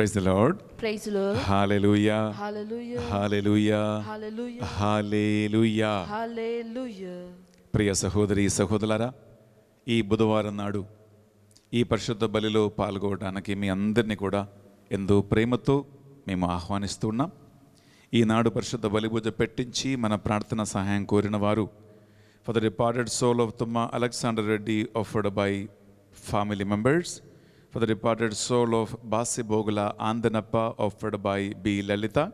Praise the Lord. Praise the Lord. Hallelujah. Hallelujah. Hallelujah. Hallelujah. Hallelujah. Hallelujah. ప్రియ సహోదరి సహోదరులారా ఈ బుధవారం నాడు ఈ పరిశుద్ధ బలిలో పాల్గొవడానికి మీ అందరినీ కూడా ఎంతో ప్రేమతో మేము ఆహ్వానిస్తున్నాం ఈనాడు పరిశుద్ధ బలిపూజ పెట్టించి మన ప్రార్థన సహాయం కోరిన వారు for the departed soul of Tumma Alexander Reddy offered by family members for the departed soul of Basi Bogla Andanappa offered by B. Lalita,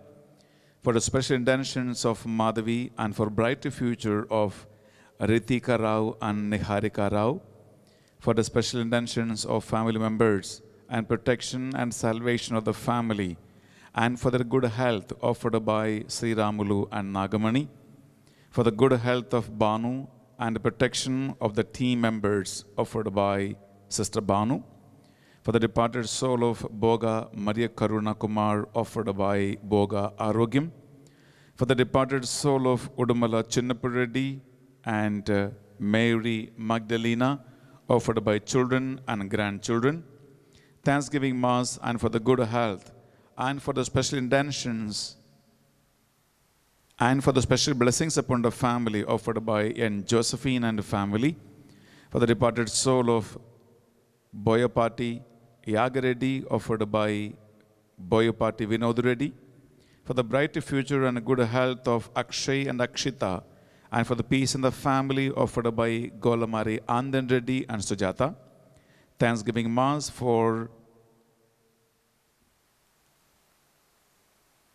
for the special intentions of Madhavi and for bright future of Ritika Rao and Niharika Rao, for the special intentions of family members and protection and salvation of the family, and for their good health offered by Sri Ramulu and Nagamani, for the good health of Banu and the protection of the team members offered by Sister Banu, for the departed soul of Boga Maria Karuna Kumar offered by Boga Arogim, for the departed soul of Udumala Chinnapureddy and uh, Mary Magdalena offered by children and grandchildren, thanksgiving mass and for the good health and for the special intentions and for the special blessings upon the family offered by N. Josephine and family, for the departed soul of Boyapati Yaga offered by Boyapati Vinod Reddy, for the brighter future and good health of Akshay and Akshita, and for the peace in the family offered by Golamari Andan Reddy and Sujata. Thanksgiving Mass for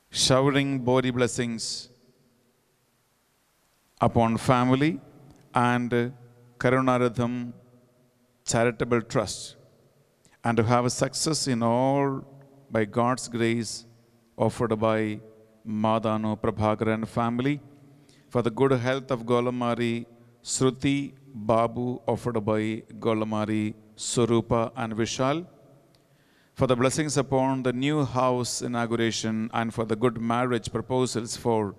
showering body blessings upon family and Karunaradham Charitable Trust and to have a success in all by God's grace offered by Madano and family for the good health of Golamari Sruti Babu offered by Golamari Surupa and Vishal for the blessings upon the new house inauguration and for the good marriage proposals for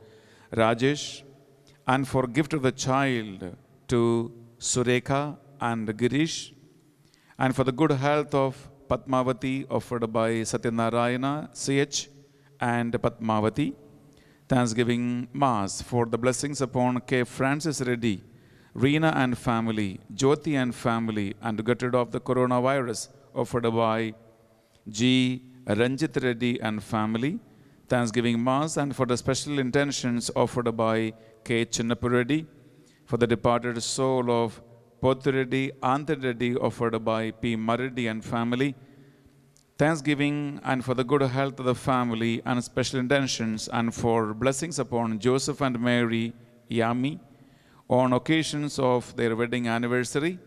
Rajesh and for gift of the child to Surekha and Girish and for the good health of Padmavati, offered by Satyanarayana CH and Padmavati, Thanksgiving Mass for the blessings upon K. Francis Reddy, Reena and family, Jyoti and family, and gutted of the coronavirus offered by G. Ranjit Reddy and family. Thanksgiving Mass and for the special intentions offered by K. Chinnappa Reddy for the departed soul of Pothu Reddy, offered by P. Mareddy and family. Thanksgiving and for the good health of the family and special intentions and for blessings upon Joseph and Mary Yami on occasions of their wedding anniversary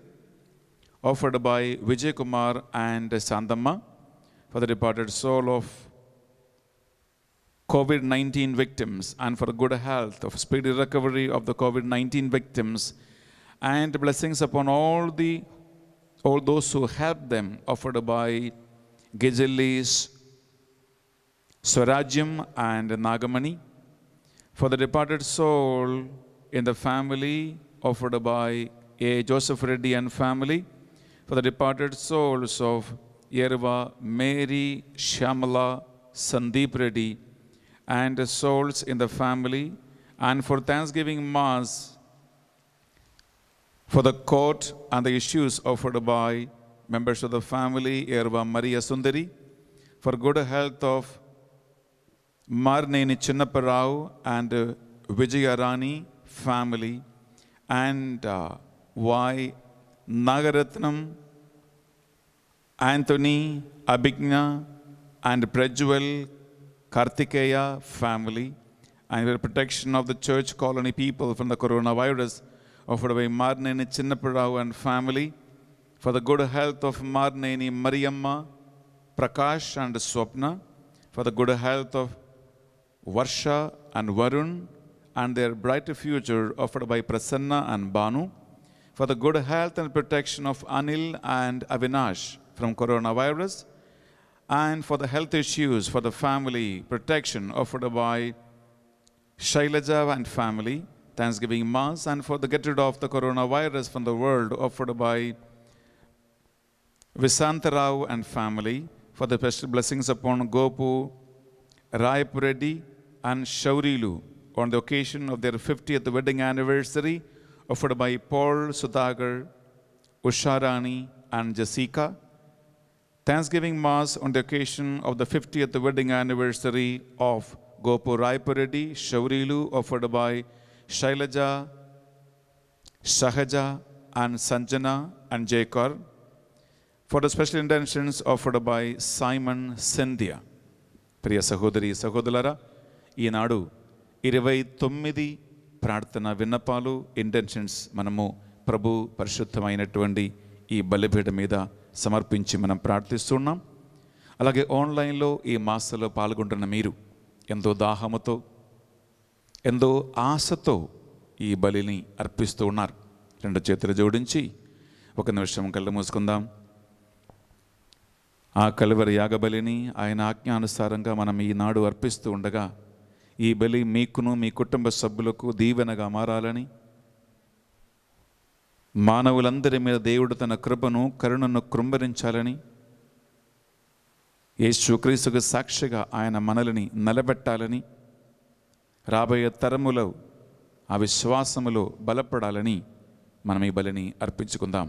offered by Vijay Kumar and Sandamma for the departed soul of COVID-19 victims and for good health of speedy recovery of the COVID-19 victims and blessings upon all the all those who helped them, offered by Gejalis, Swarajyam, and Nagamani. For the departed soul in the family, offered by A. Joseph Reddy and family. For the departed souls of Yerva, Mary, Shamala, Sandeep Reddy, and souls in the family. And for Thanksgiving Mass, for the court and the issues offered by members of the family, Erva Maria Sundari, for good health of Marneni Chinnapparao and uh, Vijayarani family, and uh, Y. Nagaratnam, Anthony, Abhigna, and Prajwal Kartikeya family, and the protection of the church colony people from the coronavirus offered by Marneni Chinnapurao and family for the good health of Marneni Mariamma, Prakash and Swapna, for the good health of Varsha and Varun and their bright future offered by Prasanna and Banu, for the good health and protection of Anil and Avinash from coronavirus, and for the health issues for the family protection offered by Shailaja and family, Thanksgiving Mass and for the get rid of the coronavirus from the world offered by Visantarao and family for the special blessings upon Gopu, Rayapuredi and Shaurilu on the occasion of their 50th wedding anniversary offered by Paul Sudhagar, Usharani and Jessica. Thanksgiving Mass on the occasion of the 50th wedding anniversary of Gopu Rayapuredi, Shaurilu offered by Shailaja, Sahaja, and Sanjana and Jaikar for the special intentions offered by Simon Sindhya. ప్రియ సహోదరి సహోదరులారా ఈనాడు ఇరవై తొమ్మిది ప్రార్థన విన్నపాలు intentions మనము ప్రభు పరిశుద్ధమైనటువంటి ఈ బలిపీఠ మీద సమర్పించి మనం ప్రార్థిస్తున్నాం అలాగే ఆన్లైన్లో ఈ మాసలో పాల్గొంటున్న మీరు ఎంతో దాహముతో ఎంతో ఆశతో ఈ బలిని అర్పిస్తూ ఉన్నారు రెండు చేతులు జోడించి ఒక నిమిషం కళ్ళు మూసుకుందాం ఆ కలువరి యాగబలిని ఆయన ఆజ్ఞానుసారంగా మనం ఈనాడు అర్పిస్తూ ఉండగా ఈ బలి మీకును మీ కుటుంబ సభ్యులకు దీవెనగా మారాలని మానవులందరి మీద దేవుడు తన కృపను కరుణను కృంభరించాలని శుక్రీసుకు సాక్షిగా ఆయన మనల్ని నిలబెట్టాలని రాబోయే తరములో ఆ విశ్వాసములో బలపడాలని మనం ఈ బలిని అర్పించుకుందాం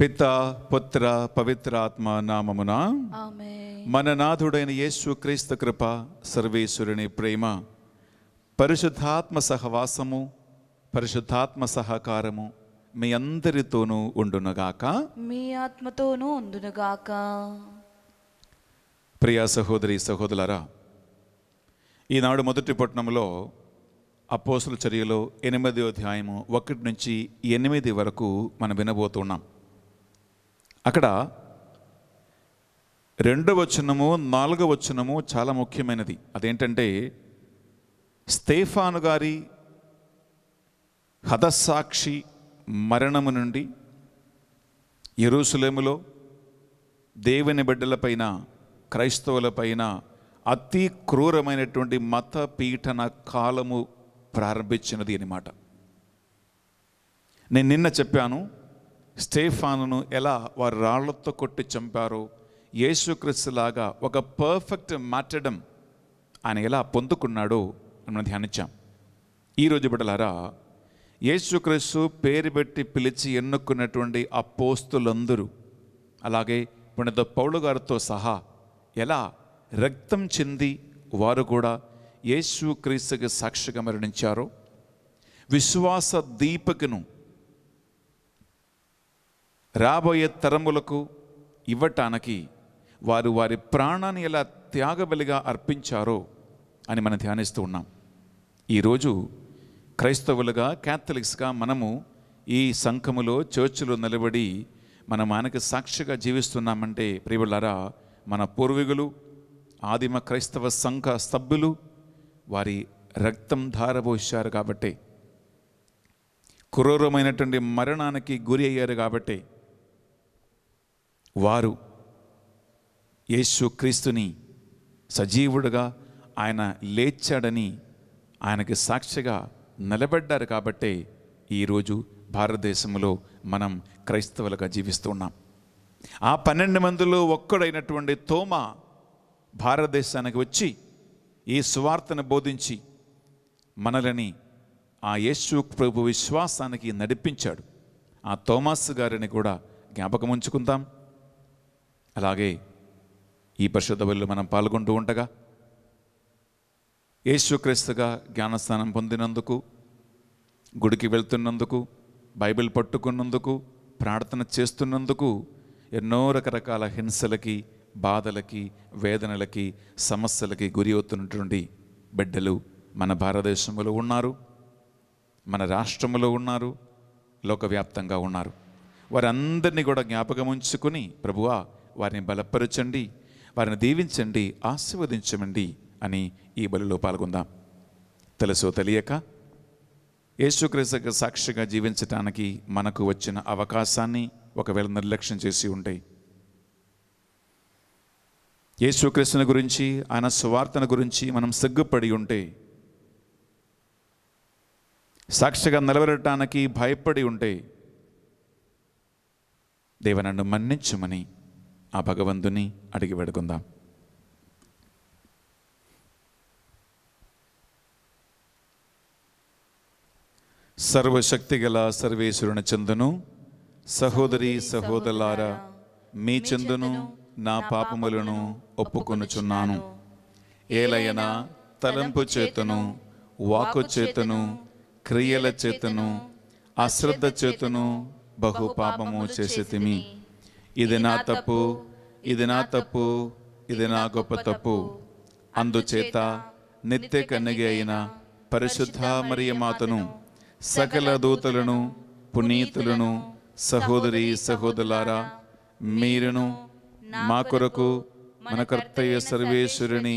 పిత పుత్ర పవిత్రాత్మ నామమున మన నాథుడైన యేసు క్రీస్తు కృప సర్వేశ్వరుని ప్రేమ పరిశుద్ధాత్మ సహవాసము పరిశుద్ధాత్మ సహకారము మీ అందరితోనూ ఉండునుగాక మీ ఆత్మతోనూ ఉండునుగాక ప్రియా సహోదరి సహోదరులరా ఈనాడు మొదటి పట్టణంలో అపోసుల చర్యలో ఎనిమిది అధ్యాయము ఒకటి నుంచి ఎనిమిది వరకు మనం వినబోతున్నాం అక్కడ రెండవ వచనము నాలుగవ వచనము చాలా ముఖ్యమైనది అదేంటంటే స్తేఫాను గారి హతసాక్షి మరణము నుండి ఎరుసలేములో దేవుని బిడ్డలపైన క్రైస్తవులపైన అతి క్రూరమైనటువంటి మత పీఠన కాలము ప్రారంభించినది అనమాట నేను నిన్న చెప్పాను స్టేఫానును ఎలా వారు రాళ్లతో కొట్టి చంపారో యేసుక్రీస్తులాగా ఒక పర్ఫెక్ట్ మ్యాటడం ఆయన ఎలా పొందుకున్నాడో మనం ధ్యానించాం ఈరోజు బిడ్డలారా యేసుక్రీస్తు పేరు పెట్టి పిలిచి ఎన్నుకున్నటువంటి ఆ పోస్తులందరూ అలాగే పుణిత పౌలు గారితో సహా ఎలా రక్తం చెంది వారు కూడా క్రీస్తుకి సాక్షిగా మరణించారో విశ్వాస దీపకును రాబోయే తరములకు ఇవ్వటానికి వారు వారి ప్రాణాన్ని ఎలా త్యాగబలిగా అర్పించారో అని మనం ధ్యానిస్తూ ఉన్నాం ఈరోజు క్రైస్తవులుగా క్యాథలిక్స్గా మనము ఈ సంఘములో చర్చిలో నిలబడి మనం ఆయనకు సాక్షిగా జీవిస్తున్నామంటే ప్రియులారా మన పూర్వీకులు ఆదిమ క్రైస్తవ సంఘ సభ్యులు వారి రక్తం ధారబోశారు కాబట్టి క్రూరమైనటువంటి మరణానికి గురి అయ్యారు కాబట్టి వారు యేసు క్రీస్తుని సజీవుడుగా ఆయన లేచాడని ఆయనకి సాక్షిగా నిలబడ్డారు కాబట్టే ఈరోజు భారతదేశంలో మనం క్రైస్తవులుగా జీవిస్తున్నాం ఆ పన్నెండు మందిలో ఒక్కడైనటువంటి తోమ భారతదేశానికి వచ్చి ఈ సువార్తను బోధించి మనలని ఆ యేసు ప్రభు విశ్వాసానికి నడిపించాడు ఆ తోమాస్ గారిని కూడా జ్ఞాపకం ఉంచుకుందాం అలాగే ఈ పరిశుద్ధ మనం పాల్గొంటూ ఉండగా యేసుక్రీస్తుగా జ్ఞానస్థానం పొందినందుకు గుడికి వెళ్తున్నందుకు బైబిల్ పట్టుకున్నందుకు ప్రార్థన చేస్తున్నందుకు ఎన్నో రకరకాల హింసలకి బాధలకి వేదనలకి సమస్యలకి గురి అవుతున్నటువంటి బిడ్డలు మన భారతదేశంలో ఉన్నారు మన రాష్ట్రంలో ఉన్నారు లోకవ్యాప్తంగా ఉన్నారు వారందరినీ కూడా జ్ఞాపకం ఉంచుకుని ప్రభువా వారిని బలపరచండి వారిని దీవించండి ఆశీర్వదించమండి అని ఈ బలిలో పాల్గొందాం తెలుసో తెలియక యేసుక్రీస్తుకు సాక్షిగా జీవించటానికి మనకు వచ్చిన అవకాశాన్ని ఒకవేళ నిర్లక్ష్యం చేసి ఉంటే యేసుక్రీస్తుని గురించి ఆయన సువార్తను గురించి మనం సిగ్గుపడి ఉంటే సాక్షిగా నిలబెట్టడానికి భయపడి ఉంటే దేవ నన్ను మన్నించమని ఆ భగవంతుని అడిగి పెడుకుందాం సర్వశక్తిగల సర్వేశ్వరుని చందును సహోదరి సహోదరులారా మీ చందును నా పాపములను ఒప్పుకొనుచున్నాను ఏలయనా తలంపు చేతను వాకు చేతను క్రియల చేతను అశ్రద్ధ చేతను బహు పాపము చేసేతిమి ఇది నా తప్పు ఇది నా తప్పు ఇది నా గొప్ప తప్పు అందుచేత నిత్య కన్నిగ అయిన పరిశుద్ధ మరియమాతను మాతను సకల దూతలను పునీతులను సహోదరి సహోదరులారా మీరును మా కొరకు మన కర్తయ్య సర్వేశ్వరుని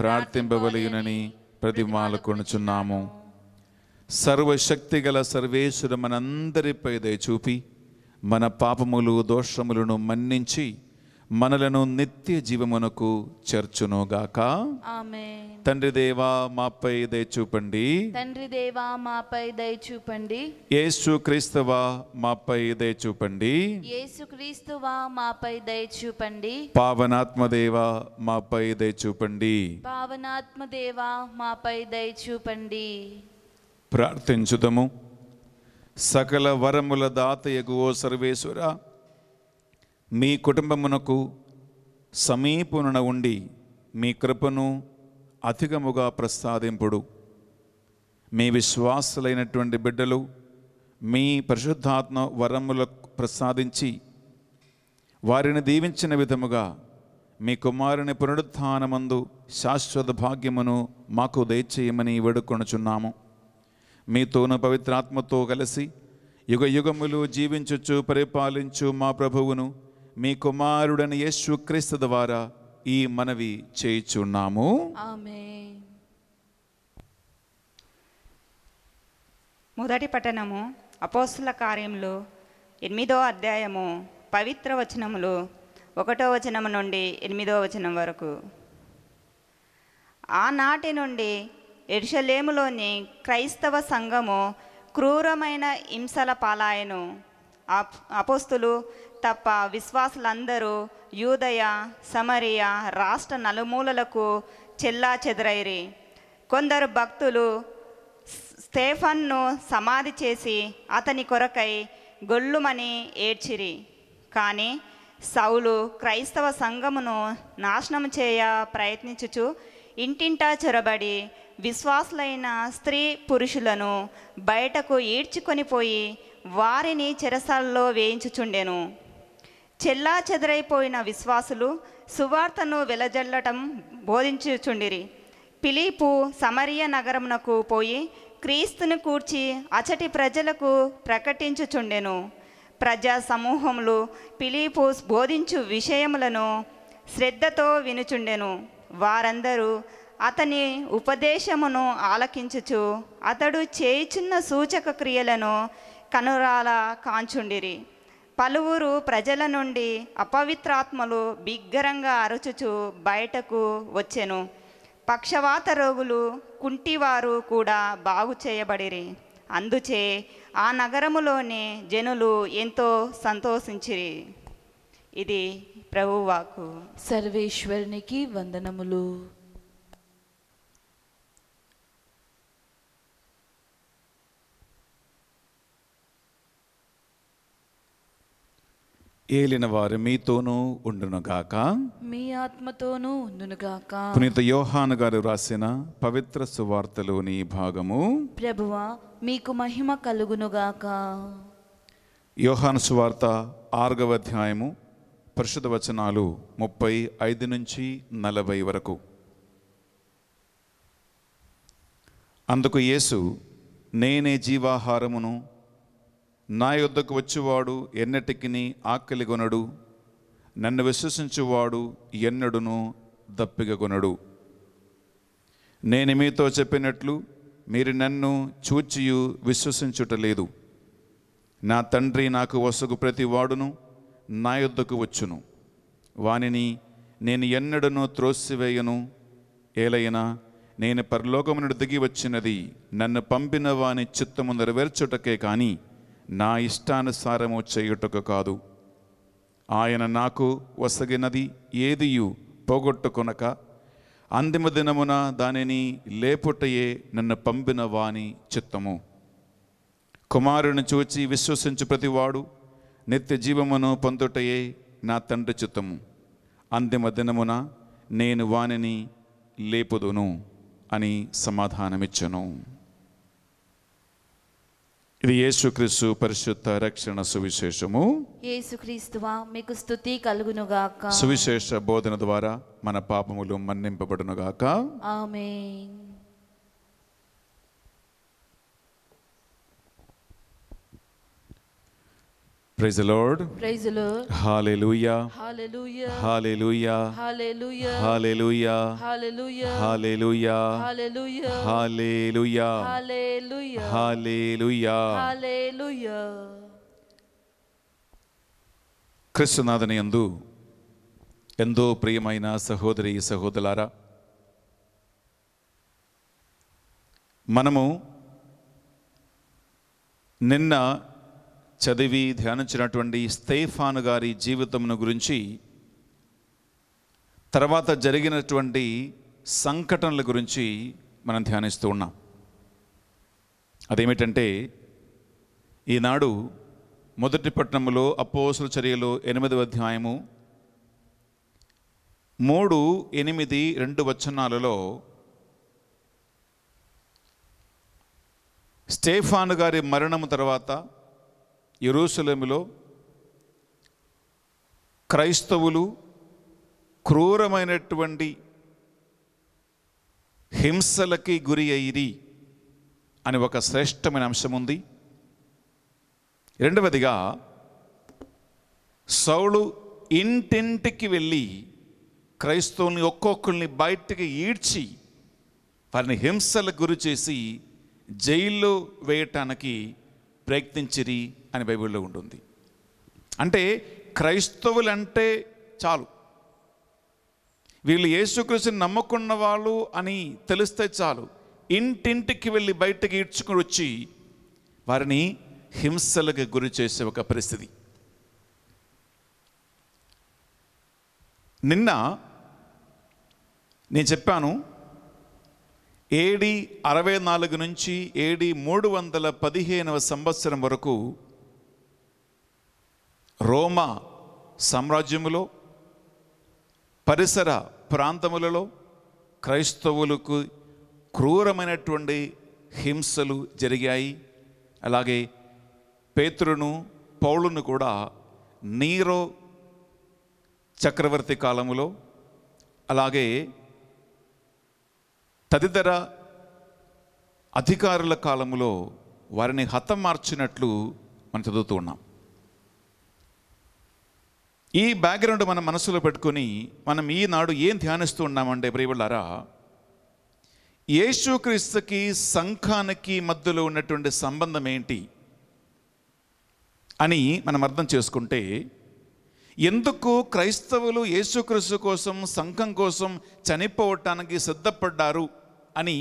ప్రార్థింపవలయునని సర్వశక్తి సర్వశక్తిగల సర్వేశ్వరు మనందరిపై దయచూపి చూపి మన పాపములు దోషములను మన్నించి మనలను నిత్య జీవమునకు చేర్చునుగాక తండ్రి దేవా మాపై దయ చూపండి తండ్రి దేవా మాపై దయ చూపండి యేసు క్రీస్తువా మాపై దయ చూపండి యేసు క్రీస్తువా మాపై దయ చూపండి పావనాత్మ దేవా మాపై దయ చూపండి పావనాత్మ దేవా మాపై దయ చూపండి ప్రార్థించుదము సకల వరముల దాత దాతయగువో సర్వేశ్వరా మీ కుటుంబమునకు సమీపున ఉండి మీ కృపను అధికముగా ప్రసాదింపుడు మీ విశ్వాసులైనటువంటి బిడ్డలు మీ పరిశుద్ధాత్మ వరములకు ప్రసాదించి వారిని దీవించిన విధముగా మీ కుమారుని పునరుత్నమందు శాశ్వత భాగ్యమును మాకు దయచేయమని వేడుకొనుచున్నాము మీతోను పవిత్రాత్మతో కలిసి యుగ యుగములు జీవించుచు పరిపాలించు మా ప్రభువును మీ కుమారుడని యేసు క్రీస్తు ద్వారా ఈ మనవి చేయిచున్నాము మొదటి పట్టణము అపోస్తుల కార్యములు ఎనిమిదో అధ్యాయము పవిత్ర వచనములు ఒకటో వచనము నుండి ఎనిమిదో వచనం వరకు ఆనాటి నుండి ఎర్షలేములోని క్రైస్తవ సంఘము క్రూరమైన హింసల పాలాయను అపోస్తులు తప్ప విశ్వాసులందరూ యూదయ సమరియ రాష్ట్ర నలుమూలలకు చెల్లా చెదరైరి కొందరు భక్తులు స్టేఫన్ను సమాధి చేసి అతని కొరకై గొల్లుమని ఏడ్చిరి కానీ సౌలు క్రైస్తవ సంఘమును నాశనం చేయ ప్రయత్నించుచు ఇంటింటా చొరబడి విశ్వాసులైన స్త్రీ పురుషులను బయటకు ఈడ్చుకొని పోయి వారిని చెరసాలలో వేయించుచుండెను చెల్లా చెదరైపోయిన విశ్వాసులు సువార్తను వెలజల్లటం బోధించుచుండిరి పిలీపు సమరియ నగరమునకు పోయి క్రీస్తుని కూర్చి అచటి ప్రజలకు ప్రకటించుచుండెను ప్రజా సమూహములు పిలీపు బోధించు విషయములను శ్రద్ధతో వినుచుండెను వారందరూ అతని ఉపదేశమును ఆలకించుచు అతడు చేయుచున్న సూచక క్రియలను కనురాల కాంచుండిరి పలువురు ప్రజల నుండి అపవిత్రాత్మలు బిగ్గరంగా అరుచుచు బయటకు వచ్చెను పక్షవాత రోగులు కుంటివారు కూడా బాగు చేయబడిరి అందుచే ఆ నగరములోని జనులు ఎంతో సంతోషించిరి ఇది ప్రభువాకు సర్వేశ్వరునికి వందనములు ఏలిన వారు మీతోనూ ఉండునుగాక మీ ఆత్మతోనూ ఉండునుగాక పునీత యోహాను గారు రాసిన పవిత్ర సువార్తలోని భాగము ప్రభువా మీకు మహిమ కలుగునుగాక యోహాను సువార్త ఆర్గవ అధ్యాయము పరిశుద్ధ వచనాలు ముప్పై ఐదు నుంచి నలభై వరకు అందుకు యేసు నేనే జీవాహారమును నా యుద్ధకు వచ్చేవాడు ఎన్నటికిని ఆకలిగొనడు నన్ను విశ్వసించువాడు ఎన్నడును కొనడు నేను మీతో చెప్పినట్లు మీరు నన్ను చూచియు విశ్వసించుటలేదు నా తండ్రి నాకు వసగు ప్రతి వాడును నా యుద్ధకు వచ్చును వానిని నేను ఎన్నడనో త్రోసివేయను ఏలైనా నేను పరలోకమును దిగి వచ్చినది నన్ను పంపిన వాని చిత్తము నెరవేర్చుటకే కానీ నా ఇష్టానుసారము చేయుటకు కాదు ఆయన నాకు వసగినది ఏదియు పోగొట్టుకొనక అంతిమ దినమున దానిని లేపుటయే నన్ను పంపిన వాని చిత్తము కుమారుని చూచి విశ్వసించు ప్రతివాడు నిత్య జీవమును పొందుటయే నా తండ్రి చిత్తము అంతిమ దినమున నేను వానిని లేపుదును అని సమాధానమిచ్చను ఇది యేసుక్రీస్తు పరిశుద్ధ రక్షణ సువిశేషము యేసుక్రీస్తువా మీకు స్థుతి కలుగును గాక సువిశేష బోధన ద్వారా మన పాపములు మన్నింపబడును గాక ఆమేన్ Praise the Lord. Praise the Lord. Hallelujah. Hallelujah. Hallelujah. Hallelujah. Hallelujah. Hallelujah. Hallelujah. Hallelujah. Hallelujah. Hallelujah. Hallelujah. Hallelujah. క్రిస్తునాథని ఎందు ఎంతో ప్రియమైన సహోదరి సహోదరులారా మనము నిన్న చదివి ధ్యానించినటువంటి స్తేఫాను గారి జీవితమును గురించి తర్వాత జరిగినటువంటి సంఘటనల గురించి మనం ధ్యానిస్తూ ఉన్నాం అదేమిటంటే ఈనాడు మొదటి పట్టణంలో అపోసుల చర్యలో ఎనిమిదవ అధ్యాయము మూడు ఎనిమిది రెండు వచనాలలో స్టేఫాను గారి మరణము తర్వాత ఎరుసలేములో క్రైస్తవులు క్రూరమైనటువంటి హింసలకి గురి అయిరి అని ఒక శ్రేష్టమైన అంశం ఉంది రెండవదిగా సౌలు ఇంటింటికి వెళ్ళి క్రైస్తవుల్ని ఒక్కొక్కరిని బయటికి ఈడ్చి వారిని హింసలకు గురి చేసి జైల్లో వేయటానికి ప్రయత్నించిరి అని బైబిల్లో ఉంటుంది అంటే క్రైస్తవులంటే చాలు వీళ్ళు యేసుక్రీస్తుని నమ్ముకున్న వాళ్ళు అని తెలిస్తే చాలు ఇంటింటికి వెళ్ళి బయటకు ఈడ్చుకుని వచ్చి వారిని హింసలకు గురి చేసే ఒక పరిస్థితి నిన్న నేను చెప్పాను ఏడి అరవై నాలుగు నుంచి ఏడి మూడు వందల పదిహేనవ సంవత్సరం వరకు రోమా సామ్రాజ్యములో పరిసర ప్రాంతములలో క్రైస్తవులకు క్రూరమైనటువంటి హింసలు జరిగాయి అలాగే పేతురును పౌలును కూడా నీరో చక్రవర్తి కాలములో అలాగే తదితర అధికారుల కాలములో వారిని హతం మార్చినట్లు మనం చదువుతూ ఉన్నాం ఈ బ్యాక్గ్రౌండ్ మనం మనసులో పెట్టుకుని మనం ఈనాడు ఏం ధ్యానిస్తూ ఉన్నామంటే ప్రియులారా యేసుక్రీస్తుకి సంఘానికి మధ్యలో ఉన్నటువంటి సంబంధం ఏంటి అని మనం అర్థం చేసుకుంటే ఎందుకు క్రైస్తవులు యేసుక్రీస్తు కోసం సంఘం కోసం చనిపోవటానికి సిద్ధపడ్డారు అని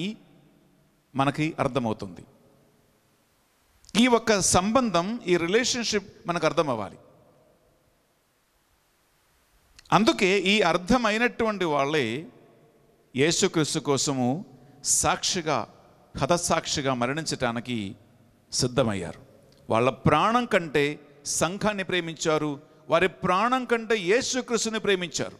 మనకి అర్థమవుతుంది ఈ ఒక్క సంబంధం ఈ రిలేషన్షిప్ మనకు అర్థమవ్వాలి అందుకే ఈ అర్థమైనటువంటి వాళ్ళే యేసుక్రీస్తు కోసము సాక్షిగా హతసాక్షిగా మరణించటానికి సిద్ధమయ్యారు వాళ్ళ ప్రాణం కంటే సంఘాన్ని ప్రేమించారు వారి ప్రాణం కంటే యేసుక్రీస్తుని ప్రేమించారు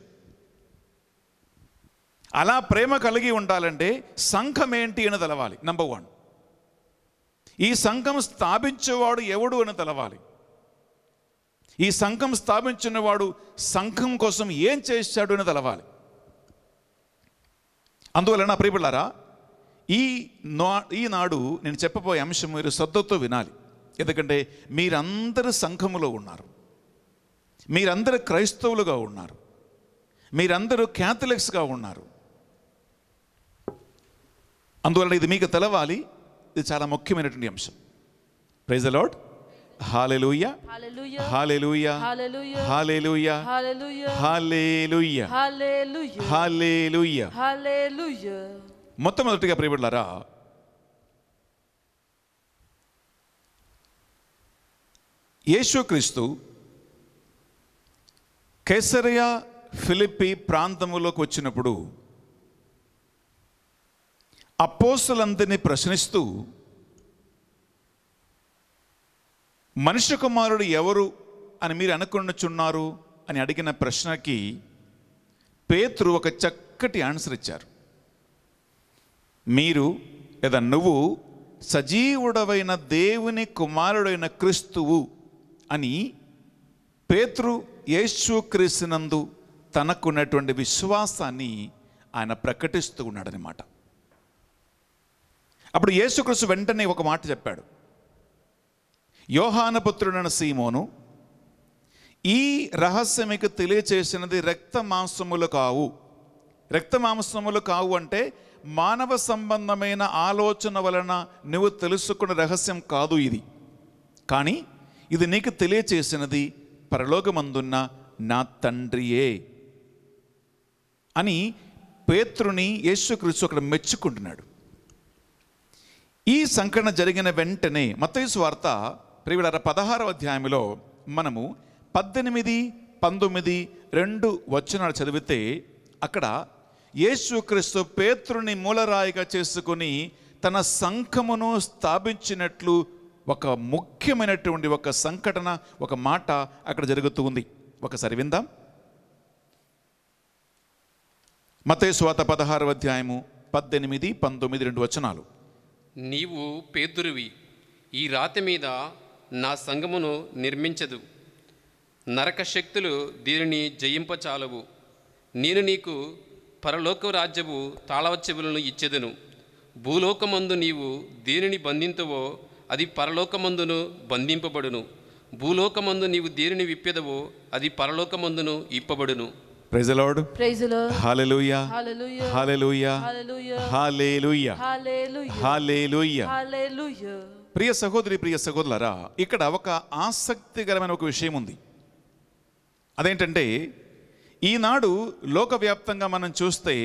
అలా ప్రేమ కలిగి ఉండాలంటే సంఘం ఏంటి అని తెలవాలి నంబర్ వన్ ఈ సంఘం స్థాపించేవాడు ఎవడు అని తెలవాలి ఈ సంఘం స్థాపించిన వాడు సంఘం కోసం ఏం చేశాడు అని తెలవాలి అందువల్ల నా ప్రియపిల్లారా ఈ నా ఈనాడు నేను చెప్పబోయే అంశం మీరు శ్రద్ధతో వినాలి ఎందుకంటే మీరందరూ సంఘములో ఉన్నారు మీరందరూ క్రైస్తవులుగా ఉన్నారు మీరందరూ క్యాథలిక్స్గా ఉన్నారు అందువల్ల ఇది మీకు తెలవాలి ఇది చాలా ముఖ్యమైనటువంటి అంశం praise Lord hallelujah hallelujah hallelujah hallelujah hallelujah hallelujah మొట్టమొదటిగా ప్రియబడులారా యేసుక్రీస్తు కేసరియా ఫిలిప్పి ప్రాంతంలోకి వచ్చినప్పుడు అపోసలందరినీ ప్రశ్నిస్తూ మనుష్య కుమారుడు ఎవరు అని మీరు అనుకున్నచున్నారు అని అడిగిన ప్రశ్నకి పేతురు ఒక చక్కటి ఆన్సర్ ఇచ్చారు మీరు లేదా నువ్వు సజీవుడవైన దేవుని కుమారుడైన క్రీస్తువు అని పేతృ యేసు క్రీస్తునందు తనకున్నటువంటి విశ్వాసాన్ని ఆయన ప్రకటిస్తూ ఉన్నాడనమాట అప్పుడు యేసుక్రీస్తు వెంటనే ఒక మాట చెప్పాడు యోహానపుత్రుడైన సీమోను ఈ రహస్యమికు తెలియచేసినది రక్త మాంసములు కావు రక్త మాంసములు కావు అంటే మానవ సంబంధమైన ఆలోచన వలన నువ్వు తెలుసుకున్న రహస్యం కాదు ఇది కానీ ఇది నీకు తెలియచేసినది పరలోకమందున్న నా తండ్రియే అని పేత్రుని యేసుక్రీస్తు అక్కడ మెచ్చుకుంటున్నాడు ఈ సంకటన జరిగిన వెంటనే మతయుసు వార్త ప్రివిడర పదహారవ అధ్యాయంలో మనము పద్దెనిమిది పంతొమ్మిది రెండు వచనాలు చదివితే అక్కడ యేసుక్రీస్తు పేత్రుని మూలరాయిగా చేసుకుని తన సంఖమును స్థాపించినట్లు ఒక ముఖ్యమైనటువంటి ఒక సంఘటన ఒక మాట అక్కడ జరుగుతూ ఉంది ఒకసారి విందాం మతేశ్వాత పదహారు అధ్యాయము పద్దెనిమిది పంతొమ్మిది రెండు వచనాలు నీవు పేదురువి ఈ రాతి మీద నా సంగమును నిర్మించదు నరక శక్తులు దీనిని జయింపచాలవు నేను నీకు పరలోక రాజ్యవు తాళవచ్చబులను ఇచ్చెదను భూలోకమందు నీవు దేనిని బంధింతవో అది పరలోకమందును బంధింపబడును భూలోకమందు నీవు దేనిని విప్పెదవో అది పరలోకమందును ఇప్పబడును praise Lord praise Lord hallelujah hallelujah hallelujah hallelujah ప్రియ సహోదరి ప్రియ సహోదరులరా ఇక్కడ ఒక ఆసక్తికరమైన ఒక విషయం ఉంది అదేంటంటే ఈనాడు లోకవ్యాప్తంగా మనం చూస్తే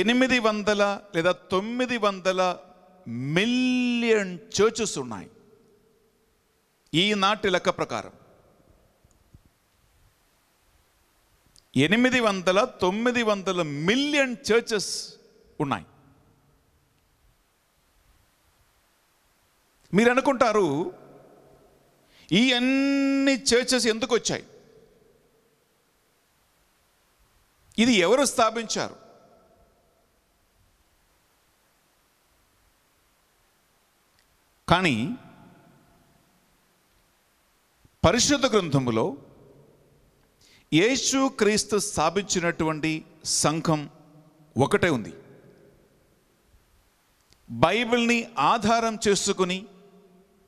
ఎనిమిది వందల లేదా తొమ్మిది వందల మిలియన్ చర్చెస్ ఉన్నాయి ఈనాటి లెక్క ప్రకారం ఎనిమిది వందల తొమ్మిది వందల మిలియన్ చర్చెస్ ఉన్నాయి మీరు అనుకుంటారు ఈ అన్ని చర్చెస్ ఎందుకు వచ్చాయి ఇది ఎవరు స్థాపించారు కానీ పరిశుద్ధ గ్రంథములో యేసు క్రీస్తు స్థాపించినటువంటి సంఘం ఒకటే ఉంది బైబిల్ని ఆధారం చేసుకుని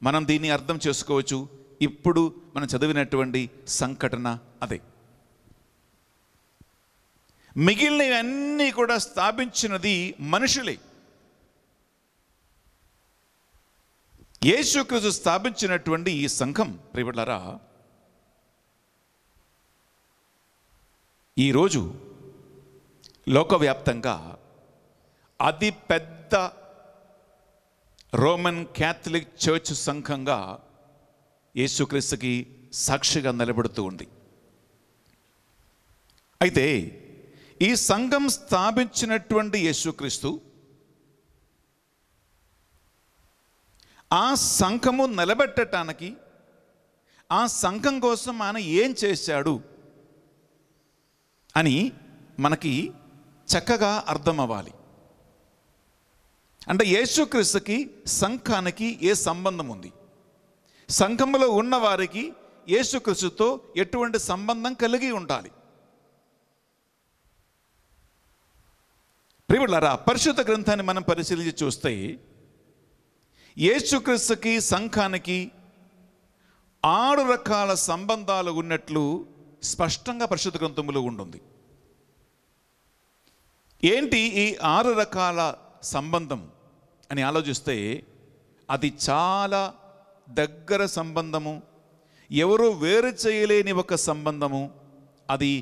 మనం దీన్ని అర్థం చేసుకోవచ్చు ఇప్పుడు మనం చదివినటువంటి సంఘటన అదే మిగిలినవన్నీ కూడా స్థాపించినది మనుషులే యేసుక్రీస్తు స్థాపించినటువంటి ఈ సంఘం ప్రియులరా ఈరోజు లోకవ్యాప్తంగా అతి పెద్ద రోమన్ క్యాథలిక్ చర్చ్ సంఘంగా యేసుక్రీస్తుకి సాక్షిగా నిలబెడుతూ ఉంది అయితే ఈ సంఘం స్థాపించినటువంటి యేసుక్రీస్తు ఆ సంఘము నిలబెట్టడానికి ఆ సంఘం కోసం ఆయన ఏం చేశాడు అని మనకి చక్కగా అర్థమవ్వాలి అంటే యేసుక్రీస్తుకి సంఘానికి ఏ సంబంధం ఉంది సంఘంలో ఉన్నవారికి యేసుక్రీస్తుతో ఎటువంటి సంబంధం కలిగి ఉండాలి ప్రియులారా పరిశుద్ధ గ్రంథాన్ని మనం పరిశీలించి చూస్తే యేసుక్రీస్తుకి సంఘానికి ఆరు రకాల సంబంధాలు ఉన్నట్లు స్పష్టంగా పరిశుద్ధ గ్రంథంలో ఉంటుంది ఏంటి ఈ ఆరు రకాల సంబంధం అని ఆలోచిస్తే అది చాలా దగ్గర సంబంధము ఎవరు వేరు చేయలేని ఒక సంబంధము అది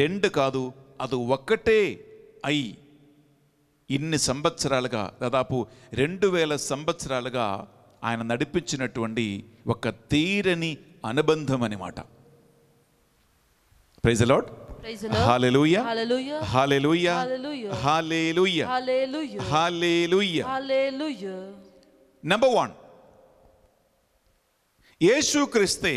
రెండు కాదు అది ఒక్కటే అయి ఇన్ని సంవత్సరాలుగా దాదాపు రెండు వేల సంవత్సరాలుగా ఆయన నడిపించినటువంటి ఒక తీరని అనుబంధం అనమాట ప్రైజ్ లాడ్ నంబర్ వన్ యేసు క్రిస్తే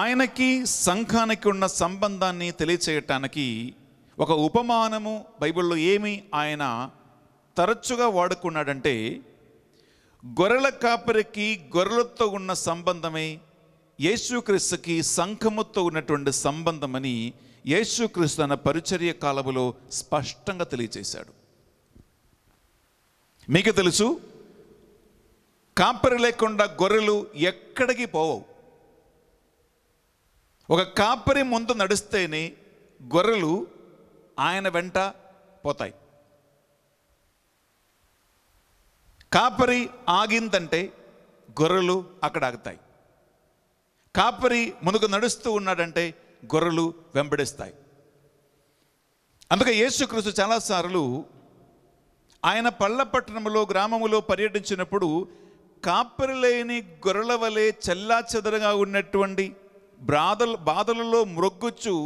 ఆయనకి సంఘానికి ఉన్న సంబంధాన్ని తెలియచేయటానికి ఒక ఉపమానము బైబిల్లో ఏమి ఆయన తరచుగా వాడుకున్నాడంటే గొర్రెల కాపరికి గొర్రెలతో ఉన్న సంబంధమే యేసుక్రీస్తుకి సంఘముతో ఉన్నటువంటి సంబంధమని యేసుక్రీస్తు తన పరిచర్య కాలములో స్పష్టంగా తెలియజేశాడు మీకు తెలుసు కాపరి లేకుండా గొర్రెలు ఎక్కడికి పోవవు ఒక కాపరి ముందు నడిస్తేనే గొర్రెలు ఆయన వెంట పోతాయి కాపరి ఆగిందంటే గొర్రెలు అక్కడ ఆగుతాయి కాపరి మునుగు నడుస్తూ ఉన్నాడంటే గొర్రెలు వెంబడిస్తాయి అందుకే యేసుక్రీస్తు చాలాసార్లు ఆయన పట్టణంలో గ్రామములో పర్యటించినప్పుడు కాపరి లేని గొర్రెల వలె చెల్లాచెదరగా ఉన్నటువంటి బ్రాధలు బాధలలో మ్రొగ్గుచ్చు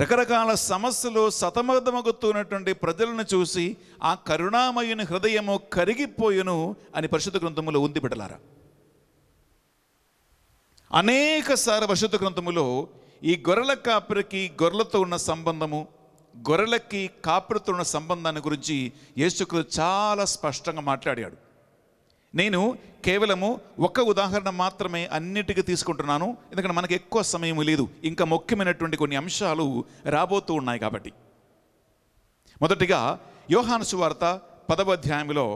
రకరకాల సమస్యలు సతమతమగుతున్నటువంటి ప్రజలను చూసి ఆ కరుణామయుని హృదయము కరిగిపోయును అని పరిశుద్ధ గ్రంథంలో ఉంది బిడలారా అనేక సార వశుద్ధ గ్రంథములో ఈ గొర్రెల కాపరికి గొర్రెలతో ఉన్న సంబంధము గొర్రెలకి కాపురతో ఉన్న సంబంధాన్ని గురించి యేసుకులు చాలా స్పష్టంగా మాట్లాడాడు నేను కేవలము ఒక ఉదాహరణ మాత్రమే అన్నిటికీ తీసుకుంటున్నాను ఎందుకంటే మనకు ఎక్కువ సమయం లేదు ఇంకా ముఖ్యమైనటువంటి కొన్ని అంశాలు రాబోతూ ఉన్నాయి కాబట్టి మొదటిగా యోహాను వార్త పదవ అధ్యాయంలో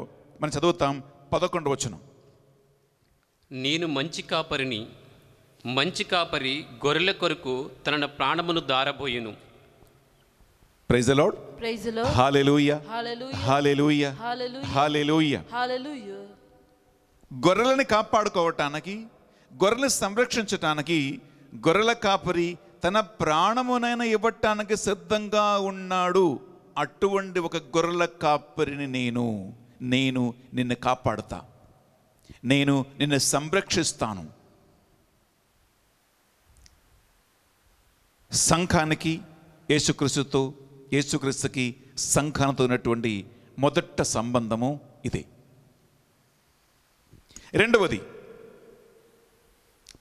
మనం చదువుతాం పదకొండు వచ్చును నేను మంచి కాపరిని మంచి కాపరి గొర్రెల కొరకు తన ప్రాణమును దారబోయును praise Lord praise Lord hallelujah hallelujah hallelujah hallelujah గొర్రెలను కాపాడుకోవటానికి గొర్రెలు సంరక్షించటానికి గొర్రెల కాపరి తన ప్రాణమునైనా ఇవ్వటానికి సిద్ధంగా ఉన్నాడు అటువంటి ఒక గొర్రెల కాపరిని నేను నేను నిన్ను కాపాడుతా నేను నిన్ను సంరక్షిస్తాను సంఘానికి యేసుక్రీస్తుతో యేసుక్రీస్తుకి సంఘానతో ఉన్నటువంటి మొదట సంబంధము ఇదే రెండవది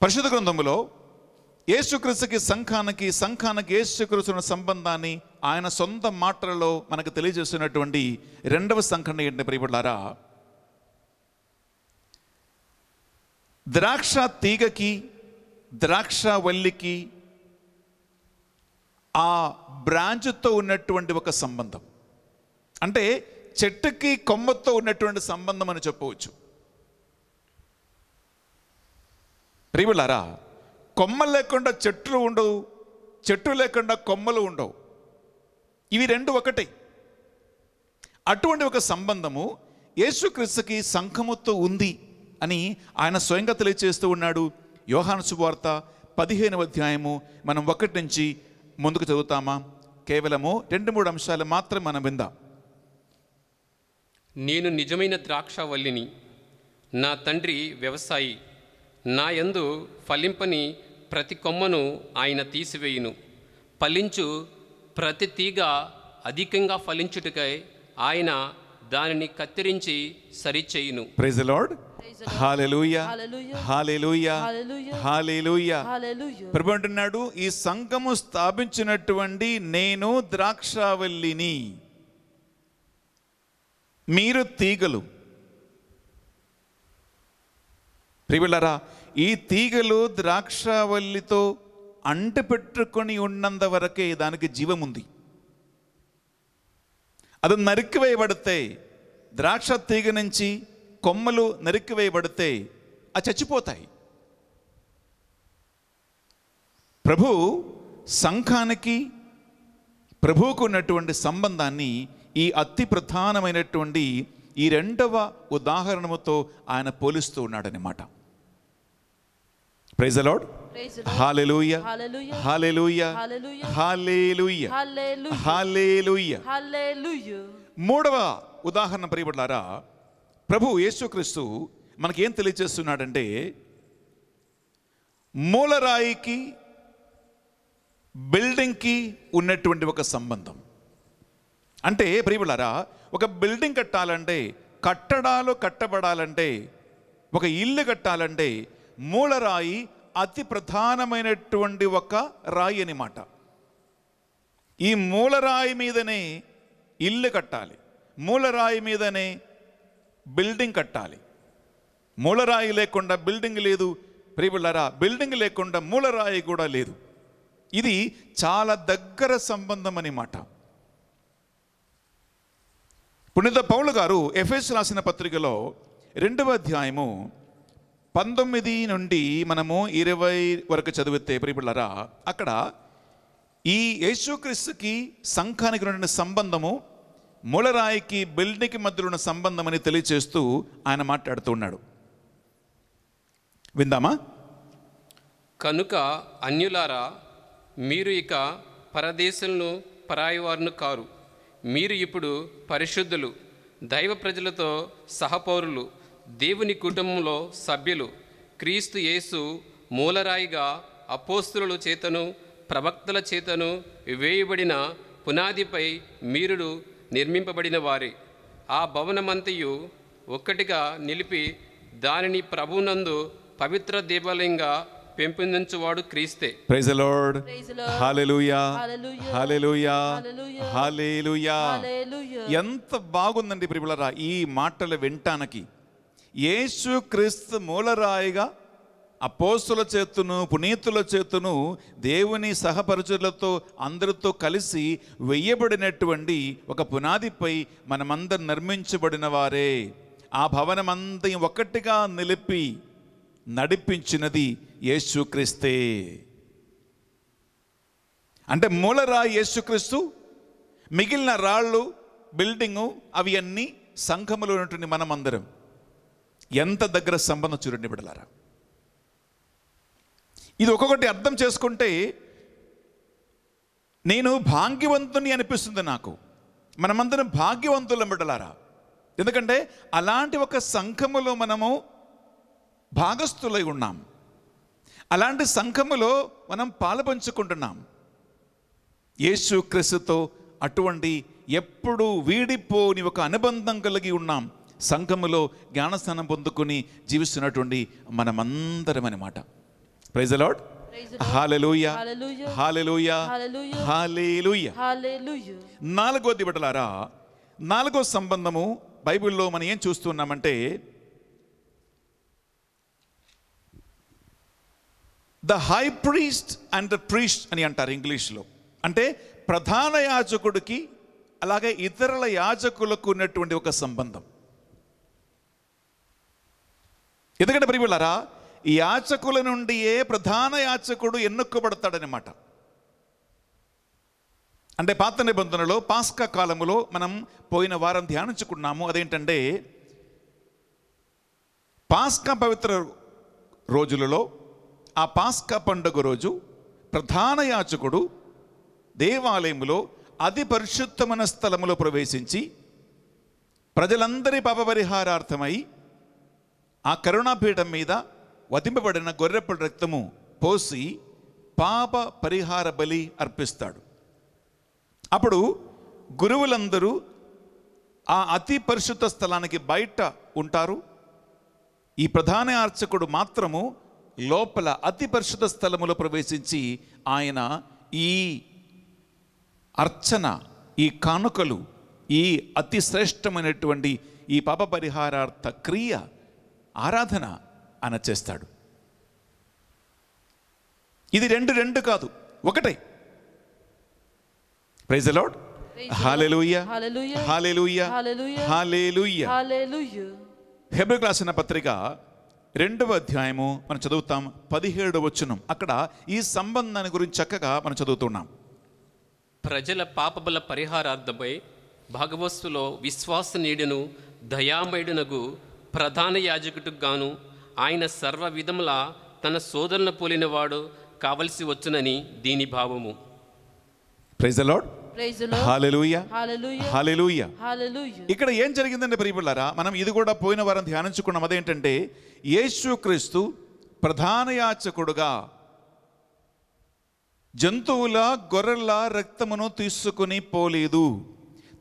పరిశుద్ధ గ్రంథంలో యేసుక్రీస్తుకి సంఘానికి సంఘానికి యేసుక్రీస్తున్న సంబంధాన్ని ఆయన సొంత మాటలలో మనకు తెలియజేస్తున్నటువంటి రెండవ సంఘటన ఏంటంటే ప్రియపడ్డారా ద్రాక్ష తీగకి ద్రాక్ష వల్లికి ఆ బ్రాంచ్తో ఉన్నటువంటి ఒక సంబంధం అంటే చెట్టుకి కొమ్మతో ఉన్నటువంటి సంబంధం అని చెప్పవచ్చు రివులారా కొమ్మ లేకుండా చెట్లు ఉండవు చెట్టు లేకుండా కొమ్మలు ఉండవు ఇవి రెండు ఒకటే అటువంటి ఒక సంబంధము యేసుక్రీస్తుకి సంఘముతో ఉంది అని ఆయన స్వయంగా తెలియచేస్తూ ఉన్నాడు యోహాను శుభవార్త పదిహేనవ అధ్యాయము మనం ఒకటి నుంచి ముందుకు చదువుతామా కేవలము రెండు మూడు అంశాలు మాత్రం మనం విందాం నేను నిజమైన ద్రాక్షవల్లిని నా తండ్రి వ్యవసాయి నా యందు ఫలింపని ప్రతి కొమ్మను ఆయన తీసివేయును ఫలించు ప్రతి తీగ అధికంగా ఫలించుటకై ఆయన దానిని కత్తిరించి సరిచేయును ప్రైజ్ లార్డ్ ప్రభు అంటున్నాడు ఈ సంఘము స్థాపించినటువంటి నేను ద్రాక్షావల్లిని మీరు తీగలు ప్రియులరా ఈ తీగలు ద్రాక్షావల్లితో అంటపెట్టుకొని ఉన్నంత వరకే దానికి జీవం ఉంది అది నరికివేయబడితే ద్రాక్ష తీగ నుంచి కొమ్మలు నరికివేయబడితే ఆ చచ్చిపోతాయి ప్రభు సంఘానికి ప్రభువుకు ఉన్నటువంటి సంబంధాన్ని ఈ అతి ప్రధానమైనటువంటి ఈ రెండవ ఉదాహరణతో ఆయన పోలుస్తూ ఉన్నాడనమాట ప్రైజ్ మూడవ ఉదాహరణ ప్రియబడ్డారా ప్రభు యేసుక్రీస్తు మనకేం తెలియజేస్తున్నాడంటే మూలరాయికి బిల్డింగ్కి ఉన్నటువంటి ఒక సంబంధం అంటే ప్రియులారా ఒక బిల్డింగ్ కట్టాలంటే కట్టడాలు కట్టబడాలంటే ఒక ఇల్లు కట్టాలంటే మూలరాయి అతి ప్రధానమైనటువంటి ఒక రాయి అనమాట ఈ మూలరాయి మీదనే ఇల్లు కట్టాలి మూలరాయి మీదనే బిల్డింగ్ కట్టాలి మూలరాయి లేకుండా బిల్డింగ్ లేదు ప్రియబిళ్ళారా బిల్డింగ్ లేకుండా మూలరాయి కూడా లేదు ఇది చాలా దగ్గర సంబంధం అనే మాట పుణిత పౌలు గారు ఎఫ్ఎస్ రాసిన పత్రికలో రెండవ అధ్యాయము పంతొమ్మిది నుండి మనము ఇరవై వరకు చదివితే ప్రియబిళ్ళారా అక్కడ ఈ యేసుక్రీస్తుకి సంఘానికి ఉన్న సంబంధము మూలరాయికి బిల్డింగ్కి మధ్యలో ఉన్న సంబంధం అని తెలియచేస్తూ ఆయన మాట్లాడుతున్నాడు విందామా కనుక అన్యులారా మీరు ఇక పరదేశులను పరాయివారును కారు మీరు ఇప్పుడు పరిశుద్ధులు దైవ ప్రజలతో సహపౌరులు దేవుని కుటుంబంలో సభ్యులు క్రీస్తు యేసు మూలరాయిగా అపోస్తులు చేతను ప్రవక్తల చేతను వేయబడిన పునాదిపై మీరుడు నిర్మింపబడిన వారి ఆ భవనమంతయు ఒక్కటిగా నిలిపి దానిని ప్రభునందు పవిత్ర దేవాలయంగా పెంపొందించువాడు క్రీస్తే praise the Lord hallelujah hallelujah hallelujah ఎంత బాగుందండి ప్రియులారా ఈ మాటలు వింటానికి యేసు క్రీస్తు మూలరాయిగా అపోస్తుల చేతును పునీతుల చేతును దేవుని సహపరిచులతో అందరితో కలిసి వెయ్యబడినటువంటి ఒక పునాదిపై మనమందరం నిర్మించబడిన వారే ఆ భవనమంతా ఒక్కటిగా నిలిపి నడిపించినది యేసుక్రీస్తే అంటే మూలరా యేసుక్రీస్తు మిగిలిన రాళ్ళు బిల్డింగు అవి అన్నీ సంఘములు ఉన్నటువంటి మనమందరం ఎంత దగ్గర సంబంధం చూడండి బిడలారా ఇది ఒక్కొక్కటి అర్థం చేసుకుంటే నేను భాగ్యవంతుని అనిపిస్తుంది నాకు మనమందరం భాగ్యవంతులం బిడ్డలారా ఎందుకంటే అలాంటి ఒక సంఘములో మనము భాగస్థులై ఉన్నాం అలాంటి సంఘములో మనం పాలుపంచుకుంటున్నాం యేసు క్రీస్తుతో అటువంటి ఎప్పుడు వీడిపోని ఒక అనుబంధం కలిగి ఉన్నాం సంఘములో జ్ఞానస్థానం పొందుకుని జీవిస్తున్నటువంటి మనమందరం అనమాట ప్రైజ్ అలాడ్ నాలుగోది బిడ్డలారా నాలుగో సంబంధము బైబిల్లో మనం ఏం చూస్తున్నామంటే the high priest and the priest అని అంటారు ఇంగ్లీష్లో అంటే ప్రధాన యాజకుడికి అలాగే ఇతరుల యాజకులకు ఉన్నటువంటి ఒక సంబంధం ఎందుకంటే మరి ఈ యాచకుల నుండియే ప్రధాన యాచకుడు ఎన్నుక్కబడతాడనమాట అంటే పాత నిబంధనలో పాస్కా కాలములో మనం పోయిన వారం ధ్యానించుకున్నాము అదేంటంటే పాస్కా పవిత్ర రోజులలో ఆ పాస్కా పండుగ రోజు ప్రధాన యాచకుడు దేవాలయంలో అతి పరిశుద్ధమైన స్థలములో ప్రవేశించి ప్రజలందరి పాపపరిహారార్థమై ఆ కరుణాపీఠం మీద వధింపబడిన గొర్రెప్పటి రక్తము పోసి పాప పరిహార బలి అర్పిస్తాడు అప్పుడు గురువులందరూ ఆ అతి పరిశుద్ధ స్థలానికి బయట ఉంటారు ఈ ప్రధాన అర్చకుడు మాత్రము లోపల అతి పరిశుద్ధ స్థలములో ప్రవేశించి ఆయన ఈ అర్చన ఈ కానుకలు ఈ అతి శ్రేష్టమైనటువంటి ఈ పాప పరిహారార్థ క్రియ ఆరాధన అనచేస్తాడు ఇది రెండు రెండు కాదు ఒకటే ప్రైజ్ అలౌడ్ హెబ్రిక్ రాసిన పత్రిక రెండవ అధ్యాయము మనం చదువుతాం పదిహేడు వచ్చును అక్కడ ఈ సంబంధాన్ని గురించి చక్కగా మనం చదువుతున్నాం ప్రజల పాపబల పరిహారార్థమై భాగవస్తులో విశ్వాస నీడును దయామయుడునగు ప్రధాన యాజకుడికి గాను ఆయన సర్వ విధముల తన సోదరులను పోలినవాడు కావలసి వచ్చునని దీని భావము ప్రైజ్ ఇక్కడ ఏం జరిగిందంటే ప్రియపుల్లారా మనం ఇది కూడా పోయిన వారం ధ్యానించుకున్నాం అదేంటంటే యేసుక్రీస్తు ప్రధాన యాచకుడుగా జంతువుల గొర్రెల రక్తమును తీసుకుని పోలేదు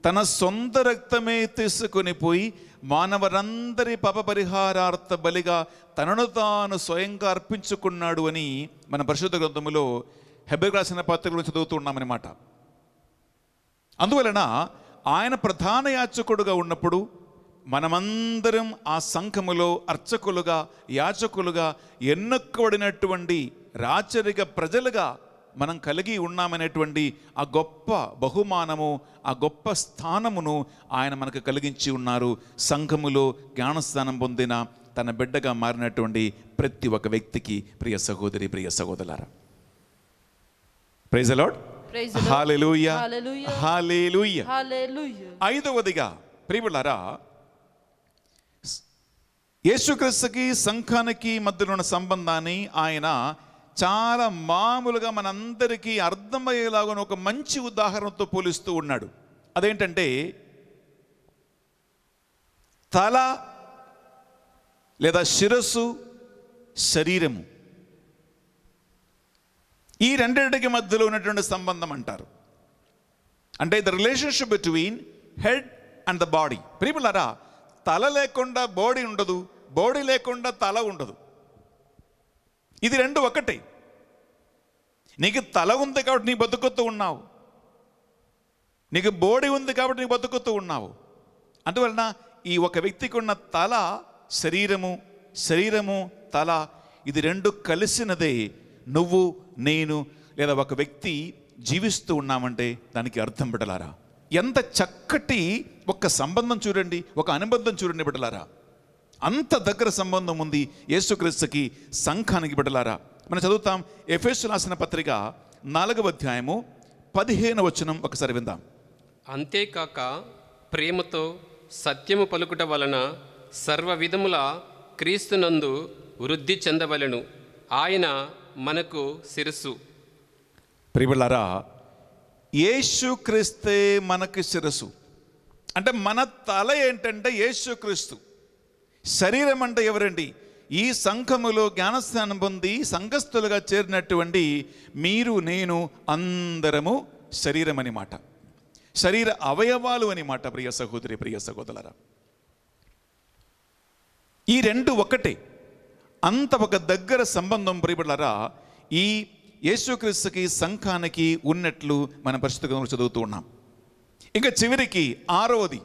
తన సొంత రక్తమే తీసుకుని పోయి మానవరందరి పప పరిహారార్థ బలిగా తనను తాను స్వయంగా అర్పించుకున్నాడు అని మన పరిశుద్ధ గ్రంథములో హెబ్రి రాసిన పత్రికలు చదువుతూ అందువలన ఆయన ప్రధాన యాచకుడుగా ఉన్నప్పుడు మనమందరం ఆ సంఘములో అర్చకులుగా యాచకులుగా ఎన్నుకోబడినటువంటి రాచరిక ప్రజలుగా మనం కలిగి ఉన్నామనేటువంటి ఆ గొప్ప బహుమానము ఆ గొప్ప స్థానమును ఆయన మనకు కలిగించి ఉన్నారు సంఘములో జ్ఞానస్థానం పొందిన తన బిడ్డగా మారినటువంటి ప్రతి ఒక్క వ్యక్తికి ప్రియ సహోదరి ప్రియ సహోదరు ప్రైజ్ ఐదవదిగా ప్రియులారా యేసుక్రీస్తుకి సంఘానికి మధ్యలో ఉన్న సంబంధాన్ని ఆయన చాలా మామూలుగా మనందరికీ అర్థమయ్యేలాగా ఒక మంచి ఉదాహరణతో పోలిస్తూ ఉన్నాడు అదేంటంటే తల లేదా శిరస్సు శరీరము ఈ రెండింటికి మధ్యలో ఉన్నటువంటి సంబంధం అంటారు అంటే the relationship between head and the body ప్రియులరా తల లేకుండా బాడీ ఉండదు బాడీ లేకుండా తల ఉండదు ఇది రెండు ఒకటి నీకు తల ఉంది కాబట్టి నీ బతుకుతూ ఉన్నావు నీకు బోడి ఉంది కాబట్టి నీ బతుకుతూ ఉన్నావు అందువలన ఈ ఒక వ్యక్తికి ఉన్న తల శరీరము శరీరము తల ఇది రెండు కలిసినదే నువ్వు నేను లేదా ఒక వ్యక్తి జీవిస్తూ ఉన్నామంటే దానికి అర్థం పెట్టలారా ఎంత చక్కటి ఒక సంబంధం చూడండి ఒక అనుబంధం చూడండి పెట్టలారా అంత దగ్గర సంబంధం ఉంది యేసుక్రీస్తుకి సంఘానికి బిడ్డలారా మనం చదువుతాం ఎఫెస్ రాసిన పత్రిక నాలుగవ అధ్యాయము పదిహేను వచనం ఒకసారి విందాం అంతేకాక ప్రేమతో సత్యము పలుకుట వలన సర్వ విధముల క్రీస్తునందు వృద్ధి చెందవలను ఆయన మనకు శిరస్సు ప్రియులారా యేసుక్రీస్తే మనకు శిరస్సు అంటే మన తల ఏంటంటే యేసుక్రీస్తు శరీరం అంటే ఎవరండి ఈ సంఘములో జ్ఞానస్థానం పొంది సంఘస్థులుగా చేరినటువంటి మీరు నేను అందరము శరీరం అని మాట శరీర అవయవాలు అని మాట ప్రియ సహోదరి ప్రియ సహోదరరా ఈ రెండు ఒకటే అంత ఒక దగ్గర సంబంధం ప్రియబడలరా ఈ యేసుక్రీస్తుకి సంఘానికి ఉన్నట్లు మన పరిస్థితి చదువుతూ ఉన్నాం ఇంకా చివరికి ఆరవది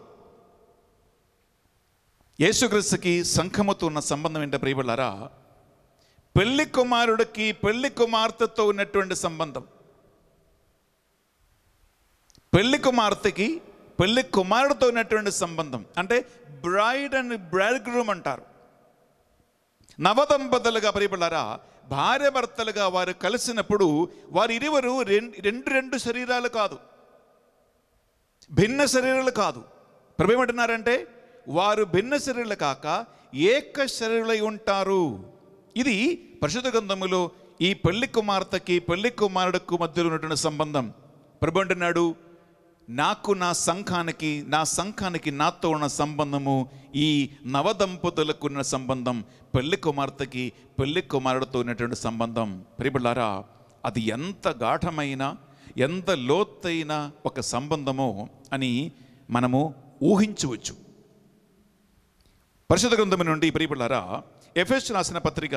యేసుక్రీస్తుకి సంఘముతో ఉన్న సంబంధం ఏంటో ప్రియబళ్ళారా పెళ్లి కుమారుడికి పెళ్లి కుమార్తెతో ఉన్నటువంటి సంబంధం పెళ్లి కుమార్తెకి పెళ్లి కుమారుడితో ఉన్నటువంటి సంబంధం అంటే బ్రైడ్ అండ్ బ్రైడ్ గ్రూమ్ అంటారు నవదంపతులుగా ప్రియపడారా భార్య భర్తలుగా వారు కలిసినప్పుడు వారు ఇరువరు రెండు రెండు శరీరాలు కాదు భిన్న శరీరాలు కాదు ప్రభు ఏమంటున్నారంటే వారు భిన్న శరీరులు కాక ఏక శరీరులై ఉంటారు ఇది పరిశుద్ధ గ్రంథములో ఈ పెళ్లి కుమార్తెకి పెళ్లి కుమారుడుకు మధ్యలో ఉన్నటువంటి సంబంధం ప్రభు అంటున్నాడు నాకు నా సంఘానికి నా సంఘానికి నాతో ఉన్న సంబంధము ఈ నవదంపతులకు ఉన్న సంబంధం పెళ్లి కుమార్తెకి పెళ్లి కుమారుడితో ఉన్నటువంటి సంబంధం ప్రిబులారా అది ఎంత గాఢమైన ఎంత లోతైన ఒక సంబంధమో అని మనము ఊహించవచ్చు పరిశుద్ధ గ్రంథం నుండి ప్రియపడారా ఎఫ్ఎస్ రాసిన పత్రిక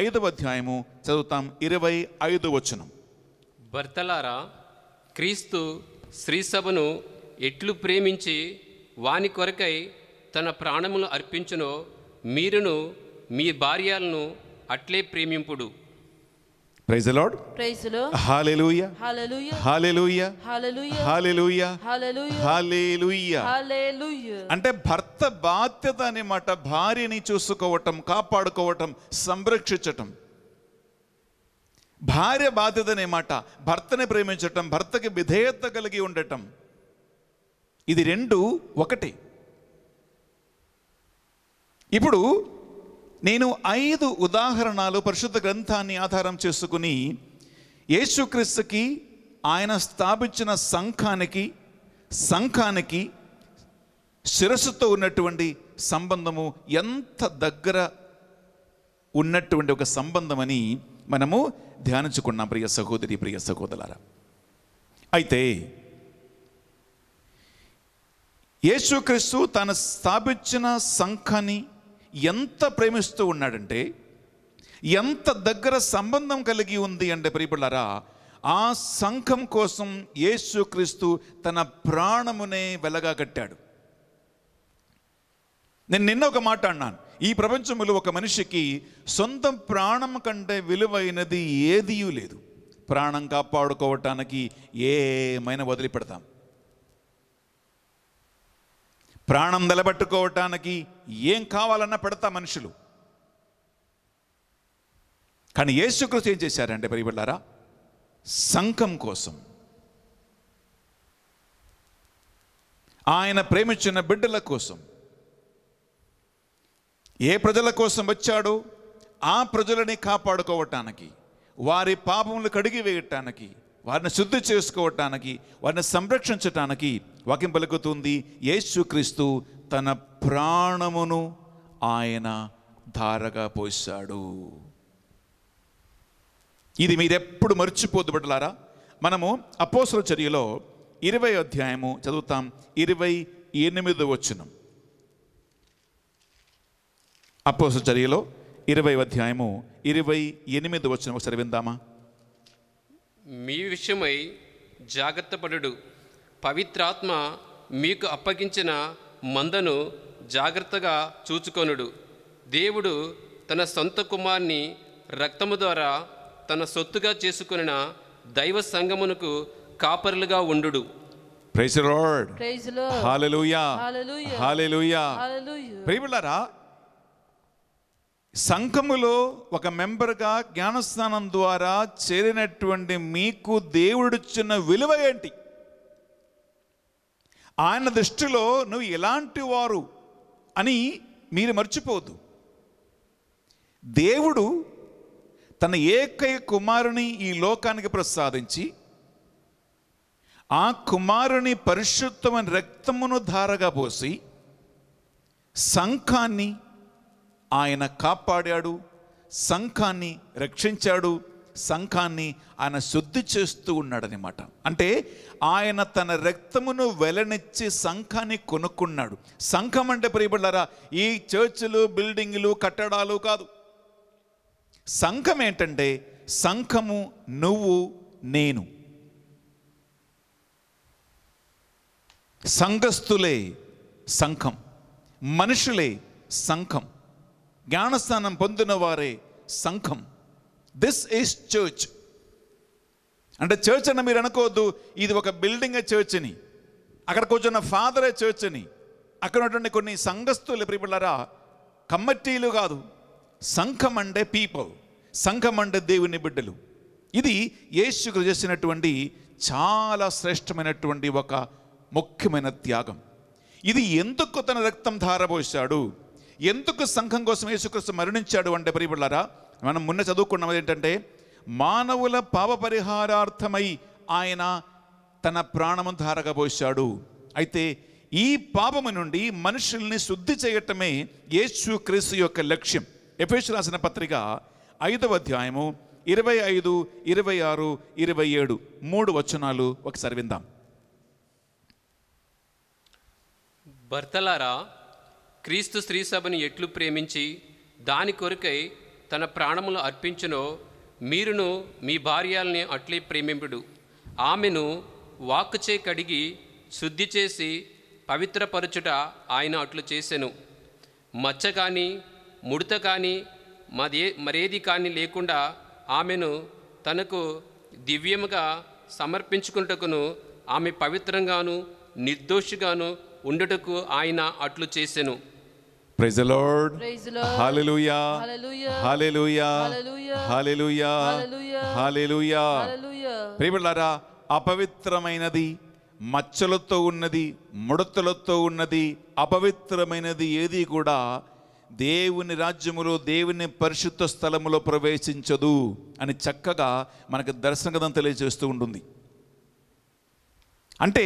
ఐదవ అధ్యాయము చదువుతాం ఇరవై ఐదు వచనం భర్తలారా క్రీస్తు శ్రీసభను ఎట్లు ప్రేమించి వాని కొరకై తన ప్రాణములు అర్పించునో మీరును మీ భార్యలను అట్లే ప్రేమింపుడు praise Lord praise Lord hallelujah hallelujah hallelujah hallelujah hallelujah hallelujah అంటే భర్త బాధ్యత అనే మాట భార్యని చూసుకోవటం కాపాడుకోవటం సంరక్షించటం భార్య బాధ్యత అనే మాట భర్తని ప్రేమించటం భర్తకి విధేయత కలిగి ఉండటం ఇది రెండు ఒకటి ఇప్పుడు నేను ఐదు ఉదాహరణలు పరిశుద్ధ గ్రంథాన్ని ఆధారం చేసుకుని యేసుక్రీస్తుకి ఆయన స్థాపించిన సంఘానికి సంఘానికి శిరస్సుతో ఉన్నటువంటి సంబంధము ఎంత దగ్గర ఉన్నటువంటి ఒక సంబంధమని మనము ధ్యానించుకున్నాం ప్రియ సహోదరి ప్రియ సహోదరుల అయితే యేసుక్రీస్తు తాను స్థాపించిన సంఘాన్ని ఎంత ప్రేమిస్తూ ఉన్నాడంటే ఎంత దగ్గర సంబంధం కలిగి ఉంది అంటే ప్రియపడారా ఆ సంఘం కోసం యేసుక్రీస్తు తన ప్రాణమునే వెలగా కట్టాడు నేను నిన్న ఒక మాట అన్నాను ఈ ప్రపంచంలో ఒక మనిషికి సొంత ప్రాణం కంటే విలువైనది ఏదీ లేదు ప్రాణం కాపాడుకోవటానికి ఏమైనా వదిలిపెడతాం ప్రాణం నిలబెట్టుకోవటానికి ఏం కావాలన్నా పెడతా మనుషులు కానీ ఏసుకృతి ఏం చేశారంటే పరిబడ్డారా సంఘం కోసం ఆయన ప్రేమించిన బిడ్డల కోసం ఏ ప్రజల కోసం వచ్చాడో ఆ ప్రజలని కాపాడుకోవటానికి వారి పాపములు కడిగి వేయటానికి వారిని శుద్ధి చేసుకోవటానికి వారిని సంరక్షించటానికి వాక్యం పలుకుతుంది యేసుక్రీస్తు తన ప్రాణమును ఆయన ధారగా పోసాడు ఇది మీరెప్పుడు మర్చిపోద్దు బిడ్డలారా మనము అపోసల చర్యలో ఇరవై అధ్యాయము చదువుతాం ఇరవై ఎనిమిది వచ్చినం అపోసల చర్యలో ఇరవై అధ్యాయము ఇరవై ఎనిమిది వచ్చిన ఒకసారి విందామా మీ విషయమై జాగ్రత్తపడు పవిత్రాత్మ మీకు అప్పగించిన మందను జాగ్రత్తగా చూచుకొనుడు దేవుడు తన సొంత కుమార్ని రక్తము ద్వారా తన సొత్తుగా చేసుకున్న దైవ సంగమునకు కాపరులుగా ఉండు praise Lord praise Lord hallelujah hallelujah hallelujah సంఘములో ఒక మెంబర్గా జ్ఞానస్నానం ద్వారా చేరినటువంటి మీకు దేవుడిచ్చిన విలువ ఏంటి ఆయన దృష్టిలో నువ్వు ఎలాంటి వారు అని మీరు మర్చిపోదు దేవుడు తన ఏకైక కుమారుని ఈ లోకానికి ప్రసాదించి ఆ కుమారుని పరిశుద్ధమైన రక్తమును ధారగా పోసి సంఘాన్ని ఆయన కాపాడాడు సంఘాన్ని రక్షించాడు సంఘాన్ని ఆయన శుద్ధి చేస్తూ ఉన్నాడనమాట అంటే ఆయన తన రక్తమును వెలనిచ్చి సంఘాన్ని కొనుక్కున్నాడు సంఘం అంటే ప్రియబడ్డారా ఈ చర్చిలు బిల్డింగులు కట్టడాలు కాదు సంఘం ఏంటంటే సంఘము నువ్వు నేను సంఘస్థులే సంఘం మనుషులే సంఘం జ్ఞానస్థానం పొందిన వారే సంఘం దిస్ ఈస్ చర్చ్ అంటే చర్చ్ అని మీరు అనుకోవద్దు ఇది ఒక బిల్డింగ్ చర్చ్ అని అక్కడ కూర్చున్న ఫాదరే చర్చ్ అని అక్కడ ఉన్నటువంటి కొన్ని సంఘస్థులు ప్రియులారా కమ్మటీలు కాదు సంఘం అంటే పీపుల్ సంఘం అంటే దేవుని బిడ్డలు ఇది యేసుకు చేసినటువంటి చాలా శ్రేష్టమైనటువంటి ఒక ముఖ్యమైన త్యాగం ఇది ఎందుకు తన రక్తం ధారపోశాడు ఎందుకు సంఘం కోసం యేసుక్రీస్తు మరణించాడు అంటే పరిపడారా మనం మొన్న చదువుకున్నాం ఏంటంటే మానవుల పాప పరిహారార్థమై ఆయన తన ప్రాణము ధారకపోశాడు అయితే ఈ పాపము నుండి మనుషుల్ని శుద్ధి చేయటమే యేసు క్రీస్తు యొక్క లక్ష్యం ఎఫేసు రాసిన పత్రిక ఐదవ అధ్యాయము ఇరవై ఐదు ఇరవై ఆరు ఇరవై ఏడు మూడు వచనాలు ఒకసారి విందాం భర్తలారా క్రీస్తు స్త్రీ సభని ఎట్లు ప్రేమించి దాని కొరకై తన ప్రాణములు అర్పించునో మీరును మీ భార్యల్ని అట్లే ప్రేమింపుడు ఆమెను వాక్చే కడిగి శుద్ధి చేసి పవిత్రపరచుట ఆయన అట్లు చేశాను మచ్చ కానీ ముడత కానీ మదే మరేది కానీ లేకుండా ఆమెను తనకు దివ్యముగా సమర్పించుకుంటకును ఆమె పవిత్రంగాను నిర్దోషిగాను ఉండటకు ఆయన అట్లు చేశాను praise Lord hallelujah hallelujah hallelujah హల్లెలూయా అపవిత్రమైనది మచ్చలతో ఉన్నది ముడతలతో ఉన్నది అపవిత్రమైనది ఏది కూడా దేవుని రాజ్యములో దేవుని పరిశుద్ధ స్థలములో ప్రవేశించదు అని చక్కగా మనకు దర్శనగతం తెలియజేస్తూ ఉంటుంది అంటే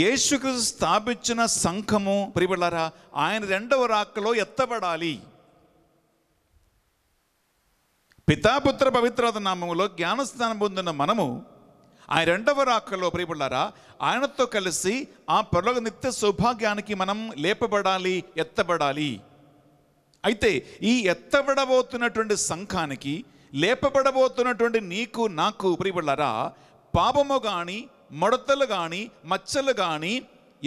యేసుకు స్థాపించిన సంఘము ప్రిబిళ్ళరా ఆయన రెండవ రాకలో ఎత్తబడాలి పితాపుత్ర పవిత్రత నామంలో జ్ఞానస్థానం పొందిన మనము ఆయన రెండవ రాకలో ప్రియబుళ్ళారా ఆయనతో కలిసి ఆ పరలోక నిత్య సౌభాగ్యానికి మనం లేపబడాలి ఎత్తబడాలి అయితే ఈ ఎత్తబడబోతున్నటువంటి సంఘానికి లేపబడబోతున్నటువంటి నీకు నాకు ప్రియబుళ్ళారా పాపము కానీ మడతలు కానీ మచ్చలు కానీ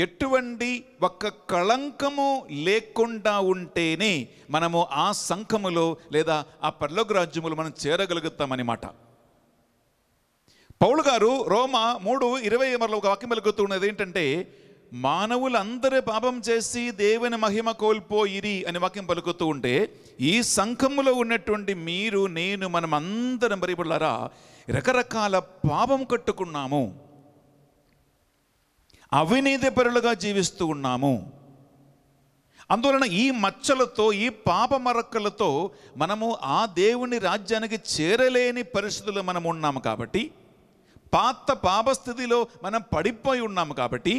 ఎటువంటి ఒక్క కళంకము లేకుండా ఉంటేనే మనము ఆ సంఘములో లేదా ఆ పర్లోక రాజ్యములు మనం చేరగలుగుతామన్నమాట పౌలు గారు రోమ మూడు ఇరవై మరలో ఒక వాక్యం వెలుగుతున్నది ఏంటంటే మానవులందరూ పాపం చేసి దేవుని మహిమ కోల్పోయిరి అని వాక్యం పలుకుతూ ఉంటే ఈ సంఘములో ఉన్నటువంటి మీరు నేను మనం అందరం మరి రకరకాల పాపం కట్టుకున్నాము అవినీతి పరులుగా జీవిస్తూ ఉన్నాము అందువలన ఈ మచ్చలతో ఈ పాప మరక్కలతో మనము ఆ దేవుని రాజ్యానికి చేరలేని పరిస్థితులు మనం ఉన్నాము కాబట్టి పాత పాపస్థితిలో మనం పడిపోయి ఉన్నాము కాబట్టి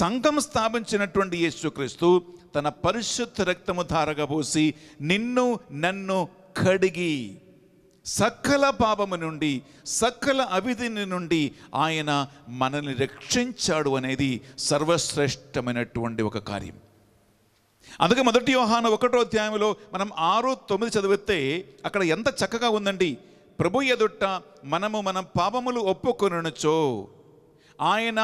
సంఘం స్థాపించినటువంటి యేసుక్రీస్తు తన పరిశుద్ధ రక్తము ధారగా పోసి నిన్ను నన్ను కడిగి సకల పాపము నుండి సకల అవిధిని నుండి ఆయన మనల్ని రక్షించాడు అనేది సర్వశ్రేష్టమైనటువంటి ఒక కార్యం అందుకే మొదటి యోహాన ఒకటో అధ్యాయంలో మనం ఆరు తొమ్మిది చదివితే అక్కడ ఎంత చక్కగా ఉందండి ప్రభు ఎదుట మనము మనం పాపములు ఒప్పుకొనొచ్చో ఆయన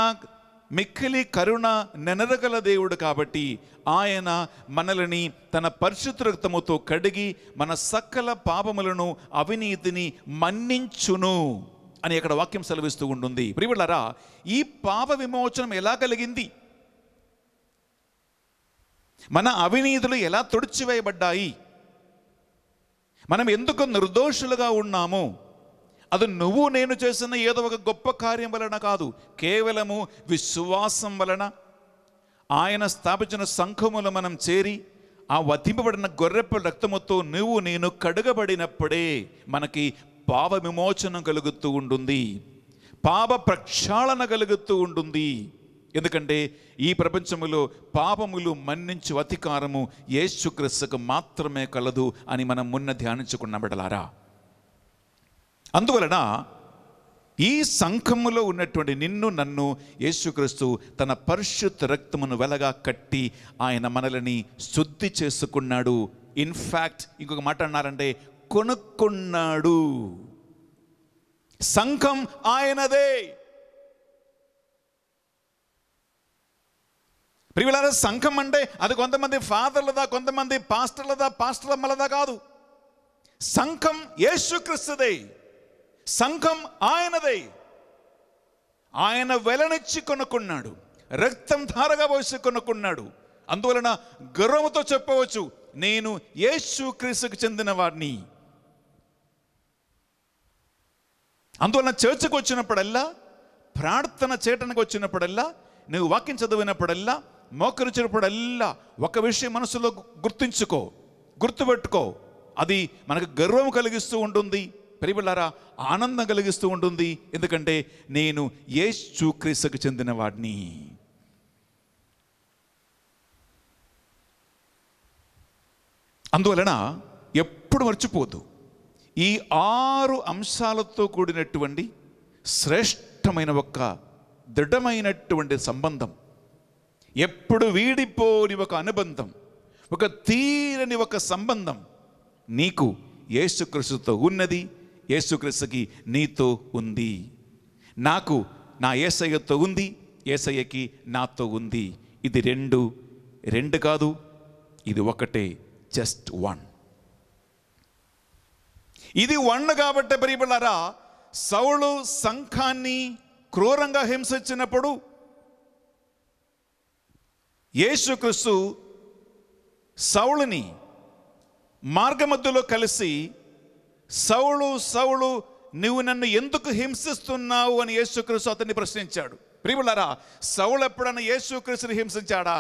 మిక్కిలి కరుణ నెనరగల దేవుడు కాబట్టి ఆయన మనలని తన పరిశుద్ధ రక్తముతో కడిగి మన సకల పాపములను అవినీతిని మన్నించును అని అక్కడ వాక్యం సెలవిస్తూ ఉంటుంది ప్రియులరా ఈ పాప విమోచనం ఎలా కలిగింది మన అవినీతులు ఎలా తుడిచివేయబడ్డాయి మనం ఎందుకు నిర్దోషులుగా ఉన్నాము అది నువ్వు నేను చేసిన ఏదో ఒక గొప్ప కార్యం వలన కాదు కేవలము విశ్వాసం వలన ఆయన స్థాపించిన సంఘములు మనం చేరి ఆ వధింపబడిన గొర్రెప్ప రక్తముతో నువ్వు నేను కడుగబడినప్పుడే మనకి పాప విమోచన కలుగుతూ ఉంటుంది పాప ప్రక్షాళన కలుగుతూ ఉంటుంది ఎందుకంటే ఈ ప్రపంచములో పాపములు మన్నించు అధికారము యేసుక్రీస్తుకు మాత్రమే కలదు అని మనం మున్న ధ్యానించుకున్న బిడలారా అందువలన ఈ సంఘములో ఉన్నటువంటి నిన్ను నన్ను యేసుక్రీస్తు తన పరిశుద్ధ రక్తమును వెలగా కట్టి ఆయన మనలని శుద్ధి చేసుకున్నాడు ఇన్ఫ్యాక్ట్ ఇంకొక మాట అన్నారంటే కొనుక్కున్నాడు సంఘం ఆయనదే ప్రియులార సంఘం అంటే అది కొంతమంది ఫాదర్లదా కొంతమంది పాస్టర్లదా పాస్టర్లమ్మలదా కాదు సంఘం యేసుక్రీస్తుదే సంఘం ఆయనదే ఆయన వెలనిచ్చి కొనుక్కున్నాడు రక్తం ధారగా పోసి కొనుక్కున్నాడు అందువలన గర్వంతో చెప్పవచ్చు నేను యేసు క్రీస్తుకు చెందిన వాడిని అందువలన చర్చకు వచ్చినప్పుడల్లా ప్రార్థన చేయటానికి వచ్చినప్పుడల్లా నువ్వు వాక్యం చదివినప్పుడల్లా మోకరించినప్పుడల్లా ఒక విషయం మనసులో గుర్తుంచుకో గుర్తుపెట్టుకో అది మనకు గర్వం కలిగిస్తూ ఉంటుంది ప్రియులారా ఆనందం కలిగిస్తూ ఉంటుంది ఎందుకంటే నేను ఏ క్రీస్తుకు చెందిన వాడిని అందువలన ఎప్పుడు మర్చిపోదు ఈ ఆరు అంశాలతో కూడినటువంటి శ్రేష్టమైన ఒక దృఢమైనటువంటి సంబంధం ఎప్పుడు వీడిపోని ఒక అనుబంధం ఒక తీరని ఒక సంబంధం నీకు యేసుక్రీస్తుతో ఉన్నది యేసుక్రీస్తుకి నీతో ఉంది నాకు నా ఏసయ్యతో ఉంది ఏసయ్యకి నాతో ఉంది ఇది రెండు రెండు కాదు ఇది ఒకటే జస్ట్ వన్ ఇది వన్ కాబట్టి ప్రియబిళ్ళారా సౌలు సంఘాన్ని క్రూరంగా హింసించినప్పుడు యేసుక్రీస్తు సౌళుని మార్గమధ్యలో కలిసి సౌలు సౌలు నువ్వు నన్ను ఎందుకు హింసిస్తున్నావు అని యేసుక్రీస్తు అతన్ని ప్రశ్నించాడు ప్రియులారా సౌలు ఎప్పుడన్నా యేసుక్రీస్తుని హింసించాడా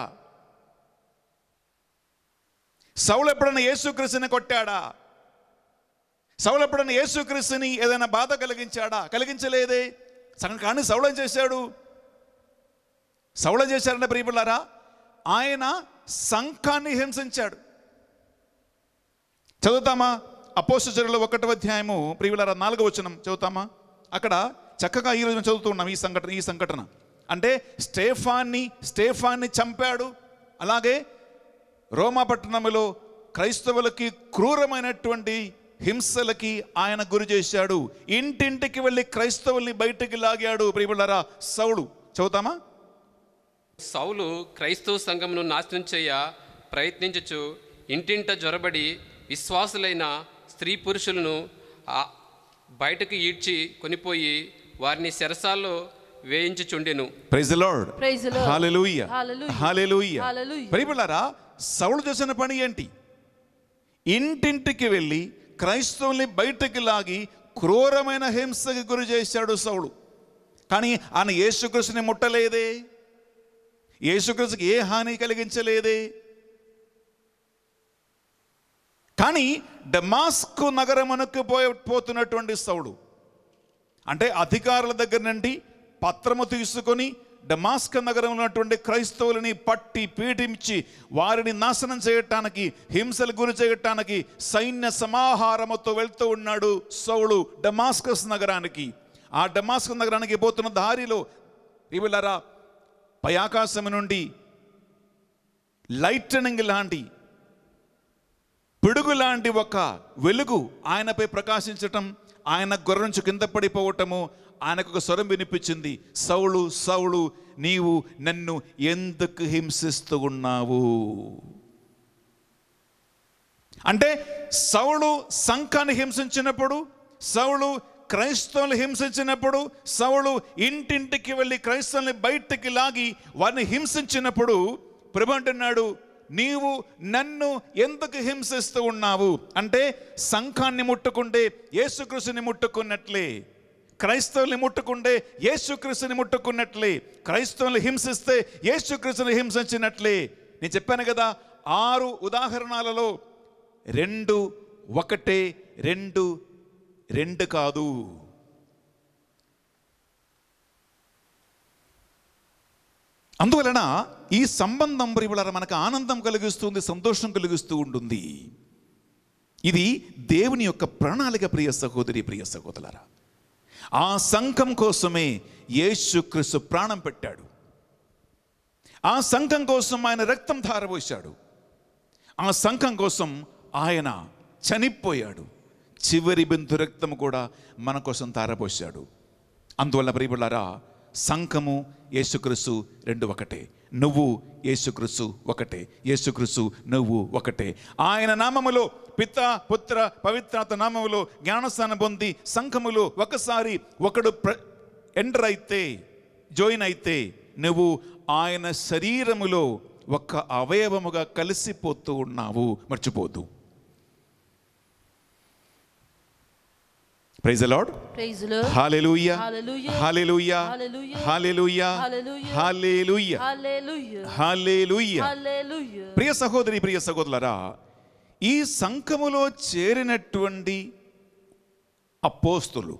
సౌలు ఎప్పుడన్నా యేసుక్రీస్తుని కొట్టాడా సౌలు ఎప్పుడన్నా యేసుక్రీస్తుని ఏదైనా బాధ కలిగించాడా కలిగించలేదే సగం కానీ సౌలం చేశాడు సౌలం చేశాడన్న ప్రియులారా ఆయన సంఘాన్ని హింసించాడు చదువుతామా అపోసరులు ఒకటవ అధ్యాయము ప్రియులారా నాలుగవ వచనం చదువుతామా అక్కడ చక్కగా ఈ రోజున చదువుతున్నాం ఈ సంఘటన ఈ సంఘటన అంటే స్టేఫాన్ని స్టేఫాన్ని చంపాడు అలాగే రోమాపట్టణంలో క్రైస్తవులకి క్రూరమైనటువంటి హింసలకి ఆయన గురి చేశాడు ఇంటింటికి వెళ్ళి క్రైస్తవుల్ని బయటికి లాగాడు ప్రియులారా సౌలు చదువుతామా సౌలు క్రైస్తవ సంఘమును నాశనం చేయ ప్రయత్నించచ్చు ఇంటింట జొరబడి విశ్వాసులైన స్త్రీ పురుషులను బయటకు ఈడ్చి కొనిపోయి వారిని శిరసాల్లో వేయించుచుండెను praise Lord praise Lord hallelujah hallelujah సౌలు చేసిన పని ఏంటి ఇంటింటికి వెళ్ళి క్రైస్తవుల్ని బయటకి లాగి క్రూరమైన హింసకి గురి చేశాడు సౌడు కానీ ఆయన యేసుకృష్ణని ముట్టలేదే యేసుకృష్ణకి ఏ హాని కలిగించలేదే కానీ డెమాస్కు నగరమునకు పోతున్నటువంటి సౌడు అంటే అధికారుల దగ్గర నుండి పత్రము తీసుకొని డమాస్క నగరంలో ఉన్నటువంటి క్రైస్తవులని పట్టి పీడించి వారిని నాశనం చేయటానికి హింసలు గురి చేయటానికి సైన్య సమాహారముతో వెళ్తూ ఉన్నాడు సౌడు డమాస్కస్ నగరానికి ఆ డమాస్కస్ నగరానికి పోతున్న దారిలో ఇవిలరా పయాకాశం నుండి లైటనింగ్ లాంటి పిడుగు లాంటి ఒక వెలుగు ఆయనపై ప్రకాశించటం ఆయన గుర్రంచు కింద పడిపోవటము ఆయనకు ఒక స్వరం వినిపించింది సౌలు సౌలు నీవు నన్ను ఎందుకు హింసిస్తూ ఉన్నావు అంటే సౌలు సంఘాన్ని హింసించినప్పుడు సౌలు క్రైస్తవులు హింసించినప్పుడు సౌలు ఇంటింటికి వెళ్ళి క్రైస్తవుల్ని బయటికి లాగి వారిని హింసించినప్పుడు ప్రభు అంటున్నాడు నీవు నన్ను ఎందుకు హింసిస్తూ ఉన్నావు అంటే సంఘాన్ని ముట్టుకుంటే యేసుకృషిని ముట్టుకున్నట్లే క్రైస్తవుల్ని ముట్టుకుంటే యేసుక్రీస్తుని ముట్టుకున్నట్లే క్రైస్తవుల్ని హింసిస్తే యేసుక్రీస్తుని హింసించినట్లే నేను చెప్పాను కదా ఆరు ఉదాహరణలలో రెండు ఒకటే రెండు రెండు కాదు అందువలన ఈ సంబంధం ప్రియులర మనకు ఆనందం కలిగిస్తుంది సంతోషం కలిగిస్తూ ఉంటుంది ఇది దేవుని యొక్క ప్రణాళిక ప్రియ సహోదరి ప్రియ సహోదరులారా ఆ సంఘం కోసమే యేసుక్రీస్తు ప్రాణం పెట్టాడు ఆ సంఘం కోసం ఆయన రక్తం ధారపోశాడు ఆ సంఘం కోసం ఆయన చనిపోయాడు చివరి బిందు రక్తం కూడా మన కోసం ధారపోశాడు అందువల్ల ప్రియపడారా సంఘము యేసుక్రీస్తు రెండు ఒకటే నువ్వు యేసుక్రీస్తు ఒకటే యేసుక్రీస్తు నువ్వు ఒకటే ఆయన నామములో పిత పుత్ర పవిత్రాత నామములో జ్ఞానస్థానం పొంది సంఖములో ఒకసారి ఒకడు ప్ర ఎంటర్ అయితే జాయిన్ అయితే నువ్వు ఆయన శరీరములో ఒక్క అవయవముగా కలిసిపోతూ ఉన్నావు మర్చిపోదు praise Lord hallelujah hallelujah hallelujah hallelujah hallelujah ప్రియ సహోదరి ప్రియ సహోదరులరా ఈ సంఘములో చేరినటువంటి అపోస్తులు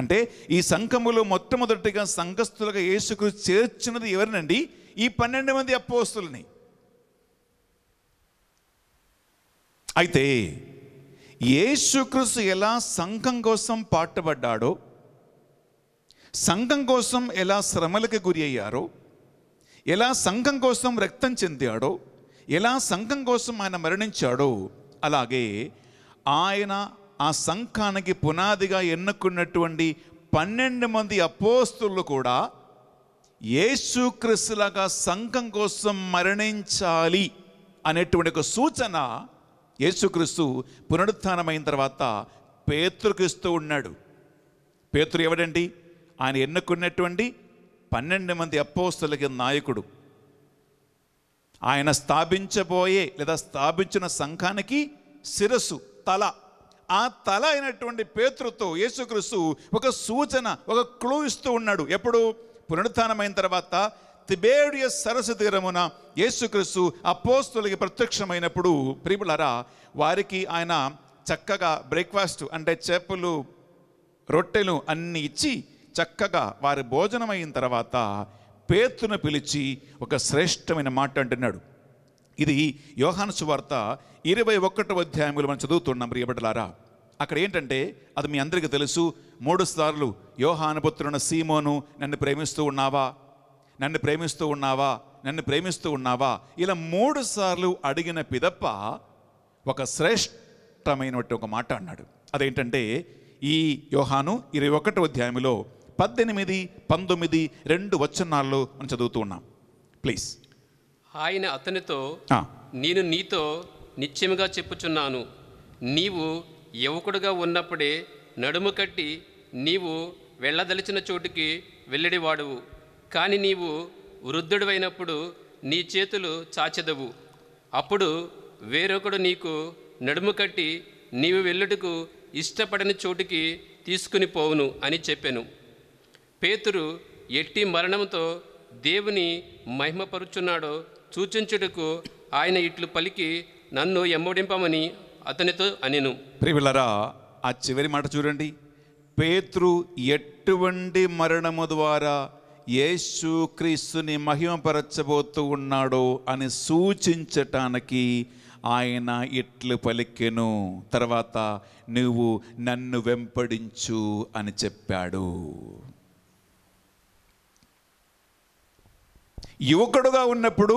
అంటే ఈ సంఘములో మొట్టమొదటిగా సంఘస్థులుగా యేసుక్రీస్తు చేర్చినది ఎవరినండి ఈ పన్నెండు మంది అపోస్తుల్ని అయితే యేసుక్రీస్తు ఎలా సంఘం కోసం పాటుపడ్డాడో సంఘం కోసం ఎలా శ్రమలకు గురి అయ్యారో ఎలా సంఘం కోసం రక్తం చెందాడో ఎలా సంఘం కోసం ఆయన మరణించాడో అలాగే ఆయన ఆ సంఘానికి పునాదిగా ఎన్నుకున్నటువంటి పన్నెండు మంది అపోస్తులు కూడా యేసుక్రిస్తులాగా సంఘం కోసం మరణించాలి అనేటువంటి ఒక సూచన యేసుక్రీస్తు పునరుత్థానమైన తర్వాత పేతృక్రీస్తూ ఉన్నాడు పేతురు ఎవడండి ఆయన ఎన్నుకున్నటువంటి పన్నెండు మంది అప్పోస్తులకి నాయకుడు ఆయన స్థాపించబోయే లేదా స్థాపించిన సంఘానికి శిరస్సు తల ఆ తల అయినటువంటి పేతృతో యేసుక్రీస్తు ఒక సూచన ఒక క్లూ ఇస్తూ ఉన్నాడు ఎప్పుడు పునరుత్నమైన తర్వాత తిబేడియ సరస్సు తీరమున యేసుక్రీస్తు అపోస్తులకి ప్రత్యక్షమైనప్పుడు ప్రియులరా వారికి ఆయన చక్కగా బ్రేక్ఫాస్ట్ అంటే చేపలు రొట్టెలు అన్నీ ఇచ్చి చక్కగా వారి భోజనం అయిన తర్వాత పేతును పిలిచి ఒక శ్రేష్టమైన మాట అంటున్నాడు ఇది యోహాను సువార్త ఇరవై ఒకటవ అధ్యాయములు మనం చదువుతున్నాం ప్రియబడలారా అక్కడ ఏంటంటే అది మీ అందరికీ తెలుసు మూడు సార్లు యోహానుపుత్రున సీమోను నన్ను ప్రేమిస్తూ ఉన్నావా నన్ను ప్రేమిస్తూ ఉన్నావా నన్ను ప్రేమిస్తూ ఉన్నావా ఇలా మూడు సార్లు అడిగిన పిదప్ప ఒక శ్రేష్టమైనటువంటి ఒక మాట అన్నాడు అదేంటంటే ఈ యోహాను ఇరవై ఒకటో అధ్యాయంలో పద్దెనిమిది పంతొమ్మిది రెండు వచనాల్లో మనం చదువుతూ ఉన్నాం ప్లీజ్ ఆయన అతనితో నేను నీతో నిత్యముగా చెప్పుచున్నాను నీవు యువకుడుగా ఉన్నప్పుడే నడుము కట్టి నీవు వెళ్ళదలిచిన చోటుకి వెళ్ళడివాడువు కానీ నీవు వృద్ధుడివైనప్పుడు నీ చేతులు చాచెదవు అప్పుడు వేరొకడు నీకు నడుము కట్టి నీవు వెళ్ళుటకు ఇష్టపడని చోటుకి తీసుకుని పోవును అని చెప్పాను పేతురు ఎట్టి మరణంతో దేవుని మహిమపరుచున్నాడో సూచించుటకు ఆయన ఇట్లు పలికి నన్ను ఎమ్మడింపమని అతనితో అనిను ప్రియులరా ఆ చివరి మాట చూడండి పేతృ ఎటువంటి మరణము ద్వారా యేసు క్రీస్తుని మహిమపరచబోతూ ఉన్నాడో అని సూచించటానికి ఆయన ఇట్లు పలికెను తర్వాత నువ్వు నన్ను వెంపడించు అని చెప్పాడు యువకుడుగా ఉన్నప్పుడు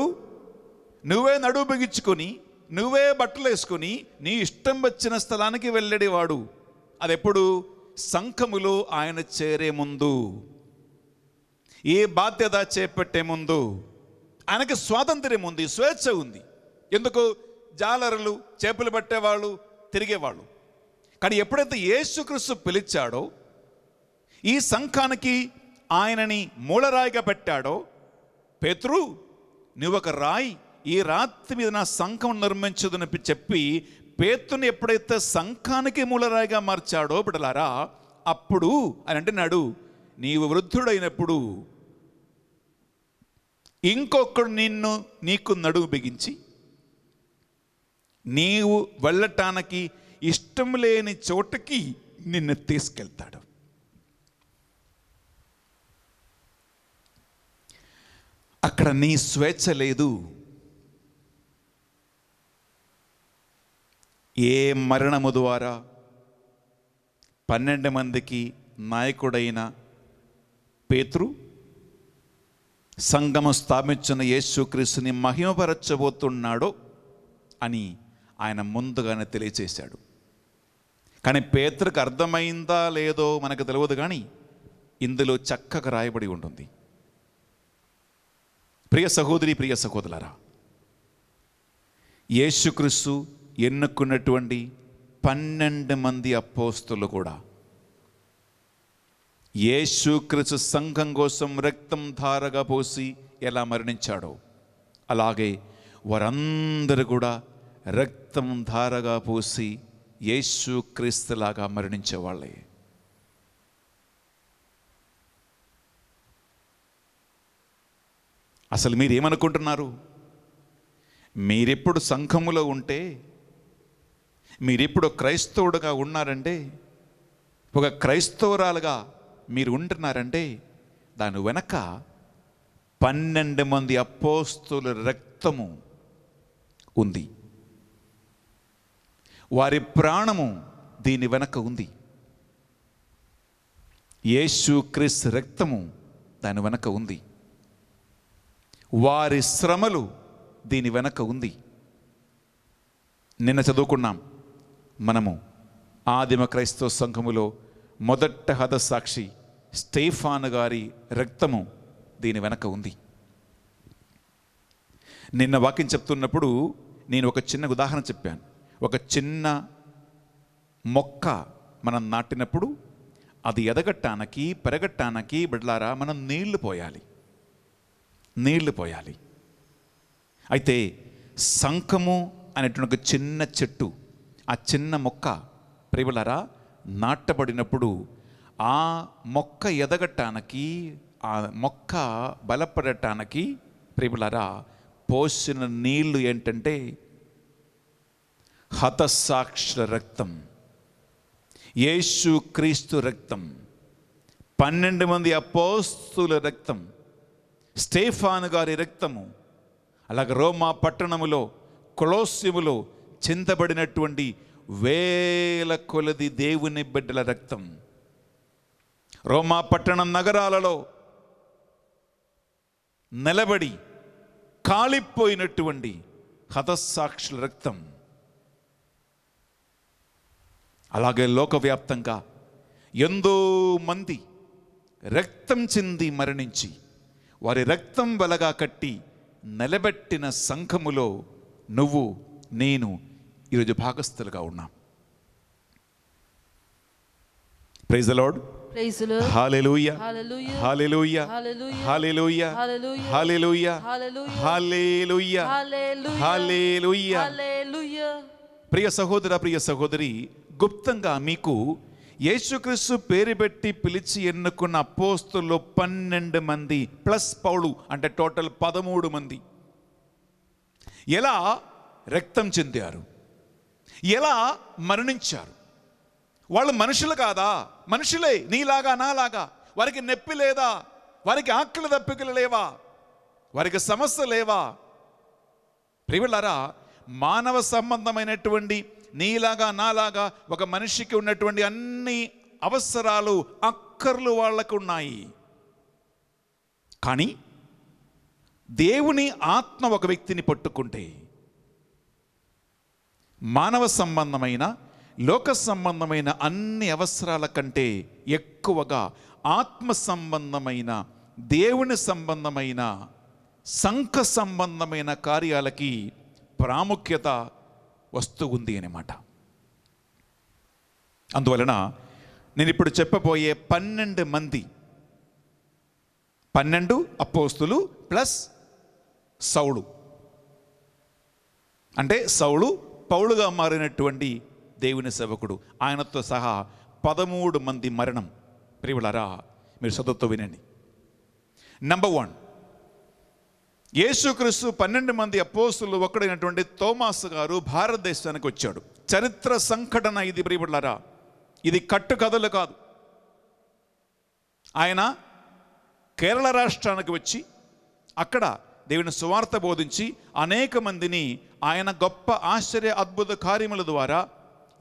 నువ్వే నడువు బిగించుకొని నువ్వే బట్టలు వేసుకొని నీ ఇష్టం వచ్చిన స్థలానికి వెళ్ళేవాడు అది ఎప్పుడు ఆయన చేరే ముందు ఈ బాధ్యత చేపట్టే ముందు ఆయనకి స్వాతంత్ర్యం ఉంది స్వేచ్ఛ ఉంది ఎందుకు జాలరులు చేపలు పట్టేవాళ్ళు తిరిగేవాళ్ళు కానీ ఎప్పుడైతే యేసుక్రీస్తు పిలిచాడో ఈ సంఘానికి ఆయనని మూలరాయిగా పెట్టాడో పేతృ నువ్వు ఒక రాయి ఈ రాత్రి మీద నా సంఘం నిర్మించదని చెప్పి పేతుని ఎప్పుడైతే సంఘానికి మూలరాయిగా మార్చాడో బిడలారా అప్పుడు అని అంటున్నాడు నీవు వృద్ధుడైనప్పుడు ఇంకొకడు నిన్ను నీకు నడుము బిగించి నీవు వెళ్ళటానికి ఇష్టం లేని చోటకి నిన్ను తీసుకెళ్తాడు అక్కడ నీ స్వేచ్ఛ లేదు ఏ మరణము ద్వారా పన్నెండు మందికి నాయకుడైన పేతృ సంఘము స్థాపించిన యేసుక్రీస్తుని మహిమపరచబోతున్నాడో అని ఆయన ముందుగానే తెలియచేశాడు కానీ పేతృకు అర్థమైందా లేదో మనకు తెలియదు కానీ ఇందులో చక్కగా రాయబడి ఉంటుంది ప్రియ సహోదరి ప్రియ సహోదరులారా యేసుక్రీస్తు ఎన్నుకున్నటువంటి పన్నెండు మంది అపోస్తులు కూడా క్రిసు సంఘం కోసం రక్తం ధారగా పోసి ఎలా మరణించాడో అలాగే వారందరూ కూడా రక్తం ధారగా పోసి క్రీస్తులాగా మరణించేవాళ్ళే అసలు మీరు ఏమనుకుంటున్నారు మీరెప్పుడు సంఘములో ఉంటే మీరెప్పుడు క్రైస్తవుడుగా ఉన్నారంటే ఒక క్రైస్తవురాలుగా మీరు ఉంటున్నారంటే దాని వెనక పన్నెండు మంది అపోస్తుల రక్తము ఉంది వారి ప్రాణము దీని వెనక ఉంది యేసు క్రిస్ రక్తము దాని వెనక ఉంది వారి శ్రమలు దీని వెనక ఉంది నిన్న చదువుకున్నాం మనము ఆదిమ క్రైస్తవ సంఘములో మొదట సాక్షి స్టేఫాన్ గారి రక్తము దీని వెనక ఉంది నిన్న వాక్యం చెప్తున్నప్పుడు నేను ఒక చిన్న ఉదాహరణ చెప్పాను ఒక చిన్న మొక్క మనం నాటినప్పుడు అది ఎదగట్టానికి పెరగట్టానికి బిడ్లారా మనం నీళ్లు పోయాలి నీళ్లు పోయాలి అయితే సంఖము అనేటువంటి ఒక చిన్న చెట్టు ఆ చిన్న మొక్క ప్రియులరా నాటబడినప్పుడు ఆ మొక్క ఎదగటానికి ఆ మొక్క బలపడటానికి ప్రేమలరా పోసిన నీళ్లు ఏంటంటే హతసాక్షుల రక్తం యేసు క్రీస్తు రక్తం పన్నెండు మంది అపోస్తుల రక్తం స్టేఫాను గారి రక్తము అలాగే రోమా పట్టణములో కొలోస్యములో చింతబడినటువంటి వేల కొలది దేవుని బిడ్డల రక్తం రోమా పట్టణం నగరాలలో నిలబడి కాలిపోయినటువంటి హతసాక్షుల రక్తం అలాగే లోకవ్యాప్తంగా ఎంతో మంది రక్తం చెంది మరణించి వారి రక్తం వెలగా కట్టి నిలబెట్టిన సంఘములో నువ్వు నేను ఈరోజు భాగస్థులుగా ఉన్నాం ప్రైజ్ లాడ్ ప్రియ సహోదర ప్రియ సహోదరి గుప్తంగా మీకు యేసుక్రీస్తు పేరు పెట్టి పిలిచి ఎన్నుకున్న పోస్తులు పన్నెండు మంది ప్లస్ పౌడు అంటే టోటల్ పదమూడు మంది ఎలా రక్తం చెందారు ఎలా మరణించారు వాళ్ళు మనుషులు కాదా మనుషులే నీలాగా నాలాగా వారికి నొప్పి లేదా వారికి ఆకలి దప్పికలు లేవా వారికి సమస్య లేవా ప్రియులారా మానవ సంబంధమైనటువంటి నీలాగా నాలాగా ఒక మనిషికి ఉన్నటువంటి అన్ని అవసరాలు అక్కర్లు వాళ్లకు ఉన్నాయి కానీ దేవుని ఆత్మ ఒక వ్యక్తిని పట్టుకుంటే మానవ సంబంధమైన లోక సంబంధమైన అన్ని అవసరాల కంటే ఎక్కువగా ఆత్మ సంబంధమైన దేవుని సంబంధమైన సంఖ సంబంధమైన కార్యాలకి ప్రాముఖ్యత వస్తూ ఉంది అనమాట అందువలన నేను ఇప్పుడు చెప్పబోయే పన్నెండు మంది పన్నెండు అపోస్తులు ప్లస్ సౌడు అంటే సౌడు పౌలుగా మారినటువంటి దేవుని సేవకుడు ఆయనతో సహా పదమూడు మంది మరణం ప్రియులరా మీరు సదత్వ వినండి నంబర్ వన్ యేసుక్రీస్తు పన్నెండు మంది అపోసులు ఒకడైనటువంటి తోమాస్ గారు భారతదేశానికి వచ్చాడు చరిత్ర సంఘటన ఇది ప్రియులరా ఇది కట్టు కథలు కాదు ఆయన కేరళ రాష్ట్రానికి వచ్చి అక్కడ దేవుని సువార్త బోధించి అనేక మందిని ఆయన గొప్ప ఆశ్చర్య అద్భుత కార్యముల ద్వారా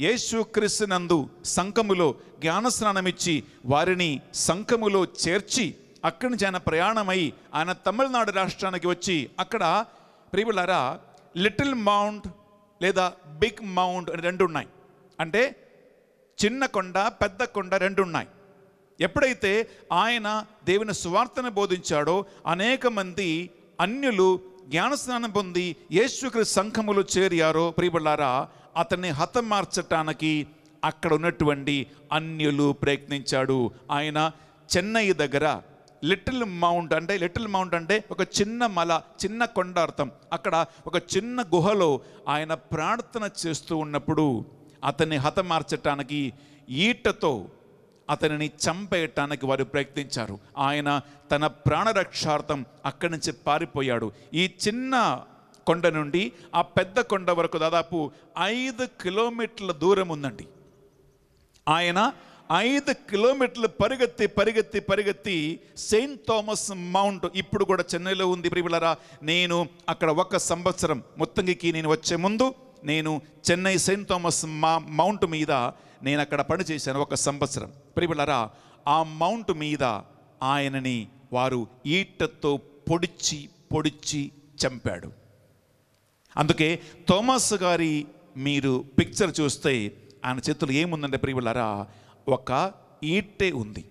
యేసు నందు సంఖములో జ్ఞానస్నానమిచ్చి వారిని సంఖములో చేర్చి అక్కడి నుంచి ఆయన ప్రయాణమై ఆయన తమిళనాడు రాష్ట్రానికి వచ్చి అక్కడ ప్రియులారా లిటిల్ మౌంట్ లేదా బిగ్ మౌంట్ రెండు ఉన్నాయి అంటే చిన్న కొండ పెద్ద కొండ రెండు ఉన్నాయి ఎప్పుడైతే ఆయన దేవుని సువార్తను బోధించాడో అనేక మంది అన్యులు జ్ఞానస్నానం పొంది యేసుక్రి సంఘములు చేరారో ప్రియబళ్ళారా అతన్ని మార్చటానికి అక్కడ ఉన్నటువంటి అన్యులు ప్రయత్నించాడు ఆయన చెన్నై దగ్గర లిటిల్ మౌంట్ అంటే లిటిల్ మౌంట్ అంటే ఒక చిన్న మల చిన్న కొండ అర్థం అక్కడ ఒక చిన్న గుహలో ఆయన ప్రార్థన చేస్తూ ఉన్నప్పుడు అతన్ని హతమార్చటానికి ఈటతో అతనిని చంపేయటానికి వారు ప్రయత్నించారు ఆయన తన ప్రాణరక్షార్థం అక్కడి నుంచి పారిపోయాడు ఈ చిన్న కొండ నుండి ఆ పెద్ద కొండ వరకు దాదాపు ఐదు కిలోమీటర్ల దూరం ఉందండి ఆయన ఐదు కిలోమీటర్లు పరిగెత్తి పరిగెత్తి పరిగెత్తి సెయింట్ థామస్ మౌంట్ ఇప్పుడు కూడా చెన్నైలో ఉంది ప్రియులరా నేను అక్కడ ఒక సంవత్సరం మొత్తంకి నేను వచ్చే ముందు నేను చెన్నై సెయింట్ థామస్ మా మౌంట్ మీద నేను అక్కడ పని చేశాను ఒక సంవత్సరం ప్రిబులరా ఆ మౌంట్ మీద ఆయనని వారు ఈటతో పొడిచి పొడిచి చంపాడు అందుకే థోమస్ గారి మీరు పిక్చర్ చూస్తే ఆయన చేతులు ఏముందంటే ప్రియులరా ఒక ఈటే ఉంది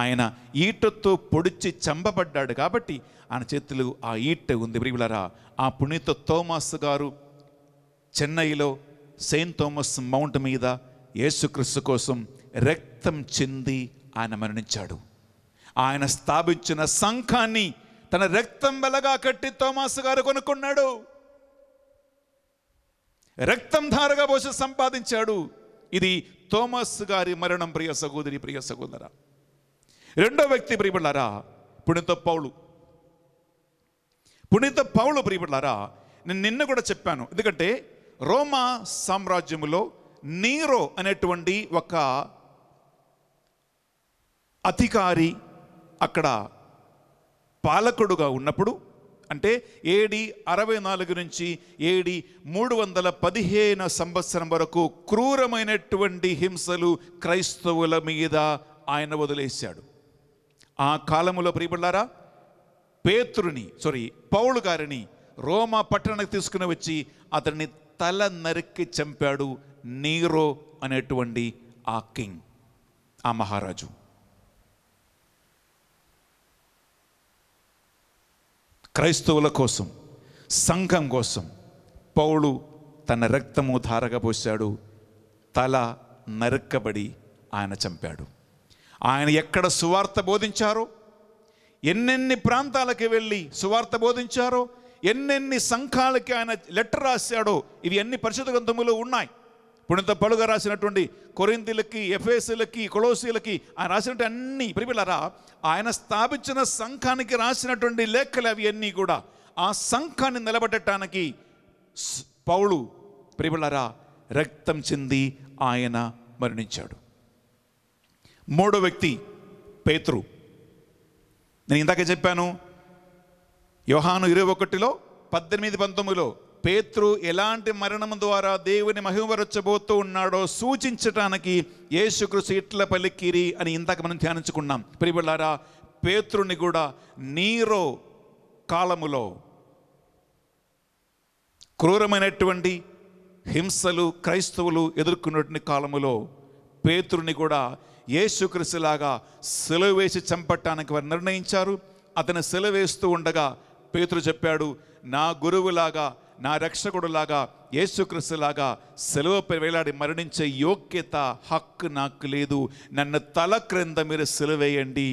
ఆయన ఈటతో పొడిచి చంపబడ్డాడు కాబట్టి ఆయన చేతులు ఆ ఈటే ఉంది ప్రియులరా ఆ పుణీత థోమస్ గారు చెన్నైలో సెయింట్ థామస్ మౌంట్ మీద యేసుక్రీస్తు కోసం రక్తం చెంది ఆయన మరణించాడు ఆయన స్థాపించిన సంఘాన్ని తన రక్తం వెలగా కట్టి తోమాస్ గారు కొనుక్కున్నాడు రక్తం ధారగా పోసి సంపాదించాడు ఇది థోమస్ గారి మరణం ప్రియ సహోదరి ప్రియ సహోదర రెండో వ్యక్తి ప్రియబిళ్ళారా పుణిత పౌలు పుణిత పౌలు ప్రియబిళ్ళారా నేను నిన్న కూడా చెప్పాను ఎందుకంటే రోమా సామ్రాజ్యములో నీరో అనేటువంటి ఒక అధికారి అక్కడ పాలకుడుగా ఉన్నప్పుడు అంటే ఏడి అరవై నాలుగు నుంచి ఏడి మూడు వందల పదిహేను సంవత్సరం వరకు క్రూరమైనటువంటి హింసలు క్రైస్తవుల మీద ఆయన వదిలేశాడు ఆ కాలములో ప్రియబడ్డారా పేతురుని సారీ పౌలు గారిని రోమా పట్టణానికి తీసుకుని వచ్చి అతన్ని తల నరికి చంపాడు నీరో అనేటువంటి ఆ కింగ్ ఆ మహారాజు క్రైస్తవుల కోసం సంఘం కోసం పౌలు తన రక్తము ధారగా పోశాడు తల నరక్కబడి ఆయన చంపాడు ఆయన ఎక్కడ సువార్త బోధించారో ఎన్నెన్ని ప్రాంతాలకి వెళ్ళి సువార్త బోధించారో ఎన్నెన్ని సంఘాలకి ఆయన లెటర్ రాశాడో ఇవి అన్ని పరిశుద్ధ గ్రంథములు ఉన్నాయి పుణ్యత పలుగా రాసినటువంటి కొరింతిలకి ఎఫ్ఎస్లకి కొలోసీలకి ఆయన రాసినటువంటి అన్ని ప్రిపిలరా ఆయన స్థాపించిన సంఘానికి రాసినటువంటి లేఖలు అవి అన్నీ కూడా ఆ సంఘాన్ని నిలబెట్టడానికి పౌలు ప్రిపిలరా రక్తం చెంది ఆయన మరణించాడు మూడో వ్యక్తి పేతృ నేను ఇందాక చెప్పాను యోహాను ఇరవై ఒకటిలో పద్దెనిమిది పంతొమ్మిదిలో పేత్రు ఎలాంటి మరణం ద్వారా దేవుని మహిమపరచబోతూ ఉన్నాడో సూచించటానికి యేసుకృషి ఇట్ల పలికిరి అని ఇందాక మనం ధ్యానించుకున్నాం ప్రిబిళ్ళారా పేత్రుని కూడా నీరో కాలములో క్రూరమైనటువంటి హింసలు క్రైస్తవులు ఎదుర్కొన్నటువంటి కాలములో పేత్రుని కూడా యేసుక్రిస్తులాగా సెలవు వేసి చంపటానికి వారు నిర్ణయించారు అతను వేస్తూ ఉండగా పేతురు చెప్పాడు నా గురువులాగా నా రక్షకుడులాగా యేసుక్రీస్తులాగా సెలవుపై వేలాడి మరణించే యోగ్యత హక్కు నాకు లేదు నన్ను తల క్రింద మీరు సెలవేయండి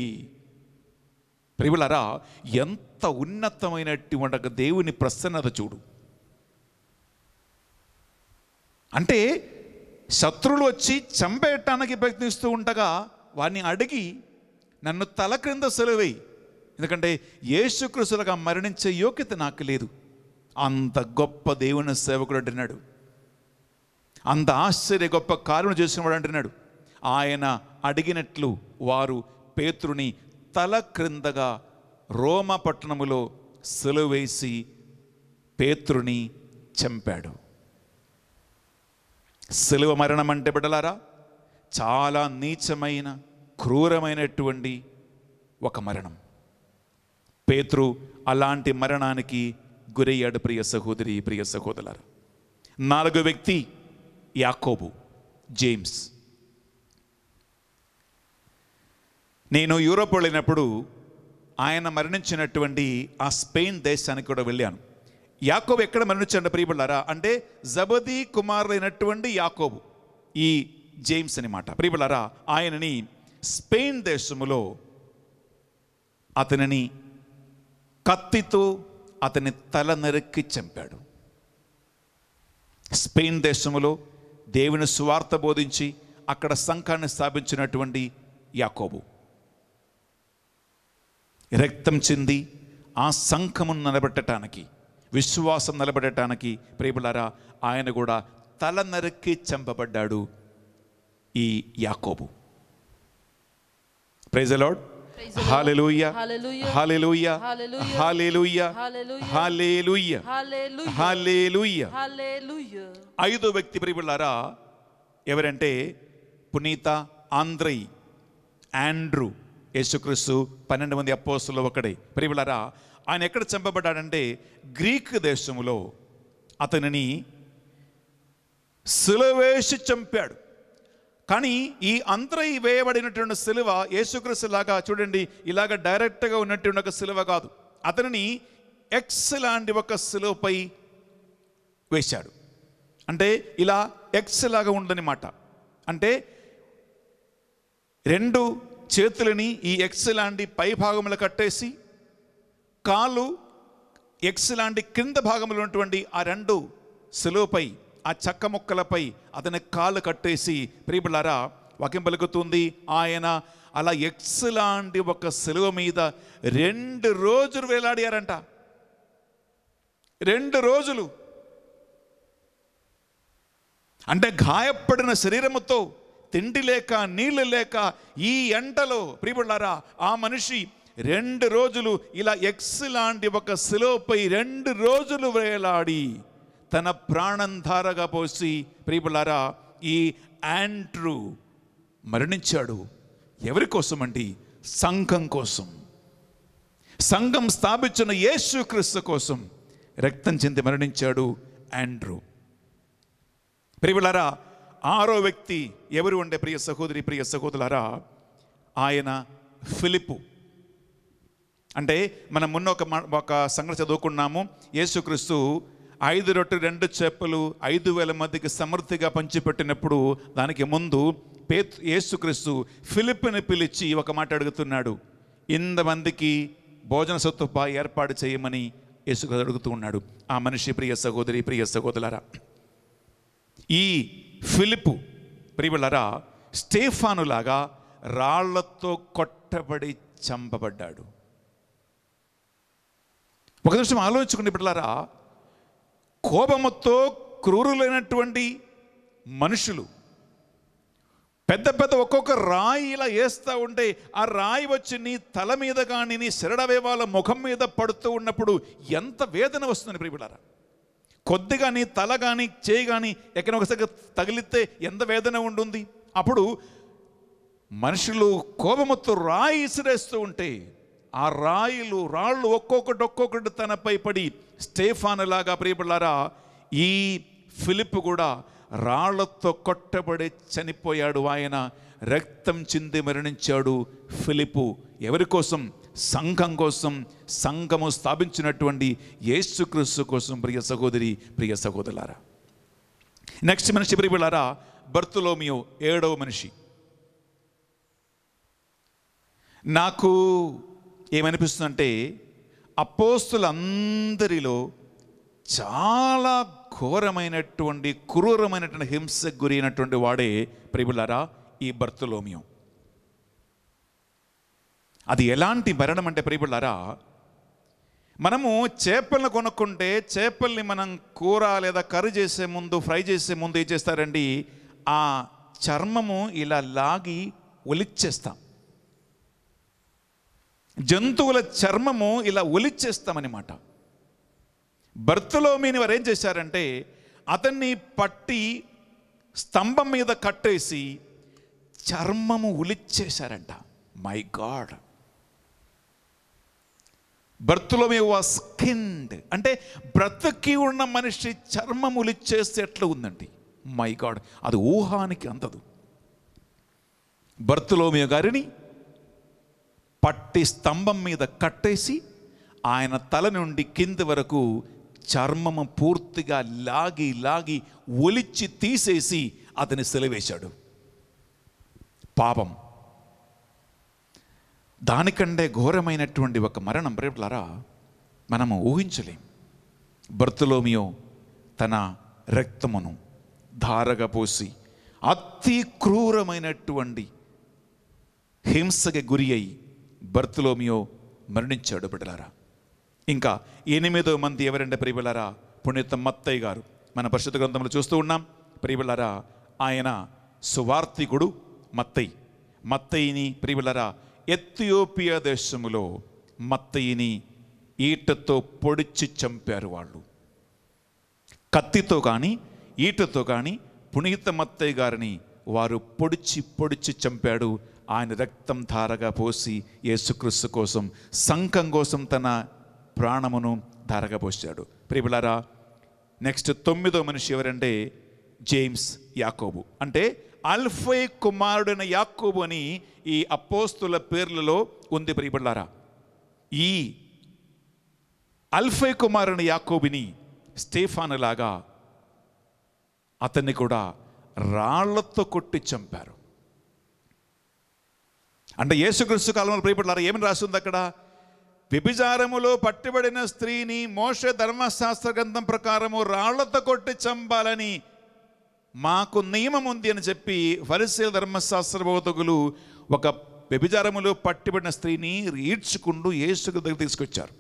ప్రియులరా ఎంత ఉన్నతమైనట్టు ఉన్నతమైనటువంటి దేవుని ప్రసన్నత చూడు అంటే శత్రువులు వచ్చి చంపేయటానికి ప్రయత్నిస్తూ ఉండగా వాడిని అడిగి నన్ను తల క్రింద సెలవేయి ఎందుకంటే యేసుకృసులుగా మరణించే యోగ్యత నాకు లేదు అంత గొప్ప దేవుని సేవకుడు అంటున్నాడు అంత ఆశ్చర్య గొప్ప కార్యం చేసినవాడు అంటున్నాడు ఆయన అడిగినట్లు వారు పేతృని తల క్రిందగా రోమ పట్టణములో సెలవేసి పేతృని చంపాడు సెలవు మరణం అంటే బిడ్డలారా చాలా నీచమైన క్రూరమైనటువంటి ఒక మరణం పేతృ అలాంటి మరణానికి గురయ్యాడు ప్రియ సహోదరి ప్రియ సహోదరులారు నాలుగో వ్యక్తి యాకోబు జేమ్స్ నేను యూరోప్ వెళ్ళినప్పుడు ఆయన మరణించినటువంటి ఆ స్పెయిన్ దేశానికి కూడా వెళ్ళాను యాకోబు ఎక్కడ మరణించండి ప్రియబిళ్ళారా అంటే జబదీ అయినటువంటి యాకోబు ఈ జేమ్స్ అనమాట ప్రియబిళ్ళారా ఆయనని స్పెయిన్ దేశములో అతనిని కత్తితో అతని తల నరక్కి చంపాడు స్పెయిన్ దేశంలో దేవుని స్వార్థ బోధించి అక్కడ సంఘాన్ని స్థాపించినటువంటి యాకోబు రక్తం చెంది ఆ సంఘమును నిలబెట్టడానికి విశ్వాసం నిలబెట్టడానికి ప్రేమలారా ఆయన కూడా తల నరక్కి చంపబడ్డాడు ఈ యాకోబు ప్రైజ్ లార్డ్ ఐదో వ్యక్తి ప్రియులారా ఎవరంటే పునీత ఆంధ్రై ఆండ్రూ యేసుక్రీస్తు పన్నెండు మంది అపోస్తుల్లో ఒకడే ప్రియులారా ఆయన ఎక్కడ చంపబడ్డాడంటే గ్రీక్ దేశంలో అతనిని సులవేసి చంపాడు కానీ ఈ అంతరై వేయబడినటువంటి సిలువ యేసుక్రీస్తు లాగా చూడండి ఇలాగ డైరెక్ట్గా ఉన్నటువంటి ఒక సిలువ కాదు అతనిని ఎక్స్ లాంటి ఒక సిలువపై వేశాడు అంటే ఇలా ఎక్స్ లాగా ఉండదనమాట అంటే రెండు చేతులని ఈ ఎక్స్ లాంటి పై భాగములు కట్టేసి కాళ్ళు ఎక్స్ లాంటి క్రింద భాగంలో ఉన్నటువంటి ఆ రెండు సెలవుపై ఆ చెక్క ముక్కలపై అతని కాళ్ళు కట్టేసి ప్రియబిళ్ళారా వాక్యం పలుకుతుంది ఆయన అలా ఎక్స్ లాంటి ఒక సెలవు మీద రెండు రోజులు వేలాడారంట రెండు రోజులు అంటే గాయపడిన శరీరముతో తిండి లేక నీళ్లు లేక ఈ ఎంటలో ప్రియబిళ్ళారా ఆ మనిషి రెండు రోజులు ఇలా ఎక్స్ లాంటి ఒక సెలవుపై రెండు రోజులు వేలాడి తన ప్రాణం ధారగా పోసి ప్రియబులారా ఈ యాండ్రూ మరణించాడు ఎవరి కోసం అండి సంఘం కోసం సంఘం స్థాపించిన యేసుక్రీస్తు కోసం రక్తం చెంది మరణించాడు యాండ్రూ ప్రియులారా ఆరో వ్యక్తి ఎవరు ఉండే ప్రియ సహోదరి ప్రియ సహోదరులారా ఆయన ఫిలిప్పు అంటే మనం మొన్న ఒక ఒక సంఘటన చదువుకున్నాము యేసుక్రీస్తు ఐదు రొట్టె రెండు చేపలు ఐదు వేల మందికి సమర్థిగా పంచిపెట్టినప్పుడు దానికి ముందు పే యేసుక్రీస్తు ఫిలిప్ని పిలిచి ఒక మాట అడుగుతున్నాడు ఇంతమందికి భోజన సత్తు ఏర్పాటు చేయమని యేసుక్రీస్తు అడుగుతూ ఉన్నాడు ఆ మనిషి ప్రియ సహోదరి ప్రియ సహోదరులారా ఈ ఫిలిపు ప్రియులరా స్టేఫానులాగా రాళ్లతో కొట్టబడి చంపబడ్డాడు ఒక నిమిషం ఆలోచించుకుని బిడ్డలారా కోపముతో క్రూరులైనటువంటి మనుషులు పెద్ద పెద్ద ఒక్కొక్క రాయి ఇలా వేస్తూ ఉంటే ఆ రాయి వచ్చి నీ తల మీద కానీ నీ వాళ్ళ ముఖం మీద పడుతూ ఉన్నప్పుడు ఎంత వేదన వస్తుంది ప్రియుడారా కొద్దిగా నీ తల కానీ చేయి కానీ ఎక్కడ ఒకసారి తగిలితే ఎంత వేదన ఉంటుంది అప్పుడు మనుషులు కోపముతో రాయి ఇసిరేస్తూ ఉంటే ఆ రాయిలు రాళ్ళు ఒక్కొక్కటి ఒక్కొక్కటి తనపై పడి స్టేఫాన్ లాగా ప్రియపడారా ఈ ఫిలిప్ కూడా రాళ్లతో కొట్టబడి చనిపోయాడు ఆయన రక్తం చింది మరణించాడు ఫిలిపు ఎవరి కోసం సంఘం కోసం సంఘము స్థాపించినటువంటి యేసుక్రీస్తు కోసం ప్రియ సహోదరి ప్రియ సహోదరులారా నెక్స్ట్ మనిషి ప్రియలారా బర్తులోమియో ఏడవ మనిషి నాకు ఏమనిపిస్తుందంటే అపోస్తులందరిలో చాలా ఘోరమైనటువంటి క్రూరమైనటువంటి హింసకు గురైనటువంటి వాడే ప్రియులారా ఈ బర్తులోమియం అది ఎలాంటి మరణం అంటే ప్రియులారా మనము చేపలను కొనుక్కుంటే చేపల్ని మనం కూర లేదా కర్రీ చేసే ముందు ఫ్రై చేసే ముందు ఏం చేస్తారండి ఆ చర్మము ఇలా లాగి ఒలిచ్చేస్తాం జంతువుల చర్మము ఇలా ఒలిచేస్తామన్నమాట బర్త్లోమీని వారు ఏం చేశారంటే అతన్ని పట్టి స్తంభం మీద కట్టేసి చర్మము ఉలిచ్చేశారంట మై గాడ్ మీ వా స్కిన్ అంటే బ్రతుకి ఉన్న మనిషి చర్మం ఉలిచ్చేస్తే ఎట్లా ఉందండి మై గాడ్ అది ఊహానికి అందదు బర్త్లోమియో గారిని పట్టి స్తంభం మీద కట్టేసి ఆయన తల నుండి కింది వరకు చర్మము పూర్తిగా లాగి లాగి ఒలిచి తీసేసి అతని సెలవేశాడు పాపం దానికంటే ఘోరమైనటువంటి ఒక మరణం ప్రేమలారా మనము ఊహించలేం బర్తులోమియో తన రక్తమును ధారగా పోసి అతి క్రూరమైనటువంటి హింసకి గురి అయి బర్త్లోమియో మరణించాడు బిడ్డలారా ఇంకా ఎనిమిదో మంది ఎవరంటే ప్రియబిళ్ళారా పుణ్యత మత్తయ్య గారు మన పరిశుద్ధ గ్రంథంలో చూస్తూ ఉన్నాం ప్రియబిళ్ళారా ఆయన సువార్థికుడు మత్తయ్య మత్తయ్యని ప్రియబిళ్ళారా ఎథియోపియా దేశంలో మత్తయ్యని ఈటతో పొడిచి చంపారు వాళ్ళు కత్తితో కానీ ఈటతో కానీ పునీత మత్తయ్య గారిని వారు పొడిచి పొడిచి చంపాడు ఆయన రక్తం ధారగా పోసి యేసుక్రీస్తు కోసం సంఘం కోసం తన ప్రాణమును ధారగా పోసాడు ప్రిబులారా నెక్స్ట్ తొమ్మిదో మనిషి ఎవరంటే జేమ్స్ యాకోబు అంటే అల్ఫై కుమారుడైన యాకోబు అని ఈ అపోస్తుల పేర్లలో ఉంది ప్రియబడ్డారా ఈ అల్ఫై కుమారుని యాకోబిని స్టేఫాను లాగా అతన్ని కూడా రాళ్లతో కొట్టి చంపారు అంటే యేసుక్రీస్తు కాలంలో ప్రియపడ్డారు ఏమని రాస్తుంది అక్కడ విభిజారములో పట్టుబడిన స్త్రీని మోష ధర్మశాస్త్ర గ్రంథం ప్రకారము రాళ్లతో కొట్టి చంపాలని మాకు నియమం ఉంది అని చెప్పి ఫరిశీల ధర్మశాస్త్ర బోధకులు ఒక వ్యభిచారములో పట్టుబడిన స్త్రీని ఈడ్చుకుంటూ యేసుకు దగ్గర తీసుకొచ్చారు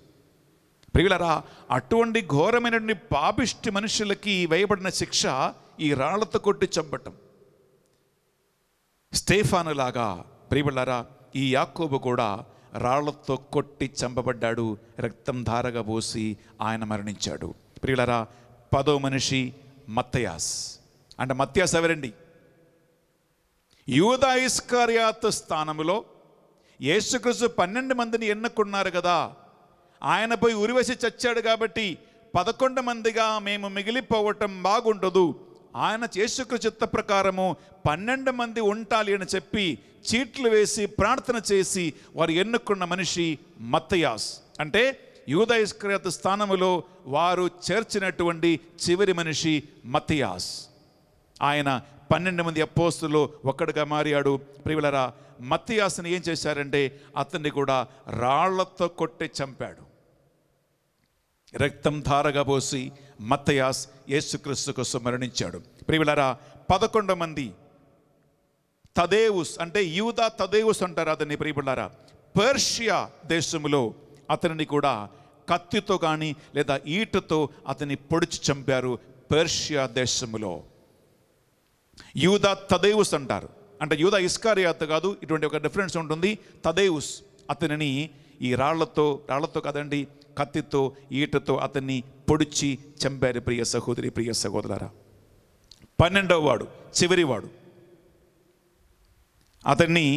ప్రియులరా అటువంటి ఘోరమైనటువంటి పాపిష్టి మనుషులకి వేయబడిన శిక్ష ఈ రాళ్లతో కొట్టి చంపటం స్టేఫాను లాగా ప్రియబళ్ళారా ఈ యాకోబు కూడా రాళ్లతో కొట్టి చంపబడ్డాడు రక్తం ధారగా పోసి ఆయన మరణించాడు ప్రియులరా పదో మనిషి మత్తయాస్ అంటే మత్యాస్ ఎవరండి యూదాయిస్కార్యాత్ స్థానంలో యేసుక్రీస్తు పన్నెండు మందిని ఎన్నుకున్నారు కదా ఆయన పోయి ఉరివసి చచ్చాడు కాబట్టి పదకొండు మందిగా మేము మిగిలిపోవటం బాగుండదు ఆయన చేసుకు చిత్త ప్రకారము పన్నెండు మంది ఉంటాలి అని చెప్పి చీట్లు వేసి ప్రార్థన చేసి వారు ఎన్నుకున్న మనిషి మత్తయాస్ అంటే యూదయస్క్రేత స్థానములో వారు చేర్చినటువంటి చివరి మనిషి మతియాస్ ఆయన పన్నెండు మంది అపోస్తులు ఒక్కడిగా మారాడు ప్రియులరా మతియాస్ని ఏం చేశారంటే అతన్ని కూడా రాళ్లతో కొట్టి చంపాడు రక్తం ధారగా పోసి మత్తయాస్ యేసుక్రీస్తు కోసం మరణించాడు ప్రియులరా పదకొండు మంది తదేవుస్ అంటే యూదా తదేవుస్ అంటారు అతన్ని ప్రియులారా పర్షియా దేశంలో అతనిని కూడా కత్తితో కానీ లేదా ఈటతో అతన్ని పొడిచి చంపారు పర్షియా దేశంలో యూదా తదేవుస్ అంటారు అంటే యూదా ఇస్కారియాత్ కాదు ఇటువంటి ఒక డిఫరెన్స్ ఉంటుంది తదేవుస్ అతనిని ఈ రాళ్లతో రాళ్లతో కదండి కత్తితో ఈటతో అతన్ని పొడిచి చంపారు ప్రియ సహోదరి ప్రియ సహోదరారా పన్నెండవ వాడు చివరివాడు అతన్ని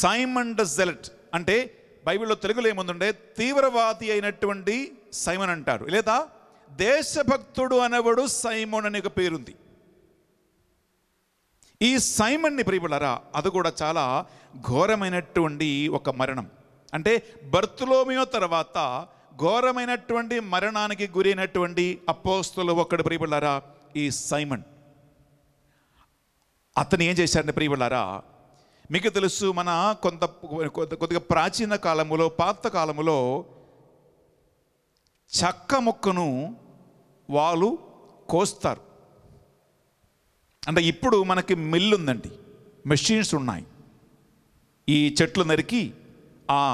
సైమన్ డ జెలట్ అంటే బైబిల్లో తెలుగులో ఏముందంటే తీవ్రవాది అయినటువంటి సైమన్ అంటారు లేదా దేశభక్తుడు అనేవాడు సైమన్ అనే పేరుంది ఈ సైమన్ని ప్రియులరా అది కూడా చాలా ఘోరమైనటువంటి ఒక మరణం అంటే బర్తులోమియో తర్వాత ఘోరమైనటువంటి మరణానికి గురైనటువంటి అపోస్తులు ఒక్కడు ప్రియబుళ్ళారా ఈ సైమన్ అతను ఏం చేశాడని ప్రియబుళ్ళారా మీకు తెలుసు మన కొంత కొద్దిగా ప్రాచీన కాలములో పాత కాలములో చక్క మొక్కను వాళ్ళు కోస్తారు అంటే ఇప్పుడు మనకి మిల్లు ఉందండి మెషిన్స్ ఉన్నాయి ఈ చెట్లు నరికి ఆ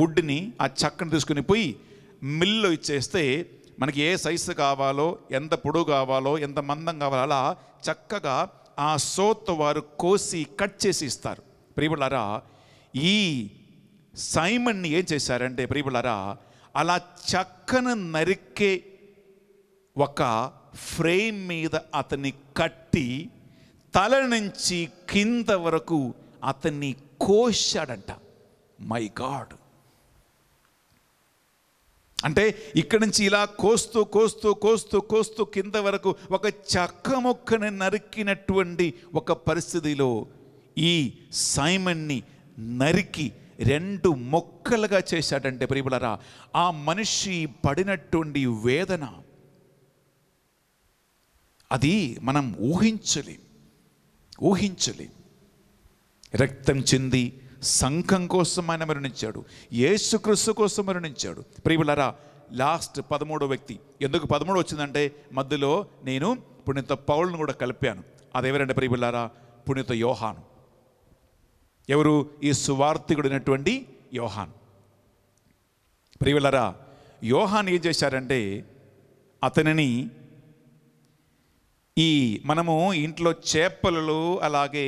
వుడ్ని ఆ చక్కని తీసుకుని పోయి మిల్లు ఇచ్చేస్తే మనకి ఏ సైజు కావాలో ఎంత పొడుగు కావాలో ఎంత మందం కావాలో అలా చక్కగా ఆ సోత్ వారు కోసి కట్ చేసి ఇస్తారు ప్రియులారా ఈ సైమన్ని ఏం చేశారంటే ప్రియులారా అలా చక్కను నరికే ఒక ఫ్రేమ్ మీద అతన్ని కట్టి తల నుంచి కింద వరకు అతన్ని కోశాడంట మై గాడ్ అంటే ఇక్కడి నుంచి ఇలా కోస్తూ కోస్తూ కోస్తూ కోస్తూ కింద వరకు ఒక చక్క మొక్కని నరికినటువంటి ఒక పరిస్థితిలో ఈ సైమన్ని నరికి రెండు మొక్కలుగా చేశాడంటే ప్రియులరా ఆ మనిషి పడినటువంటి వేదన అది మనం ఊహించలేం ఊహించలేం రక్తం చెంది సంఘం కోసం ఆయన మరణించాడు యేసుక్రీస్తు కోసం మరణించాడు ప్రియులరా లాస్ట్ పదమూడో వ్యక్తి ఎందుకు పదమూడు వచ్చిందంటే మధ్యలో నేను పుణ్యత పౌలను కూడా కలిపాను ఎవరంటే ప్రియులారా పుణ్యత యోహాను ఎవరు ఈ సువార్థికుడినటువంటి యోహాన్ ప్రియులరా యోహాన్ ఏం చేశారంటే అతనిని ఈ మనము ఇంట్లో చేపలలో అలాగే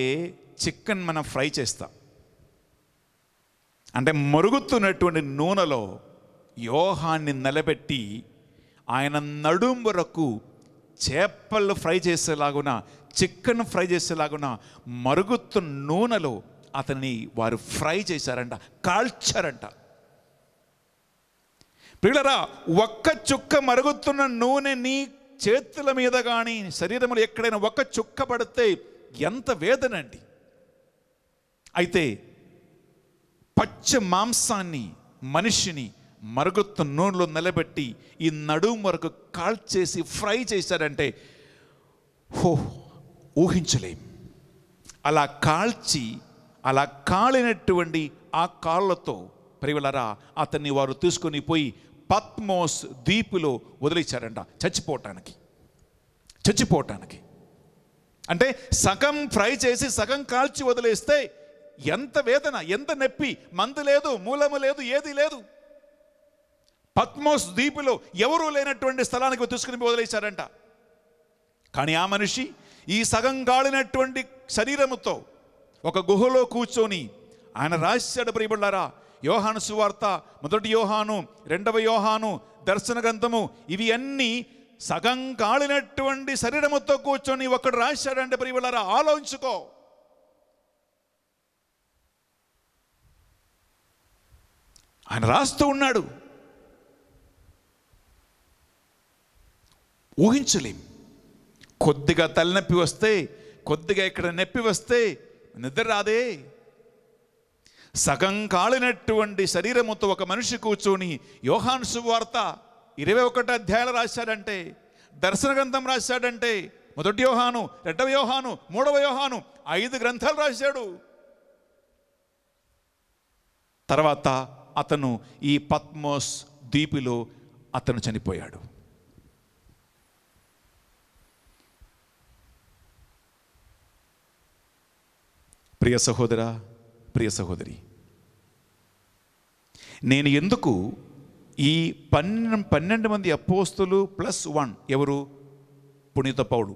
చికెన్ మనం ఫ్రై చేస్తాం అంటే మరుగుతున్నటువంటి నూనెలో యోహాన్ని నిలబెట్టి ఆయన నడుం వరకు చేపలు ఫ్రై చేసేలాగున చికెన్ ఫ్రై చేసేలాగున మరుగుతున్న నూనెలో అతన్ని వారు ఫ్రై చేశారంట కాల్చారంట పిల్లరా ఒక్క చుక్క మరుగుతున్న నూనె నీ చేతుల మీద కానీ శరీరంలో ఎక్కడైనా ఒక్క చుక్క పడితే ఎంత వేదనండి అయితే పచ్చ మాంసాన్ని మనిషిని మరుగుతు నూనెలో నిలబెట్టి ఈ నడుము వరకు కాల్చేసి ఫ్రై చేశారంటే హో ఊహించలేం అలా కాల్చి అలా కాలినటువంటి ఆ కాళ్ళతో ప్రియులరా అతన్ని వారు తీసుకొని పోయి పత్మోస్ దీపులో వదిలేశారంట చచ్చిపోవటానికి చచ్చిపోవటానికి అంటే సగం ఫ్రై చేసి సగం కాల్చి వదిలేస్తే ఎంత వేదన ఎంత నొప్పి మందు లేదు మూలము లేదు ఏది లేదు పద్మోస్ దీపులో ఎవరూ లేనటువంటి స్థలానికి తీసుకుని వదిలేశారంట కానీ ఆ మనిషి ఈ సగం గాలినటువంటి శరీరముతో ఒక గుహలో కూర్చొని ఆయన రాశాడు ప్రియబళ్ళారా యోహాను సువార్త మొదటి యోహాను రెండవ యోహాను దర్శన గ్రంథము ఇవి అన్నీ సగం కాలినటువంటి శరీరముతో కూర్చొని ఒకడు రాశాడంటే ప్రియబళ్ళారా ఆలోచించుకో ఆయన రాస్తూ ఉన్నాడు ఊహించలేం కొద్దిగా తలనొప్పి వస్తే కొద్దిగా ఇక్కడ నొప్పి వస్తే నిద్ర రాదే సగం కాలినటువంటి శరీరముతో ఒక మనిషి కూర్చొని యోహాన్ సువార్త ఇరవై ఒకటి అధ్యాయాలు రాశాడంటే దర్శన గ్రంథం రాశాడంటే మొదటి యోహాను రెండవ యోహాను మూడవ వ్యూహాను ఐదు గ్రంథాలు రాశాడు తర్వాత అతను ఈ పద్మోస్ ద్వీపిలో అతను చనిపోయాడు ప్రియ సహోదర ప్రియ సహోదరి నేను ఎందుకు ఈ పన్నెండు పన్నెండు మంది అపోస్తులు ప్లస్ వన్ ఎవరు పునీత పౌడు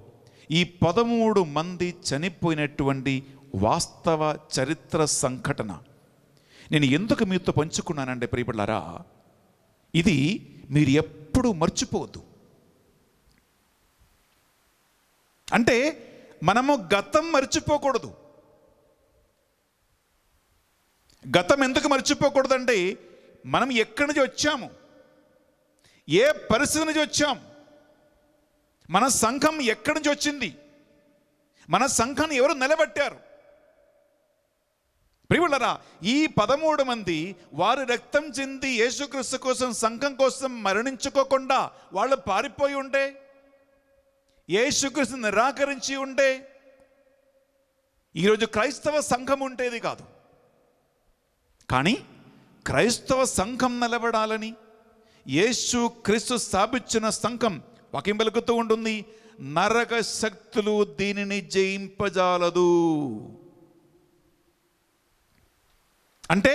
ఈ పదమూడు మంది చనిపోయినటువంటి వాస్తవ చరిత్ర సంఘటన నేను ఎందుకు మీతో పంచుకున్నానంటే ప్రియపడ్డారా ఇది మీరు ఎప్పుడూ మర్చిపోవద్దు అంటే మనము గతం మర్చిపోకూడదు గతం ఎందుకు మర్చిపోకూడదంటే మనం ఎక్కడి నుంచి వచ్చాము ఏ పరిస్థితి నుంచి వచ్చాం మన సంఘం ఎక్కడి నుంచి వచ్చింది మన సంఘాన్ని ఎవరు నిలబెట్టారు ప్రియులరా ఈ పదమూడు మంది వారు రక్తం చెంది యేసుక్రీస్తు కోసం సంఘం కోసం మరణించుకోకుండా వాళ్ళు పారిపోయి ఉండే యేసుక్రీస్తు నిరాకరించి ఉండే ఈరోజు క్రైస్తవ సంఘం ఉండేది కాదు కానీ క్రైస్తవ సంఘం నిలబడాలని యేసు క్రీస్తు స్థాపించిన సంఘం వాక్యం వెలుగుతూ ఉంటుంది నరక శక్తులు దీనిని జయింపజాలదు అంటే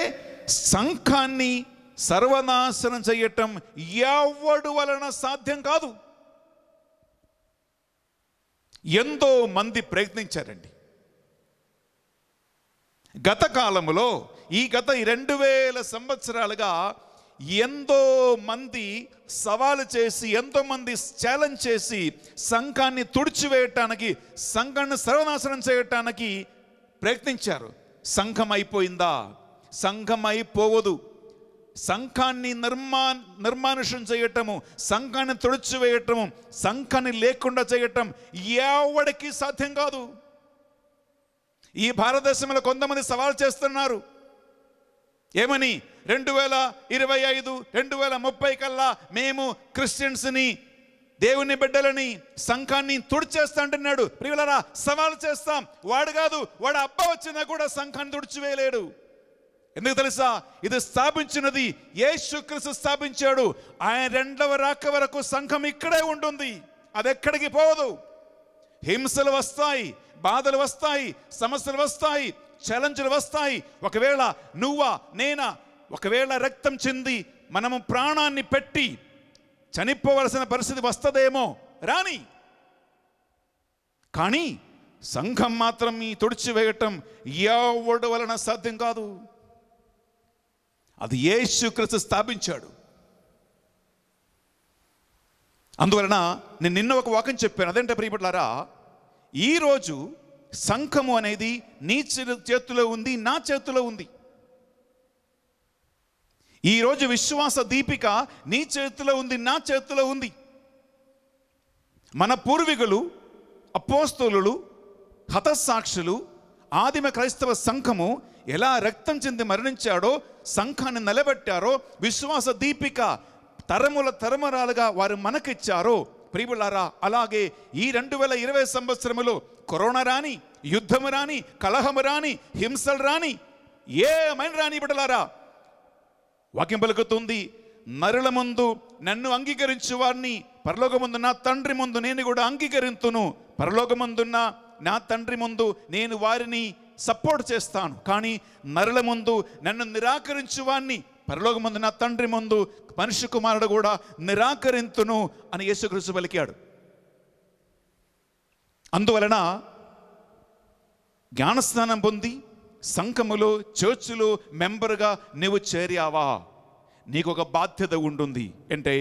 సంఘాన్ని సర్వనాశనం చేయటం ఎవడు వలన సాధ్యం కాదు ఎంతో మంది ప్రయత్నించారండి గత కాలంలో ఈ గత రెండు వేల సంవత్సరాలుగా ఎంతో మంది సవాలు చేసి ఎంతో మంది ఛాలెంజ్ చేసి సంఘాన్ని తుడిచివేయటానికి సంఘాన్ని సర్వనాశనం చేయటానికి ప్రయత్నించారు సంఘం అయిపోయిందా సంఘమైపోవదు సంఘాన్ని నిర్మా నిర్మానుషం చేయటము సంఘాన్ని తుడిచివేయటము సంఘాన్ని లేకుండా చేయటం ఎవడికి సాధ్యం కాదు ఈ భారతదేశంలో కొంతమంది సవాల్ చేస్తున్నారు ఏమని రెండు వేల ఇరవై ఐదు రెండు వేల ముప్పై కల్లా మేము క్రిస్టియన్స్ని దేవుని బిడ్డలని సంఘాన్ని అంటున్నాడు ప్రియులరా సవాల్ చేస్తాం వాడు కాదు వాడు అబ్బా వచ్చినా కూడా సంఘాన్ని తుడిచివేయలేడు ఎందుకు తెలుసా ఇది స్థాపించినది యేసుక్రీస్తు స్థాపించాడు ఆయన రెండవ రాక వరకు సంఘం ఇక్కడే ఉంటుంది అది ఎక్కడికి పోదు హింసలు వస్తాయి బాధలు వస్తాయి సమస్యలు వస్తాయి ఛాలెంజ్లు వస్తాయి ఒకవేళ నువ్వా నేనా ఒకవేళ రక్తం చెంది మనము ప్రాణాన్ని పెట్టి చనిపోవలసిన పరిస్థితి వస్తుందేమో రాని కానీ సంఘం మాత్రం ఈ తుడిచివేయటం ఎవడు వలన సాధ్యం కాదు అది యేసుక్రీస్తు స్థాపించాడు అందువలన నేను నిన్న ఒక వాక్యం చెప్పాను అదేంటే ప్రియపట్లారా ఈరోజు సంఖము అనేది నీ చేతిలో ఉంది నా చేతిలో ఉంది ఈరోజు విశ్వాస దీపిక నీ చేతిలో ఉంది నా చేతిలో ఉంది మన పూర్వీకులు అపోస్తోలు హతసాక్షులు ఆదిమ క్రైస్తవ సంఘము ఎలా రక్తం చెంది మరణించాడో సంఘాన్ని నిలబెట్టారో విశ్వాస దీపిక తరముల తరమరాలుగా వారు మనకిచ్చారో ప్రియులారా అలాగే ఈ రెండు వేల ఇరవై సంవత్సరములో కరోనా రాని యుద్ధము రాని కలహము రాని హింసలు రాని ఏమైనా రాని బిడలారా వాక్యం పలుకుతుంది నరుల ముందు నన్ను అంగీకరించు వారిని పరలోకముందు నా తండ్రి ముందు నేను కూడా అంగీకరింతును ముందున్న నా తండ్రి ముందు నేను వారిని సపోర్ట్ చేస్తాను కానీ నరుల ముందు నన్ను నిరాకరించు వాణ్ణి పరలోక ముందు నా తండ్రి ముందు మనిషి కుమారుడు కూడా నిరాకరింతును అని యేసుకృష్ణ పలికాడు అందువలన జ్ఞానస్నానం పొంది సంఘములు చర్చిలో మెంబర్గా నువ్వు చేరావా నీకు ఒక బాధ్యత ఉంటుంది అంటే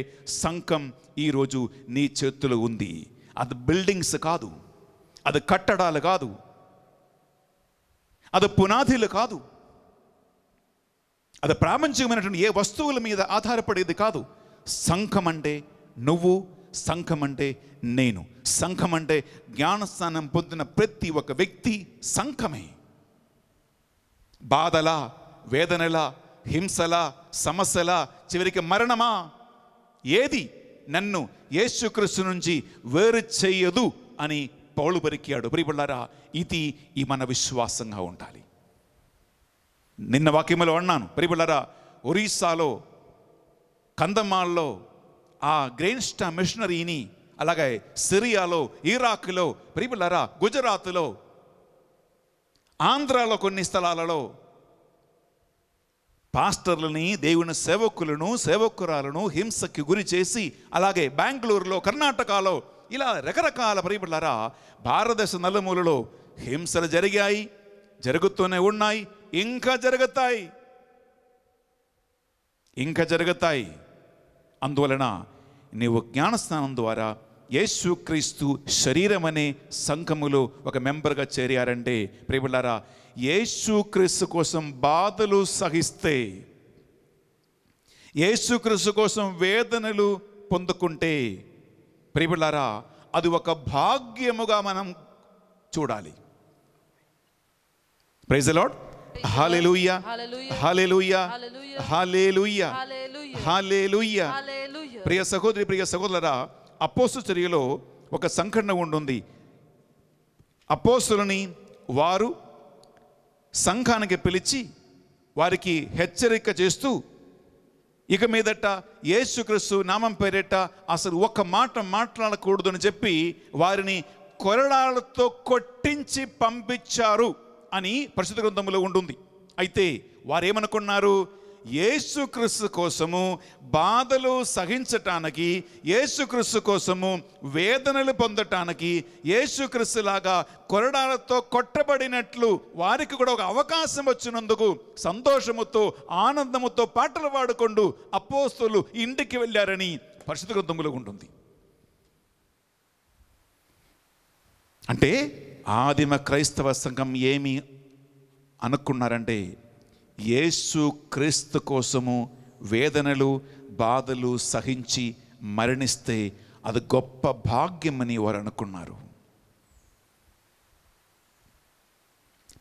సంఘం ఈరోజు నీ చేతులు ఉంది అది బిల్డింగ్స్ కాదు అది కట్టడాలు కాదు అది పునాదిలు కాదు అది ప్రాపంచికమైనటువంటి ఏ వస్తువుల మీద ఆధారపడేది కాదు సంఘం అంటే నువ్వు సంఘం అంటే నేను సంఘం అంటే జ్ఞానస్థానం పొందిన ప్రతి ఒక వ్యక్తి సంఘమే బాధల వేదనల హింసల సమస్యల చివరికి మరణమా ఏది నన్ను యేసుక్రీస్తు నుంచి వేరు చేయదు అని పౌలు పరికాడు ప్రియపడ్డారా ఇది ఈ మన విశ్వాసంగా ఉండాలి నిన్న వాక్యములో అన్నాను ప్రియపడ్డారా ఒరిస్సాలో కందమాల్లో ఆ గ్రెయిన్స్టా మిషనరీని అలాగే సిరియాలో ఇరాక్లో ప్రియపడ్డారా గుజరాత్లో ఆంధ్రాలో కొన్ని స్థలాలలో పాస్టర్లని దేవుని సేవకులను సేవకురాలను హింసకి గురి చేసి అలాగే బెంగళూరులో కర్ణాటకలో ఇలా రకరకాల పరిబడులారా భారతదేశ నలుమూలలో హింసలు జరిగాయి జరుగుతూనే ఉన్నాయి ఇంకా జరుగుతాయి ఇంకా జరుగుతాయి అందువలన నీవు జ్ఞానస్నానం ద్వారా యేసుక్రీస్తు శరీరం అనే సంఘములు ఒక మెంబర్గా చేరారంటే ప్రేమిలారా యేసుక్రీస్తు కోసం బాధలు సహిస్తే యేసుక్రీస్తు కోసం వేదనలు పొందుకుంటే ప్రియులారా అది ఒక భాగ్యముగా మనం చూడాలి ప్రైజ్ అలాడ్ ప్రియ సహోదరి ప్రియ సహోదరా అపోస్తు చర్యలో ఒక సంఘటన ఉంటుంది అపోస్తులని వారు సంఘానికి పిలిచి వారికి హెచ్చరిక చేస్తూ ఇక మీదట యేసుక్రీస్తు నామం పేరిట అసలు ఒక్క మాట మాట్లాడకూడదు అని చెప్పి వారిని కొరడాలతో కొట్టించి పంపించారు అని పరిశుద్ధ గ్రంథంలో ఉంటుంది అయితే వారేమనుకున్నారు యేసుక్రీస్తు కోసము బాధలు సహించటానికి యేసుక్రీస్తు కోసము వేదనలు పొందటానికి యేసుక్రీస్తులాగా కొరడాలతో కొట్టబడినట్లు వారికి కూడా ఒక అవకాశం వచ్చినందుకు సంతోషముతో ఆనందముతో పాటలు పాడుకుంటూ అపోస్తులు ఇంటికి వెళ్ళారని పరిస్థితి గ్రంథంలో ఉంటుంది అంటే ఆదిమ క్రైస్తవ సంఘం ఏమి అనుకున్నారంటే యేసు క్రీస్తు కోసము వేదనలు బాధలు సహించి మరణిస్తే అది గొప్ప భాగ్యమని వారు అనుకున్నారు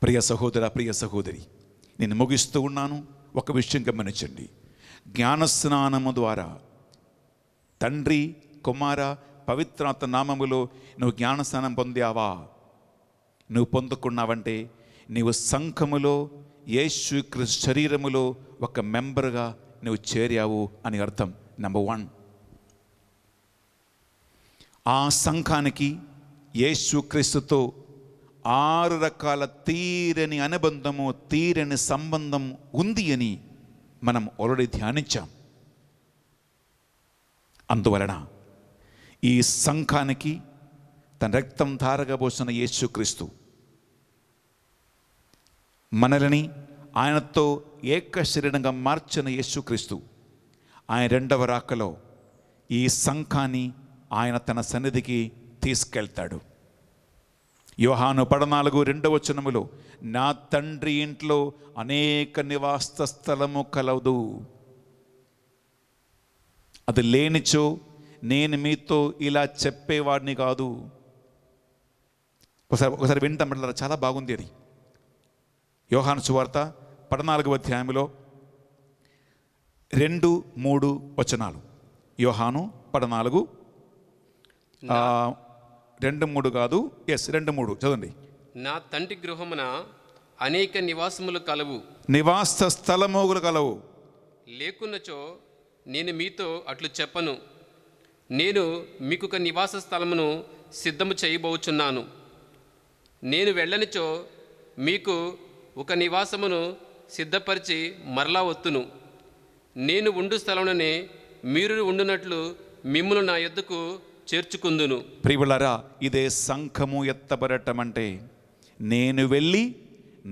ప్రియ సహోదర ప్రియ సహోదరి నేను ముగిస్తూ ఉన్నాను ఒక విషయం గమనించండి జ్ఞానస్నానము ద్వారా తండ్రి కుమార పవిత్రాత నామములో నువ్వు జ్ఞానస్నానం పొందావా నువ్వు పొందుకున్నావంటే నీవు సంఘములో యేసు క్రీస్తు శరీరములో ఒక మెంబర్గా నువ్వు చేరావు అని అర్థం నెంబర్ వన్ ఆ సంఘానికి క్రీస్తుతో ఆరు రకాల తీరని అనుబంధము తీరని సంబంధం ఉంది అని మనం ఆల్రెడీ ధ్యానించాం అందువలన ఈ సంఘానికి తన రక్తం ధారగబోసిన యేసుక్రీస్తు మనలని ఆయనతో ఏక శరీరంగా మార్చిన యేసుక్రీస్తు ఆయన రెండవ రాకలో ఈ సంఘాన్ని ఆయన తన సన్నిధికి తీసుకెళ్తాడు యోహాను పడనాలుగు రెండవ వచనములో నా తండ్రి ఇంట్లో అనేక నివాస స్థలము కలదు అది లేనిచో నేను మీతో ఇలా చెప్పేవాడిని కాదు ఒకసారి ఒకసారి వింటాం చాలా బాగుంది అది యోహాను సువార్త పద్నాలుగవ అధ్యాయంలో రెండు మూడు వచనాలు యోహాను పద్నాలుగు రెండు మూడు కాదు ఎస్ రెండు మూడు చదవండి నా తండ్రి గృహమున అనేక నివాసములు కలవు నివాస స్థలమోగులు కలవు లేకున్నచో నేను మీతో అట్లు చెప్పను నేను మీకు ఒక నివాస స్థలమును సిద్ధము చేయబోచున్నాను నేను వెళ్ళనిచో మీకు ఒక నివాసమును సిద్ధపరిచి మరలా వత్తును నేను ఉండు స్థలంలోనే మీరు ఉండునట్లు మిమ్మల్ని నా ఎద్దుకు చేర్చుకుందును ప్రియులరా ఇదే సంఘము ఎత్తబడటం అంటే నేను వెళ్ళి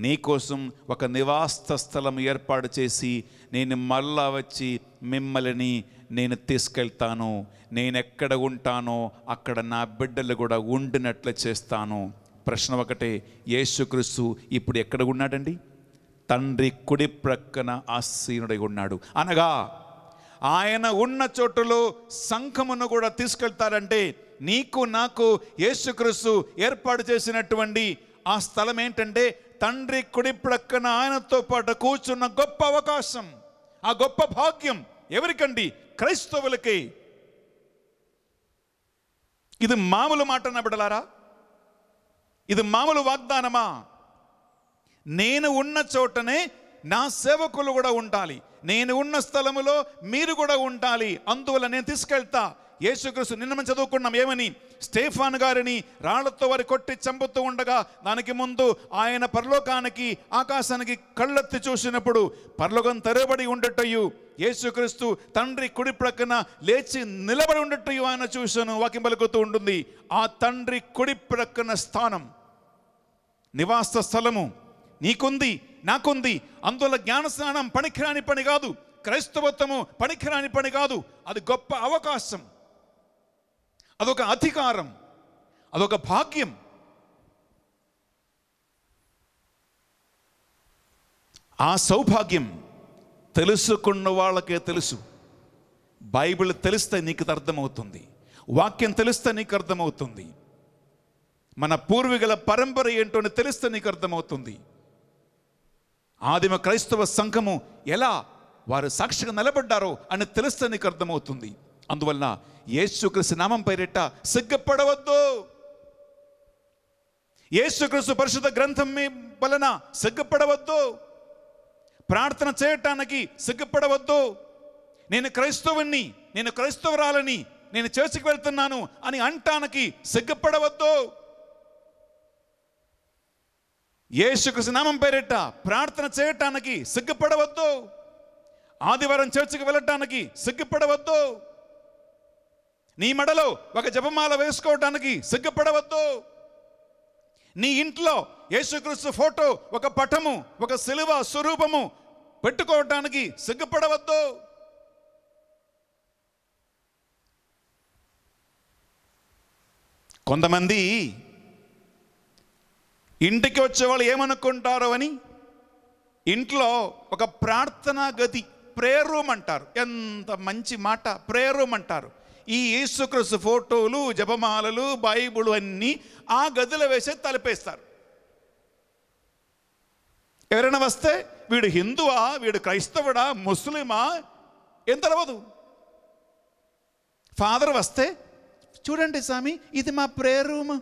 నీకోసం ఒక నివాస స్థలం ఏర్పాటు చేసి నేను మళ్ళా వచ్చి మిమ్మల్ని నేను తీసుకెళ్తాను నేను ఎక్కడ ఉంటానో అక్కడ నా బిడ్డలు కూడా ఉండినట్లు చేస్తాను ప్రశ్న ఒకటే యేసుక్రీస్తు ఇప్పుడు ఎక్కడ ఉన్నాడండి తండ్రి కుడి ప్రక్కన ఆసీనుడై ఉన్నాడు అనగా ఆయన ఉన్న చోటులో సంఘమును కూడా తీసుకెళ్తారంటే నీకు నాకు యేసుక్రీస్తు ఏర్పాటు చేసినటువంటి ఆ స్థలం ఏంటంటే తండ్రి కుడి ప్రక్కన ఆయనతో పాటు కూర్చున్న గొప్ప అవకాశం ఆ గొప్ప భాగ్యం ఎవరికండి క్రైస్తవులకి ఇది మామూలు మాట నా బిడలారా ఇది మామూలు వాగ్దానమా నేను ఉన్న చోటనే నా సేవకులు కూడా ఉండాలి నేను ఉన్న స్థలములో మీరు కూడా ఉండాలి అందువల్ల నేను తీసుకెళ్తా యేసుక్రీస్తు నిన్న మనం చదువుకున్నాం ఏమని స్టేఫాన్ గారిని రాళ్లతో వారి కొట్టి చంపుతూ ఉండగా దానికి ముందు ఆయన పరలోకానికి ఆకాశానికి కళ్ళెత్తి చూసినప్పుడు పరలోకం తెరబడి ఉండటయు యేసుక్రీస్తు తండ్రి కుడి ప్రక్కన లేచి నిలబడి ఉండటయు ఆయన చూశాను వాకిం పలుకుతూ ఉంటుంది ఆ తండ్రి కుడి ప్రక్కన స్థానం నివాస స్థలము నీకుంది నాకుంది అందువల్ల జ్ఞానస్నానం పనికిరాని పని కాదు క్రైస్తవత్వము పనికిరాని పని కాదు అది గొప్ప అవకాశం అదొక అధికారం అదొక భాగ్యం ఆ సౌభాగ్యం తెలుసుకున్న వాళ్ళకే తెలుసు బైబిల్ తెలిస్తే నీకు అర్థమవుతుంది వాక్యం తెలిస్తే నీకు అర్థమవుతుంది మన పూర్వీకుల పరంపర అని తెలిస్తే నీకు అర్థమవుతుంది ఆదిమ క్రైస్తవ సంఘము ఎలా వారు సాక్షిగా నిలబడ్డారో అని తెలిస్తే నీకు అర్థమవుతుంది అందువలన యేసుక్రీస్తు నామం పేరిట సిగ్గుపడవద్దు యేసుక్రీస్తు పరిశుద్ధ గ్రంథం మీ వలన సిగ్గుపడవద్దు ప్రార్థన చేయటానికి సిగ్గుపడవద్దు నేను క్రైస్తవుణ్ణి నేను క్రైస్తవురాలని నేను చర్చికి వెళ్తున్నాను అని అంటానికి సిగ్గుపడవద్దు యేసుకృష్ణ నామం పేరిట ప్రార్థన చేయటానికి సిగ్గుపడవద్దు ఆదివారం చర్చికి వెళ్ళటానికి సిగ్గుపడవద్దు నీ మెడలో ఒక జపమాల వేసుకోవటానికి సిగ్గుపడవద్దు నీ ఇంట్లో యేసుక్రీస్తు ఫోటో ఒక పటము ఒక సిలువ స్వరూపము పెట్టుకోవటానికి సిగ్గుపడవద్దు కొంతమంది ఇంటికి వచ్చే వాళ్ళు ఏమనుకుంటారు అని ఇంట్లో ఒక ప్రార్థనా గది ప్రేయర్ రూమ్ అంటారు ఎంత మంచి మాట ప్రేయర్ రూమ్ అంటారు ఈ యేసుక్రీస్తు ఫోటోలు జపమాలలు బైబుల్ అన్నీ ఆ గదిలో వేసే తలపేస్తారు ఎవరైనా వస్తే వీడు హిందువా వీడు క్రైస్తవుడా ముస్లిమా ఏం తెలవదు ఫాదర్ వస్తే చూడండి స్వామి ఇది మా ప్రేయర్ రూమ్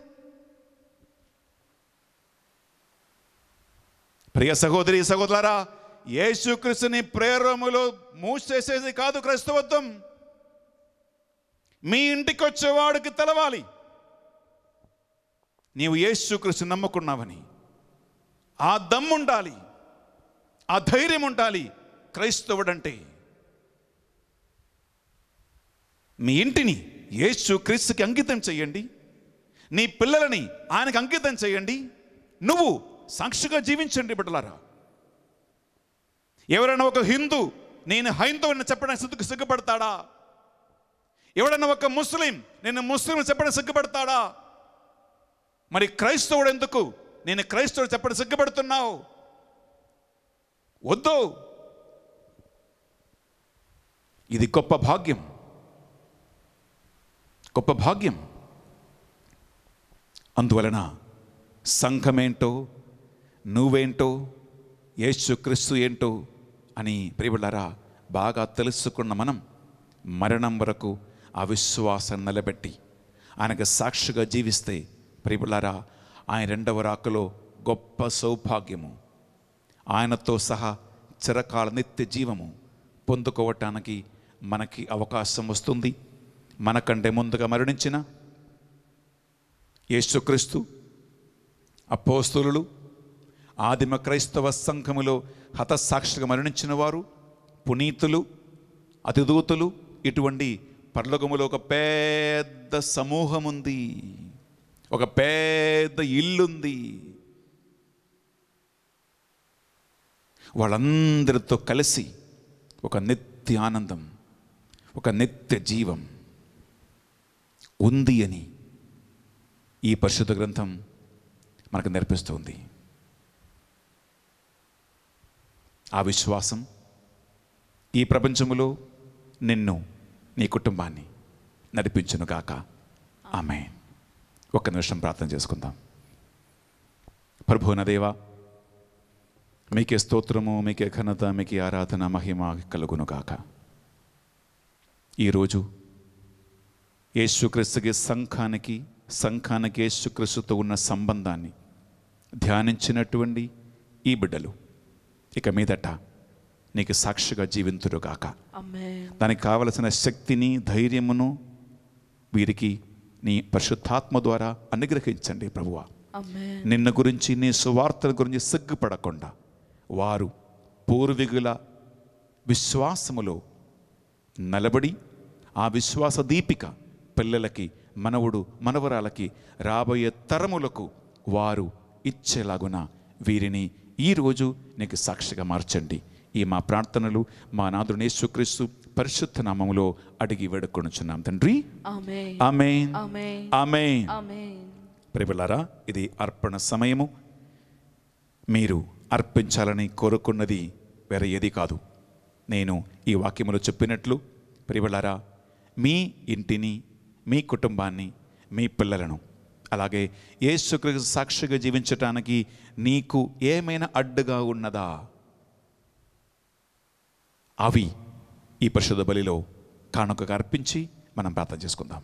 ప్రియ సహోదరి సహోదరా యేసుక్రీస్తుని ప్రేరములో మూసేసేది కాదు క్రైస్తవత్వం మీ ఇంటికి వచ్చేవాడికి తెలవాలి నీవు యేసుక్రీస్తు నమ్ముకున్నావని ఆ దమ్ముండాలి ఆ ధైర్యం ఉండాలి క్రైస్తవుడంటే మీ ఇంటిని యేసు క్రీస్తుకి అంకితం చేయండి నీ పిల్లలని ఆయనకు అంకితం చేయండి నువ్వు సాక్షిగా జీవించండి బిడ్డలారా ఎవరైనా ఒక హిందూ నేను హైందవుని చెప్పడానికి సిగ్గుపడతాడా ఎవడన్నా ఒక ముస్లిం నేను ముస్లిం చెప్పడం సిగ్గుపడతాడా మరి క్రైస్తవుడు ఎందుకు నేను క్రైస్తవుడు చెప్పడం సిగ్గుపడుతున్నావు వద్దు ఇది గొప్ప భాగ్యం గొప్ప భాగ్యం అందువలన సంఘమేంటో నువ్వేంటో క్రీస్తు ఏంటో అని ప్రియులారా బాగా తెలుసుకున్న మనం మరణం వరకు ఆ విశ్వాసాన్ని నిలబెట్టి ఆయనకు సాక్షిగా జీవిస్తే ప్రియులారా ఆయన రెండవ రాకలో గొప్ప సౌభాగ్యము ఆయనతో సహా చిరకాల నిత్య జీవము పొందుకోవటానికి మనకి అవకాశం వస్తుంది మనకంటే ముందుగా మరణించిన యేసుక్రీస్తు అపోస్తులు ఆదిమ క్రైస్తవ సంఘములో హతసాక్షిగా మరణించిన వారు పునీతులు అతిదూతులు ఇటువంటి పర్లోకములో ఒక పెద్ద సమూహం ఉంది ఒక పెద్ద ఇల్లుంది వాళ్ళందరితో కలిసి ఒక నిత్య ఆనందం ఒక నిత్య జీవం ఉంది అని ఈ పరిశుద్ధ గ్రంథం మనకు నేర్పిస్తుంది ఆ విశ్వాసం ఈ ప్రపంచములో నిన్ను నీ కుటుంబాన్ని నడిపించునుగాక ఆమె ఒక్క నిమిషం ప్రార్థన చేసుకుందాం ప్రభువున దేవా మీకే స్తోత్రము మీకే ఘనత మీకే ఆరాధన మహిమ కలుగునుగాక ఈరోజు యేసుక్రీస్తుకి సంఘానికి సంఘానికి యేసుక్రీస్తుతో ఉన్న సంబంధాన్ని ధ్యానించినటువంటి ఈ బిడ్డలు ఇక మీదట నీకు సాక్షిగా జీవింతురుగాక దానికి కావలసిన శక్తిని ధైర్యమును వీరికి నీ పరిశుద్ధాత్మ ద్వారా అనుగ్రహించండి ప్రభువ నిన్న గురించి నీ సువార్తల గురించి సిగ్గుపడకుండా వారు పూర్వీకుల విశ్వాసములో నిలబడి ఆ విశ్వాస దీపిక పిల్లలకి మనవుడు మనవరాలకి రాబోయే తరములకు వారు ఇచ్చేలాగున వీరిని ఈరోజు నీకు సాక్షిగా మార్చండి ఈ మా ప్రార్థనలు మా నాదుని యేసుక్రీస్తు పరిశుద్ధ నామంలో అడిగి వేడుకొనుచున్నాం తండ్రి ఆమె ఆమె ఇది అర్పణ సమయము మీరు అర్పించాలని కోరుకున్నది వేరే ఏది కాదు నేను ఈ వాక్యములో చెప్పినట్లు ప్రిబులారా మీ ఇంటిని మీ కుటుంబాన్ని మీ పిల్లలను అలాగే ఏ సాక్షిగా జీవించటానికి నీకు ఏమైనా అడ్డుగా ఉన్నదా అవి ఈ పరిశుద్ధ బలిలో కానుకగా అర్పించి మనం ప్రార్థన చేసుకుందాం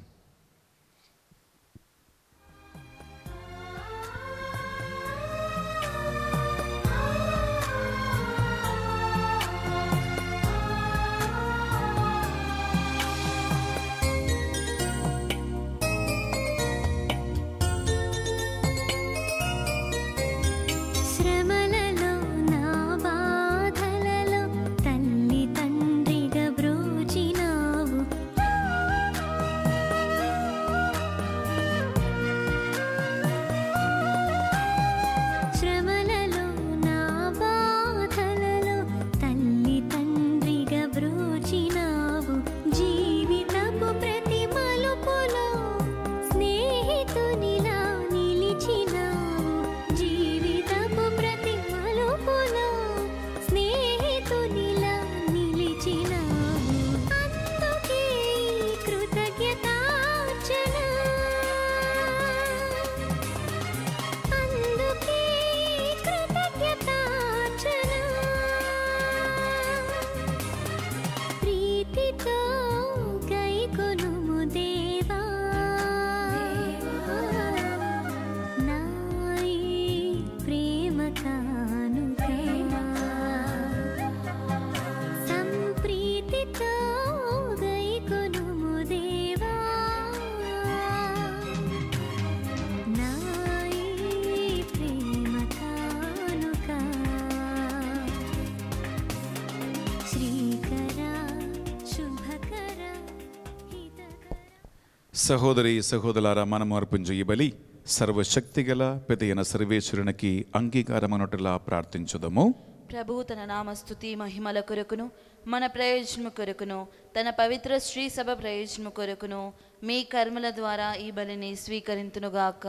సహోదరి సహోదరులారా మనం అర్పించు ఈ బలి సర్వశక్తిగల పెదయన సర్వేశ్వరునికి అంగీకారమనటలా ప్రార్థించుదము ప్రభు తన నామస్తుతి మహిమల కొరకును మన ప్రయోజనము కొరకును తన పవిత్ర శ్రీ సభ ప్రయోజనము కొరకును మీ కర్మల ద్వారా ఈ బలిని స్వీకరింతునుగాక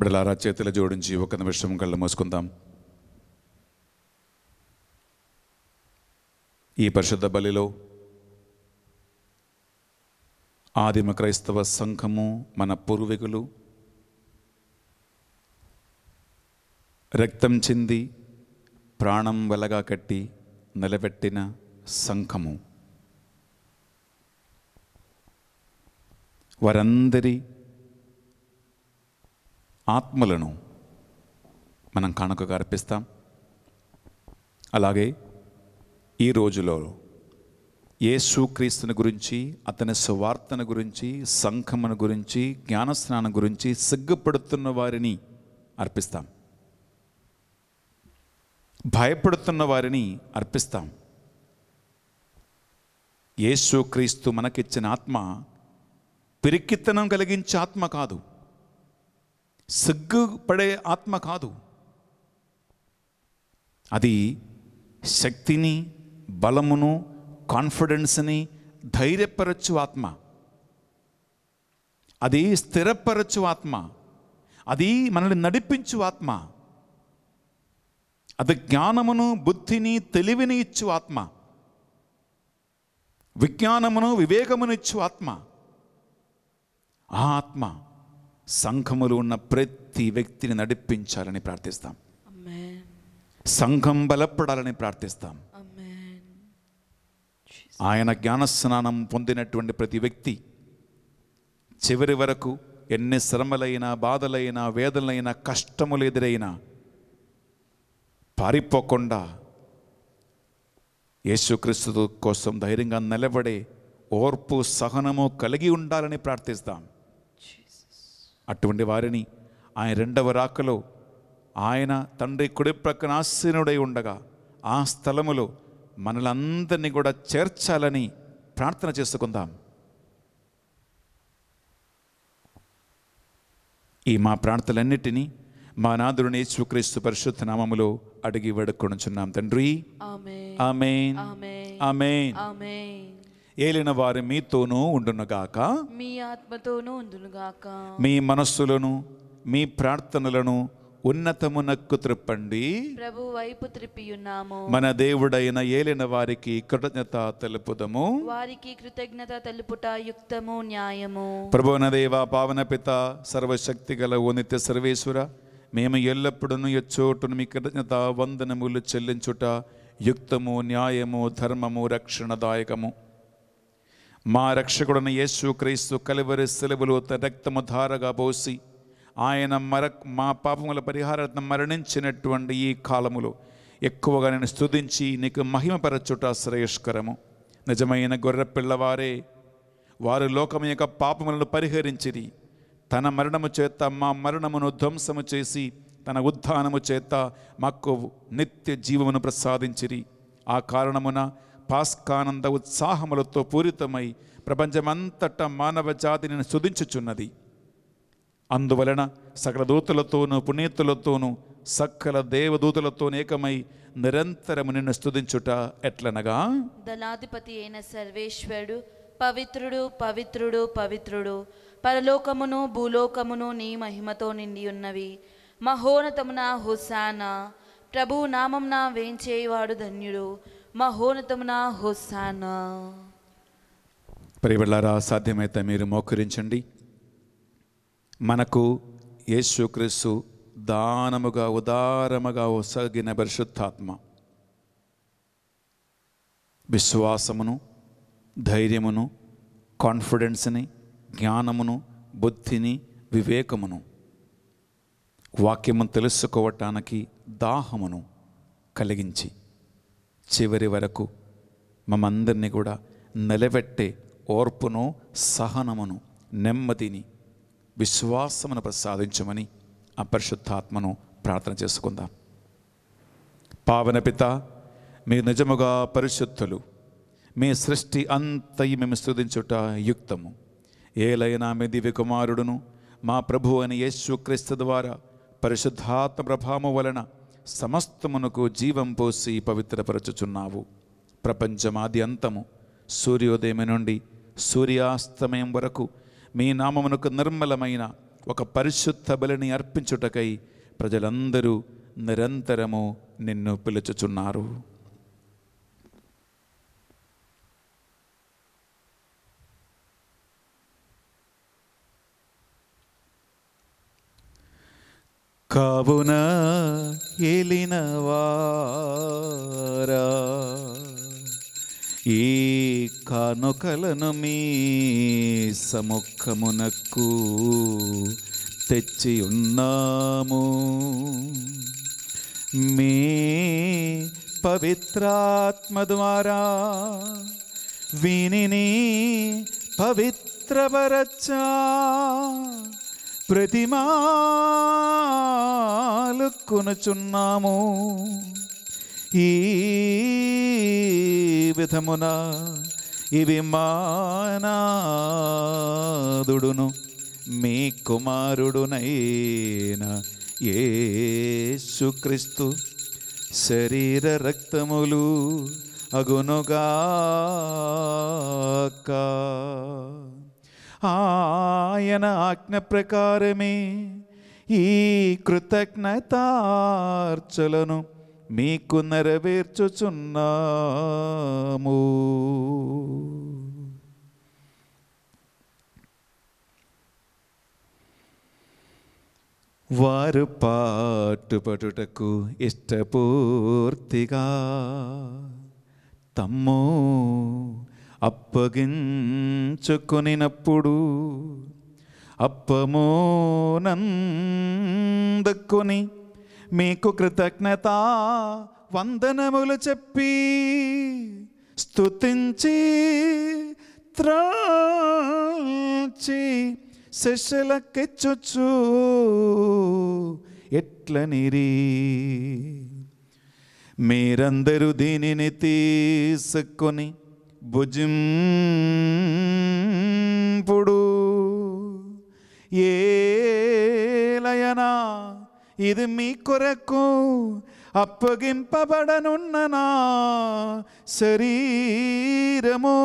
బిడలారా చేతుల జోడించి ఒక నిమిషం కళ్ళు మోసుకుందాం ఈ పరిశుద్ధ బలిలో ఆదిమ క్రైస్తవ సంఘము మన పూర్వీకులు రక్తం చెంది ప్రాణం వెలగా కట్టి నిలబెట్టిన సంఘము వారందరి ఆత్మలను మనం కానుకగా అర్పిస్తాం అలాగే ఈ రోజులో క్రీస్తుని గురించి అతని సువార్తను గురించి సంఘమును గురించి జ్ఞానస్నానం గురించి సిగ్గుపడుతున్న వారిని అర్పిస్తాం భయపడుతున్న వారిని అర్పిస్తాం క్రీస్తు మనకిచ్చిన ఆత్మ పిరికితనం కలిగించే ఆత్మ కాదు సిగ్గుపడే ఆత్మ కాదు అది శక్తిని బలమును కాన్ఫిడెన్స్ని ధైర్యపరచు ఆత్మ అది స్థిరపరచు ఆత్మ అది మనల్ని నడిపించు ఆత్మ అది జ్ఞానమును బుద్ధిని తెలివిని ఇచ్చు ఆత్మ విజ్ఞానమును వివేకమును ఇచ్చు ఆత్మ ఆ ఆత్మ సంఘములు ఉన్న ప్రతి వ్యక్తిని నడిపించాలని ప్రార్థిస్తాం సంఘం బలపడాలని ప్రార్థిస్తాం ఆయన జ్ఞానస్నానం పొందినటువంటి ప్రతి వ్యక్తి చివరి వరకు ఎన్ని శ్రమలైనా బాధలైనా వేదనలైనా కష్టములు ఎదురైనా పారిపోకుండా యేసుక్రీస్తు కోసం ధైర్యంగా నిలబడే ఓర్పు సహనము కలిగి ఉండాలని ప్రార్థిస్తాం అటువంటి వారిని ఆయన రెండవ రాకలో ఆయన తండ్రి కుడి ప్రక్కన ఆశీనుడై ఉండగా ఆ స్థలములో మనలందరినీ కూడా చేర్చాలని ప్రార్థన చేసుకుందాం ఈ మా ప్రార్థనలన్నిటినీ మా నాదుని శుక్రీస్తు పరిశుద్ధ నామములో అడిగి వేడుకొనుచున్నాం తండ్రి ఏలిన వారు మీతోనూ ఉండునుగాక మీ ఆత్మతోనూ ఉండునుగాక మీ మనస్సులను మీ ప్రార్థనలను ఉన్నతమునకు త్రిప్పండి ప్రభు వైపు త్రిప్పియున్నాము మన దేవుడైన ఏలిన వారికి కృతజ్ఞత తెలుపుదము వారికి కృతజ్ఞత తెలుపుట యుక్తము న్యాయము ప్రభు దేవ పావన పిత సర్వశక్తి గల ఓ నిత్య సర్వేశ్వర మేము ఎల్లప్పుడూ ఎచ్చోటును మీ కృతజ్ఞత వందనములు చెల్లించుట యుక్తము న్యాయము ధర్మము రక్షణదాయకము మా రక్షకుడున యేసు క్రీస్తు కలివరి సెలవులు రక్తము ధారగా పోసి ఆయన మర మా పాపముల పరిహారార్థం మరణించినటువంటి ఈ కాలములో ఎక్కువగా నేను స్థుతించి నీకు మహిమపరచుట శ్రేయస్కరము నిజమైన గొర్రె పిల్లవారే వారు లోకం యొక్క పాపములను పరిహరించిరి తన మరణము చేత మా మరణమును ధ్వంసము చేసి తన ఉద్ధానము చేత మాకు నిత్య జీవమును ప్రసాదించిరి ఆ కారణమున పాస్కానంద ఉత్సాహములతో పూరితమై ప్రపంచమంతటా మానవ జాతిని స్థుతించుచున్నది అందువలన సకల దూతలతోనూ పునీతులతోనూ సకల దేవదూతలతో ఏకమై నిరంతరము నిన్ను స్థుతించుట ఎట్లనగా దళాధిపతి అయిన సర్వేశ్వరుడు పవిత్రుడు పవిత్రుడు పవిత్రుడు పరలోకమును భూలోకమును నీ మహిమతో నిండి ఉన్నవి మహోనతమున హుసాన ప్రభు నామంన వేంచేవాడు ధన్యుడు మహోనతమున హుసాన ప్రియబళ్ళారా సాధ్యమైతే మీరు మోకరించండి మనకు యేసుక్రీస్తు దానముగా ఉదారముగా ఒసగిన పరిశుద్ధాత్మ విశ్వాసమును ధైర్యమును కాన్ఫిడెన్స్ని జ్ఞానమును బుద్ధిని వివేకమును వాక్యము తెలుసుకోవటానికి దాహమును కలిగించి చివరి వరకు మమ్మందరినీ కూడా నిలబెట్టే ఓర్పును సహనమును నెమ్మదిని విశ్వాసమును ప్రసాదించమని ఆ పరిశుద్ధాత్మను ప్రార్థన చేసుకుందాం పావన పిత మీరు నిజముగా పరిశుద్ధులు మీ సృష్టి అంతయి మేము శృతించుట యుక్తము ఏలైనా మీ దివ్య కుమారుడును మా ప్రభు అని యేసుక్రీస్తు ద్వారా పరిశుద్ధాత్మ ప్రభావము వలన సమస్తమునకు జీవం పోసి పవిత్రపరచుచున్నావు ప్రపంచమాది అంతము సూర్యోదయం నుండి సూర్యాస్తమయం వరకు మీ నామమునకు నిర్మలమైన ఒక పరిశుద్ధ బలిని అర్పించుటకై ప్రజలందరూ నిరంతరము నిన్ను పిలుచుచున్నారు కావున ఎలినవారా ఈ కానుకలను మీ సముఖమునకు తెచ్చి ఉన్నాము మీ పవిత్రాత్మ ద్వారా విని పవిత్రపరచా ప్రతిమాలు కొనుచున్నాము ఈ విధమున ఇవి మానాదుడును మీ కుమారుడునైనా ఏసుక్రీస్తు శరీర రక్తములు అగునుగా ఆయన ఆజ్ఞ ప్రకారమే ఈ కృతజ్ఞతార్చలను మీకు నెరవేర్చుచున్నాము వారు పాటుపడుటకు ఇష్టపూర్తిగా తమ్ము అప్పగించుకొనినప్పుడు అప్పమోనందుకొని మీకు కృతజ్ఞత వందనములు చెప్పి స్తుతించి త్రాచి శిష్యులకెచ్చొచ్చు ఎట్ల నిరీ మీరందరూ దీనిని తీసుకొని భుజింపుడు ఏలయనా ఇది మీ కొరకు అప్పగింపబడనున్న నా శరీరము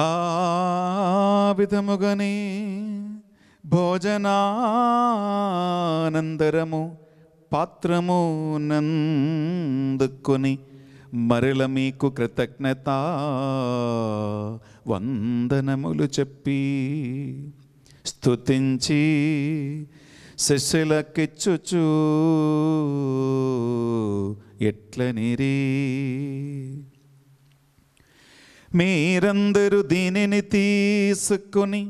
ఆ విధముగనే భోజనానందరము పాత్రము నందుకొని మరల మీకు కృతజ్ఞత వందనములు చెప్పి స్తుతించి శశిలకిచ్చుచు ఎట్లనిరీ మీరందరూ దీనిని తీసుకుని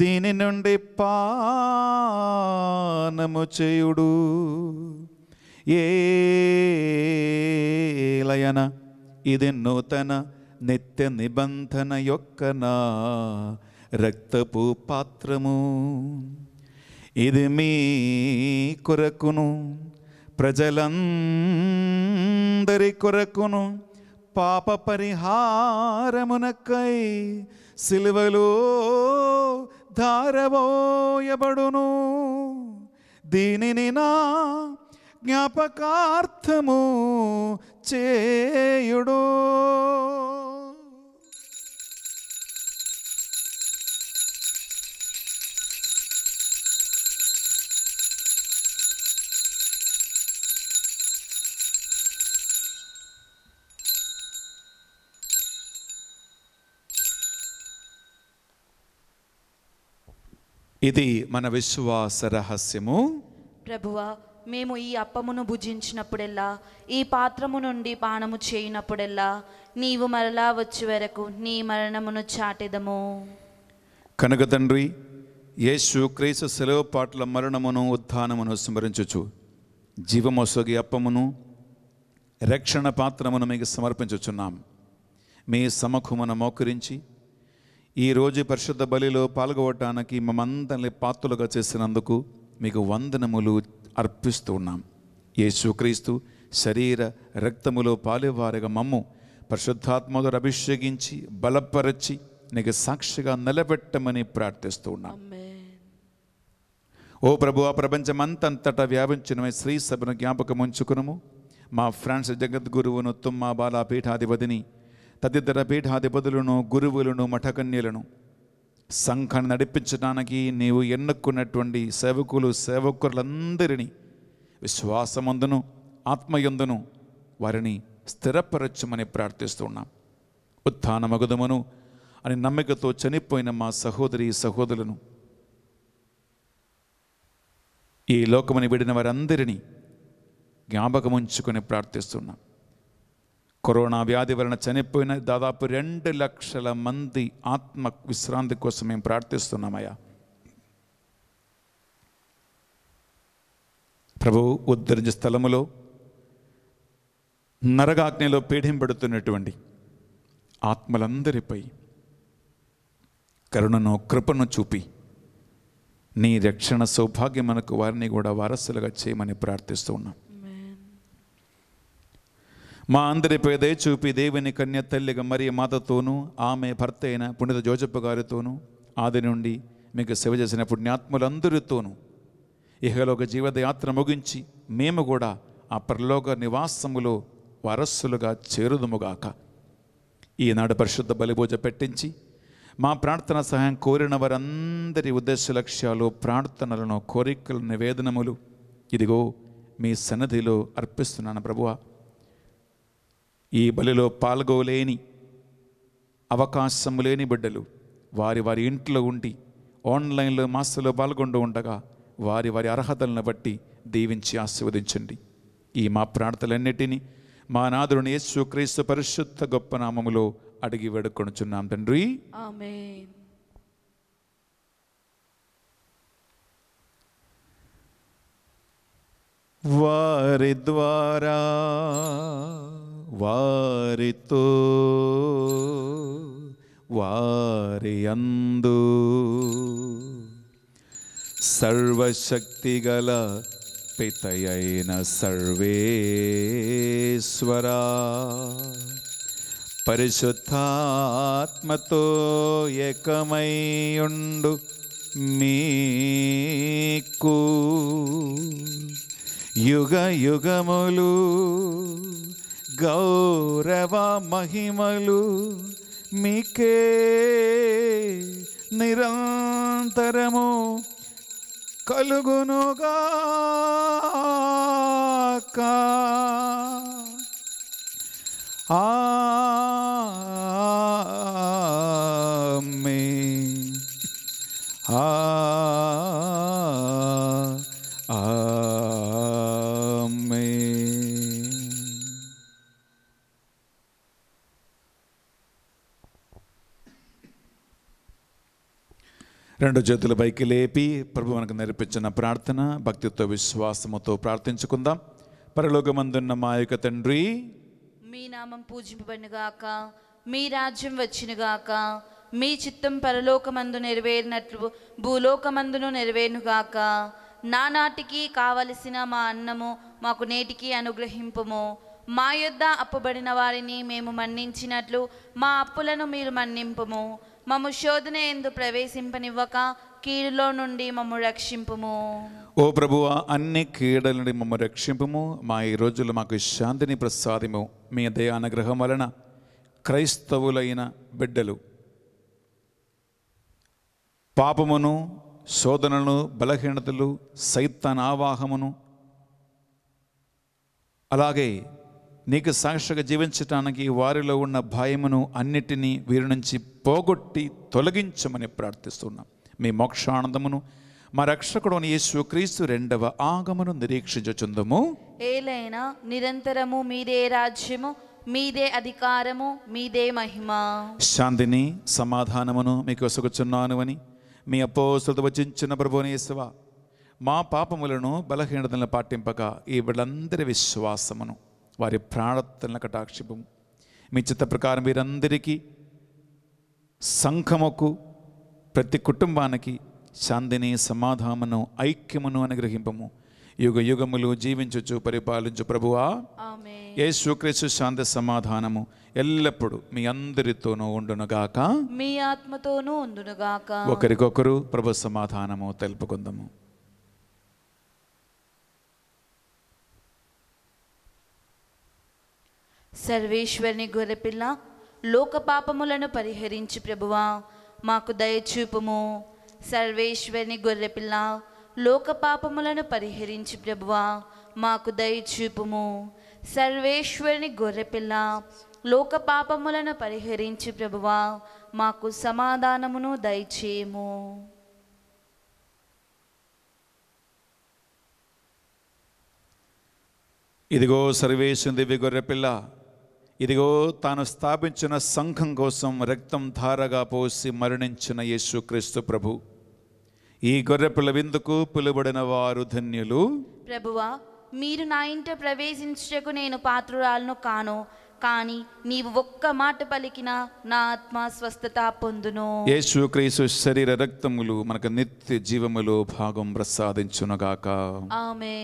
దీని నుండి పానము చేయుడు ఏలయన ఇది నూతన నిత్య నిబంధన యొక్క నా రక్తపు పాత్రము ఇది మీ కొరకును ప్రజలందరి కొరకును పాప పరిహారమునకై సిలువలో ధారబోయబడును దీనిని నా జ్ఞాపకార్థము చేయుడో ఇది మన విశ్వాస రహస్యము ప్రభువా మేము ఈ అప్పమును భుజించినప్పుడెల్లా ఈ పాత్రము నుండి పానము చేయనప్పుడెల్లా నీవు మరలా వచ్చి వరకు నీ మరణమును చాటెదము కనుక తండ్రి యేసు క్రీస్తు సెలవు పాటల మరణమును ఉత్థానమును స్మరించుచు జీవమొసగి అప్పమును రక్షణ పాత్రమును మీకు సమర్పించుచున్నాం మీ సమకుమను మోకరించి ఈ రోజు పరిశుద్ధ బలిలో పాల్గొవటానికి మమందరిని పాత్రలుగా చేసినందుకు మీకు వందనములు అర్పిస్తూ ఉన్నాం యేసుక్రీస్తు శరీర రక్తములో పాలేవారిగా మమ్ము పరిశుద్ధాత్మతో అభిషేకించి బలపరచి నీకు సాక్షిగా నిలబెట్టమని ప్రార్థిస్తూ ఉన్నాం ఓ ప్రభు ఆ ప్రపంచమంతంతటా వ్యాపించిన శ్రీ సభను జ్ఞాపకం ఉంచుకును మా ఫ్రాన్స్ జగద్గురువును తుమ్మ బాలా పీఠాధిపతిని తదితర పీఠాధిపతులను గురువులను మఠకన్యలను సంఘాన్ని నడిపించడానికి నీవు ఎన్నుకున్నటువంటి సేవకులు సేవకులందరినీ విశ్వాసమందును ఆత్మయందును వారిని స్థిరపరచమని ప్రార్థిస్తున్నాం ఉత్థానమగుదమును అని నమ్మికతో చనిపోయిన మా సహోదరి సహోదరులను ఈ లోకమని విడిన వారందరినీ జ్ఞాపకముంచుకొని ప్రార్థిస్తున్నాం కరోనా వ్యాధి వలన చనిపోయిన దాదాపు రెండు లక్షల మంది ఆత్మ విశ్రాంతి కోసం మేము ప్రార్థిస్తున్నామయ్యా ప్రభు ఉద్ధరించే స్థలములో నరగాగ్నిలో పీడింపడుతున్నటువంటి ఆత్మలందరిపై కరుణను కృపను చూపి నీ రక్షణ సౌభాగ్యం మనకు వారిని కూడా వారసులుగా చేయమని ప్రార్థిస్తూ ఉన్నాం మా అందరి పేదే చూపి దేవుని కన్య తల్లిగా మరి మాతతోనూ ఆమె భర్త అయిన పుణ్యత జోజప్ప గారితోనూ ఆది నుండి మీకు సేవ చేసిన పుణ్యాత్ములందరితోనూ ఇహలోక జీవదయాత్ర ముగించి మేము కూడా ఆ ప్రలోక నివాసములో వారస్సులుగా చేరుదుముగాక ఈనాడు పరిశుద్ధ బలిపూజ పెట్టించి మా ప్రార్థన సహాయం కోరిన వారందరి ఉద్దేశ లక్ష్యాలు ప్రార్థనలను కోరికలు నివేదనములు ఇదిగో మీ సన్నధిలో అర్పిస్తున్నాను ప్రభువా ఈ బలిలో పాల్గొలేని అవకాశము లేని బిడ్డలు వారి వారి ఇంట్లో ఉండి ఆన్లైన్లో మాస్టర్లో పాల్గొంటూ ఉండగా వారి వారి అర్హతలను బట్టి దీవించి ఆశీర్వదించండి ఈ మా ప్రార్థనలన్నిటినీ మా నాదుని యేసు క్రీస్తు పరిశుద్ధ గొప్ప నామములో అడిగి వేడుకొనుచున్నాం తండ్రి వారి ద్వారా వారితో వారి అందు సర్వశక్తిగల పితయైన సర్వేశ్వరా పరిశుద్ధాత్మతో ఏకమైయుండు మీకు యుగ యుగములు గౌరవ మహిమలు మీకే నిరంతరము కలుగునుగాక ఆ Amém. రెండు జతుల పైకి లేపి ప్రభు మనకు నేర్పించిన ప్రార్థన భక్తితో విశ్వాసముతో ప్రార్థించుకుందాం పరలోకమందున్న మా యొక్క తండ్రి మీ నామం పూజింపబడినగాక మీ రాజ్యం వచ్చినగాక మీ చిత్తం పరలోకమందు నెరవేరినట్లు భూలోకమందును నెరవేరునుగాక నానాటికి కావలసిన మా అన్నము మాకు నేటికి అనుగ్రహింపము మా యొద్ద అప్పుబడిన వారిని మేము మన్నించినట్లు మా అప్పులను మీరు మన్నింపము మము శోధన ఎందు ప్రవేశింపనివ్వక కీడులో నుండి మమ్ము రక్షింపుము ఓ ప్రభువ అన్ని కీడల నుండి మమ్మ రక్షింపుము మా ఈ రోజులు మాకు శాంతిని ప్రసాదము మీ దయానుగ్రహం వలన క్రైస్తవులైన బిడ్డలు పాపమును శోధనలు బలహీనతలు సైతన్ ఆవాహమును అలాగే నీకు సాక్షిగా జీవించటానికి వారిలో ఉన్న భయమును అన్నిటినీ వీరి నుంచి పోగొట్టి తొలగించమని ప్రార్థిస్తున్నాం మీ మోక్షానందమును మా యేసు యేసుక్రీస్తు రెండవ ఆగమను నిరీక్షించుచుందము ఏలైనా నిరంతరము మీదే రాజ్యము మీదే అధికారము మీదే మహిమ శాంతిని సమాధానమును మీకు వసగుచున్నాను అని మీ అపోస్తులతో వచించిన యేసువా మా పాపములను బలహీనతలను పాటింపక ఈ వీళ్ళందరి విశ్వాసమును వారి ప్రార్థనల కటాక్షిపం మీ చిత్త ప్రకారం వీరందరికీ సంఘముకు ప్రతి కుటుంబానికి శాంతిని సమాధానమును ఐక్యమును అనుగ్రహింపము యుగ యుగములు జీవించచ్చు పరిపాలించు ప్రభువా ఏ శుక్రీసు శాంతి సమాధానము ఎల్లప్పుడూ మీ అందరితోనూ ఉండునుగాక మీ ఆత్మతోనూ ఉండునుగాక ఒకరికొకరు ప్రభు సమాధానము తెలుపుకుందాము సర్వేశ్వరిని గొర్రెపిల్ల లోక పాపములను పరిహరించి ప్రభువా మాకు దయచూపుము సర్వేశ్వరిని గొర్రెపిల్ల లోక పాపములను పరిహరించి ప్రభువా మాకు దయచూపుము సర్వేశ్వరుని గొర్రెపిల్ల లోక పాపములను పరిహరించి ప్రభువా మాకు సమాధానమును దయచేయము ఇదిగో సర్వేశ్వరి దివ్య గొర్రెపిల్ల ఇదిగో తాను స్థాపించిన సంఘం కోసం రక్తం ధారగా పోసి మరణించిన యేసుక్రీస్తు ప్రభు ఈ గొర్రె విందుకు పిలువడిన వారు ధన్యులు ప్రభువా మీరు నా ఇంట ప్రవేశించకు నేను పాత్రురాలను కాను కానీ నీవు ఒక్క మాట పలికిన నా ఆత్మ స్వస్థత పొందును యేసుక్రీస్తు శరీర రక్తములు మనకు నిత్య జీవములో భాగం ప్రసాదించునగాక ఆమె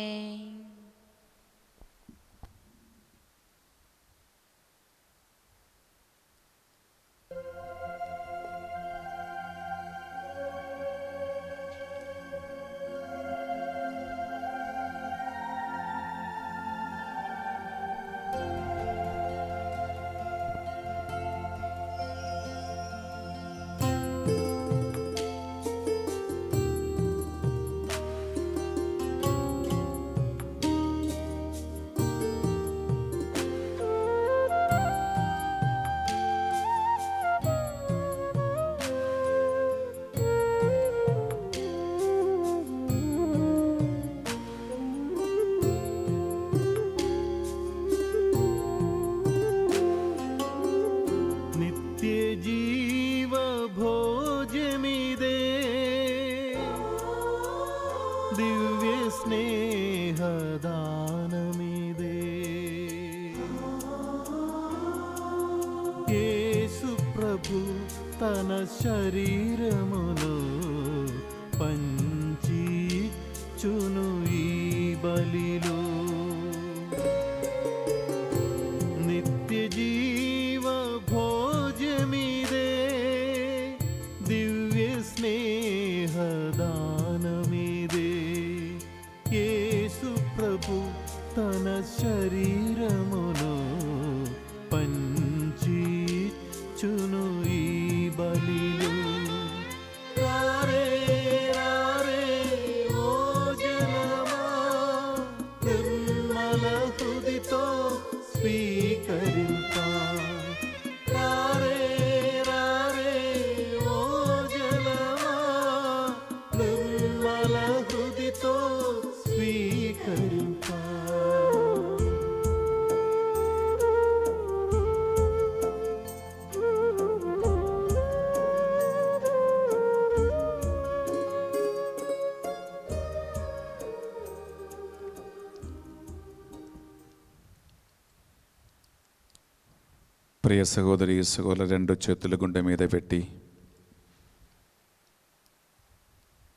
ప్రియ సహోదరి సహోదరు రెండు చేతుల గుండె మీద పెట్టి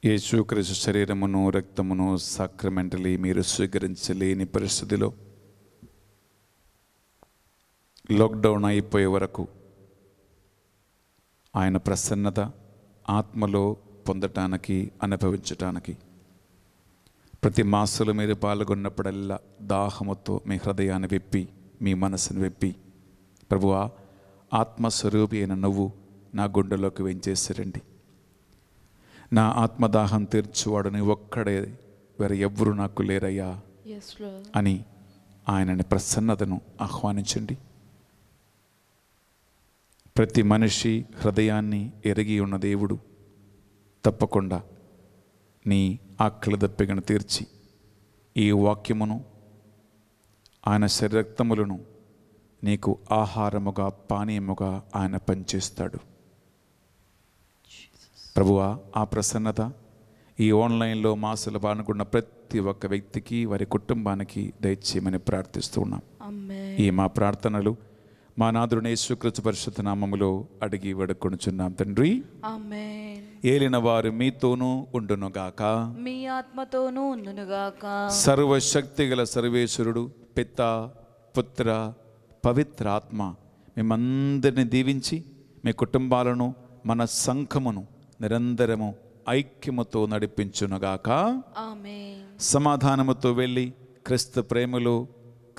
యేసుక్రీస్తు శరీరమును రక్తమును సాక్రమెంటలీ మీరు స్వీకరించలేని పరిస్థితిలో లాక్డౌన్ అయిపోయే వరకు ఆయన ప్రసన్నత ఆత్మలో పొందటానికి అనుభవించటానికి ప్రతి మాసలో మీరు పాల్గొన్నప్పుడల్లా దాహముతో మీ హృదయాన్ని విప్పి మీ మనసును విప్పి ప్రభువా ఆత్మస్వరూపి అయిన నువ్వు నా గుండెలోకి వెంచేసిరండి నా ఆత్మదాహం తీర్చువాడని ఒక్కడే వేరే ఎవ్వరు నాకు లేరయ్యా అని ఆయనని ప్రసన్నతను ఆహ్వానించండి ప్రతి మనిషి హృదయాన్ని ఎరిగి ఉన్న దేవుడు తప్పకుండా నీ ఆకలి దప్పికను తీర్చి ఈ వాక్యమును ఆయన శరీరక్తములను నీకు ఆహారముగా పానీయముగా ఆయన పనిచేస్తాడు ప్రభువా ఆ ప్రసన్నత ఈ ఆన్లైన్లో మాసులు బానుకున్న ప్రతి ఒక్క వ్యక్తికి వారి కుటుంబానికి దయచేయమని ప్రార్థిస్తున్నాం ఈ మా ప్రార్థనలు మా నాదుని యేసుకృత పరిషత్ నామములో అడిగి వడుకొనుచున్నాం తండ్రి ఏలిన వారు మీతోనూ ఉండునుగాక మీ ఆత్మతోనూ ఉండునుగాక సర్వశక్తి గల సర్వేశ్వరుడు పిత్త పుత్ర పవిత్ర ఆత్మ మేమందరిని దీవించి మీ కుటుంబాలను మన సంఘమును నిరంతరము ఐక్యముతో నడిపించునుగాక సమాధానముతో వెళ్ళి క్రిస్తు ప్రేమలు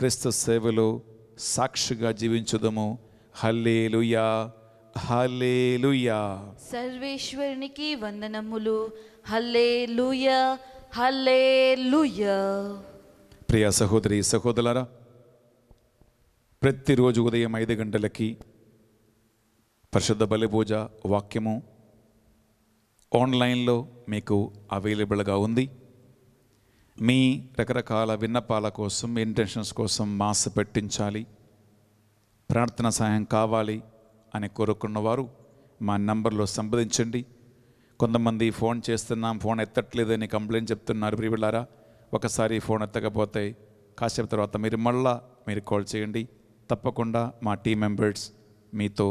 క్రిస్తు సేవలు సాక్షిగా జీవించుదము హల్లేలుయా హల్లేలుయా సర్వేశ్వరునికి వందనములు హల్లేలుయా హల్లేలుయా ప్రియ సహోదరి సహోదరులారా ప్రతిరోజు ఉదయం ఐదు గంటలకి పరిశుద్ధ బలిపూజ వాక్యము ఆన్లైన్లో మీకు అవైలబుల్గా ఉంది మీ రకరకాల విన్నపాల కోసం ఇంటెన్షన్స్ కోసం మాస్ పెట్టించాలి ప్రార్థన సహాయం కావాలి అని కోరుకున్నవారు మా నంబర్లో సంప్రదించండి కొంతమంది ఫోన్ చేస్తున్నాం ఫోన్ ఎత్తట్లేదని కంప్లైంట్ చెప్తున్నారు ప్రియులారా ఒకసారి ఫోన్ ఎత్తకపోతే కాసేపు తర్వాత మీరు మళ్ళా మీరు కాల్ చేయండి తప్పకుండా మా టీం మెంబర్స్ మీతో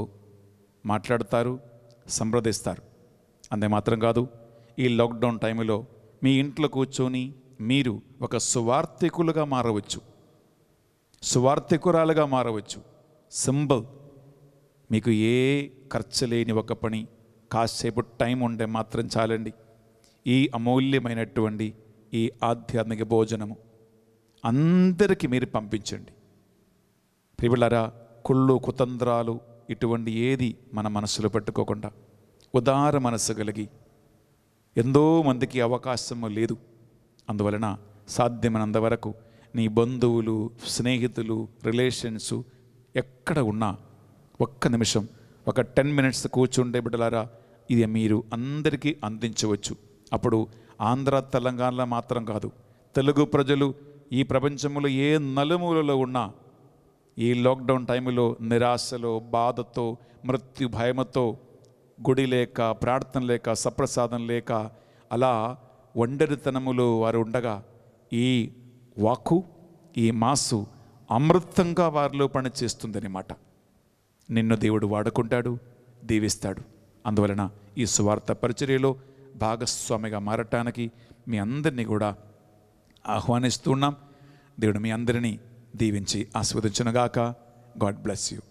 మాట్లాడతారు సంప్రదిస్తారు అంతే మాత్రం కాదు ఈ లాక్డౌన్ టైంలో మీ ఇంట్లో కూర్చొని మీరు ఒక సువార్థికులుగా మారవచ్చు సువార్థికురాలుగా మారవచ్చు సింబల్ మీకు ఏ ఖర్చు లేని ఒక పని కాసేపు టైం ఉంటే మాత్రం చాలండి ఈ అమూల్యమైనటువంటి ఈ ఆధ్యాత్మిక భోజనము అందరికీ మీరు పంపించండి ప్రిబిళ్ళరా కుళ్ళు కుతంత్రాలు ఇటువంటి ఏది మన మనసులో పెట్టుకోకుండా ఉదార మనస్సు కలిగి ఎంతో మందికి అవకాశము లేదు అందువలన సాధ్యమైనంత వరకు నీ బంధువులు స్నేహితులు రిలేషన్స్ ఎక్కడ ఉన్నా ఒక్క నిమిషం ఒక టెన్ మినిట్స్ కూర్చుండే బిడ్డలారా ఇది మీరు అందరికీ అందించవచ్చు అప్పుడు ఆంధ్ర తెలంగాణలో మాత్రం కాదు తెలుగు ప్రజలు ఈ ప్రపంచంలో ఏ నలుమూలలో ఉన్నా ఈ లాక్డౌన్ టైంలో నిరాశలో బాధతో మృత్యు భయమతో గుడి లేక ప్రార్థన లేక సప్రసాదం లేక అలా ఒండరితనములు వారు ఉండగా ఈ వాకు ఈ మాసు అమృతంగా వారిలో పనిచేస్తుందనమాట నిన్ను దేవుడు వాడుకుంటాడు దీవిస్తాడు అందువలన ఈ సువార్త పరిచర్యలో భాగస్వామిగా మారటానికి మీ అందరినీ కూడా ఆహ్వానిస్తున్నాం దేవుడు మీ అందరినీ దీవించి ఆస్వాదించునుగాక గాడ్ బ్లెస్ యూ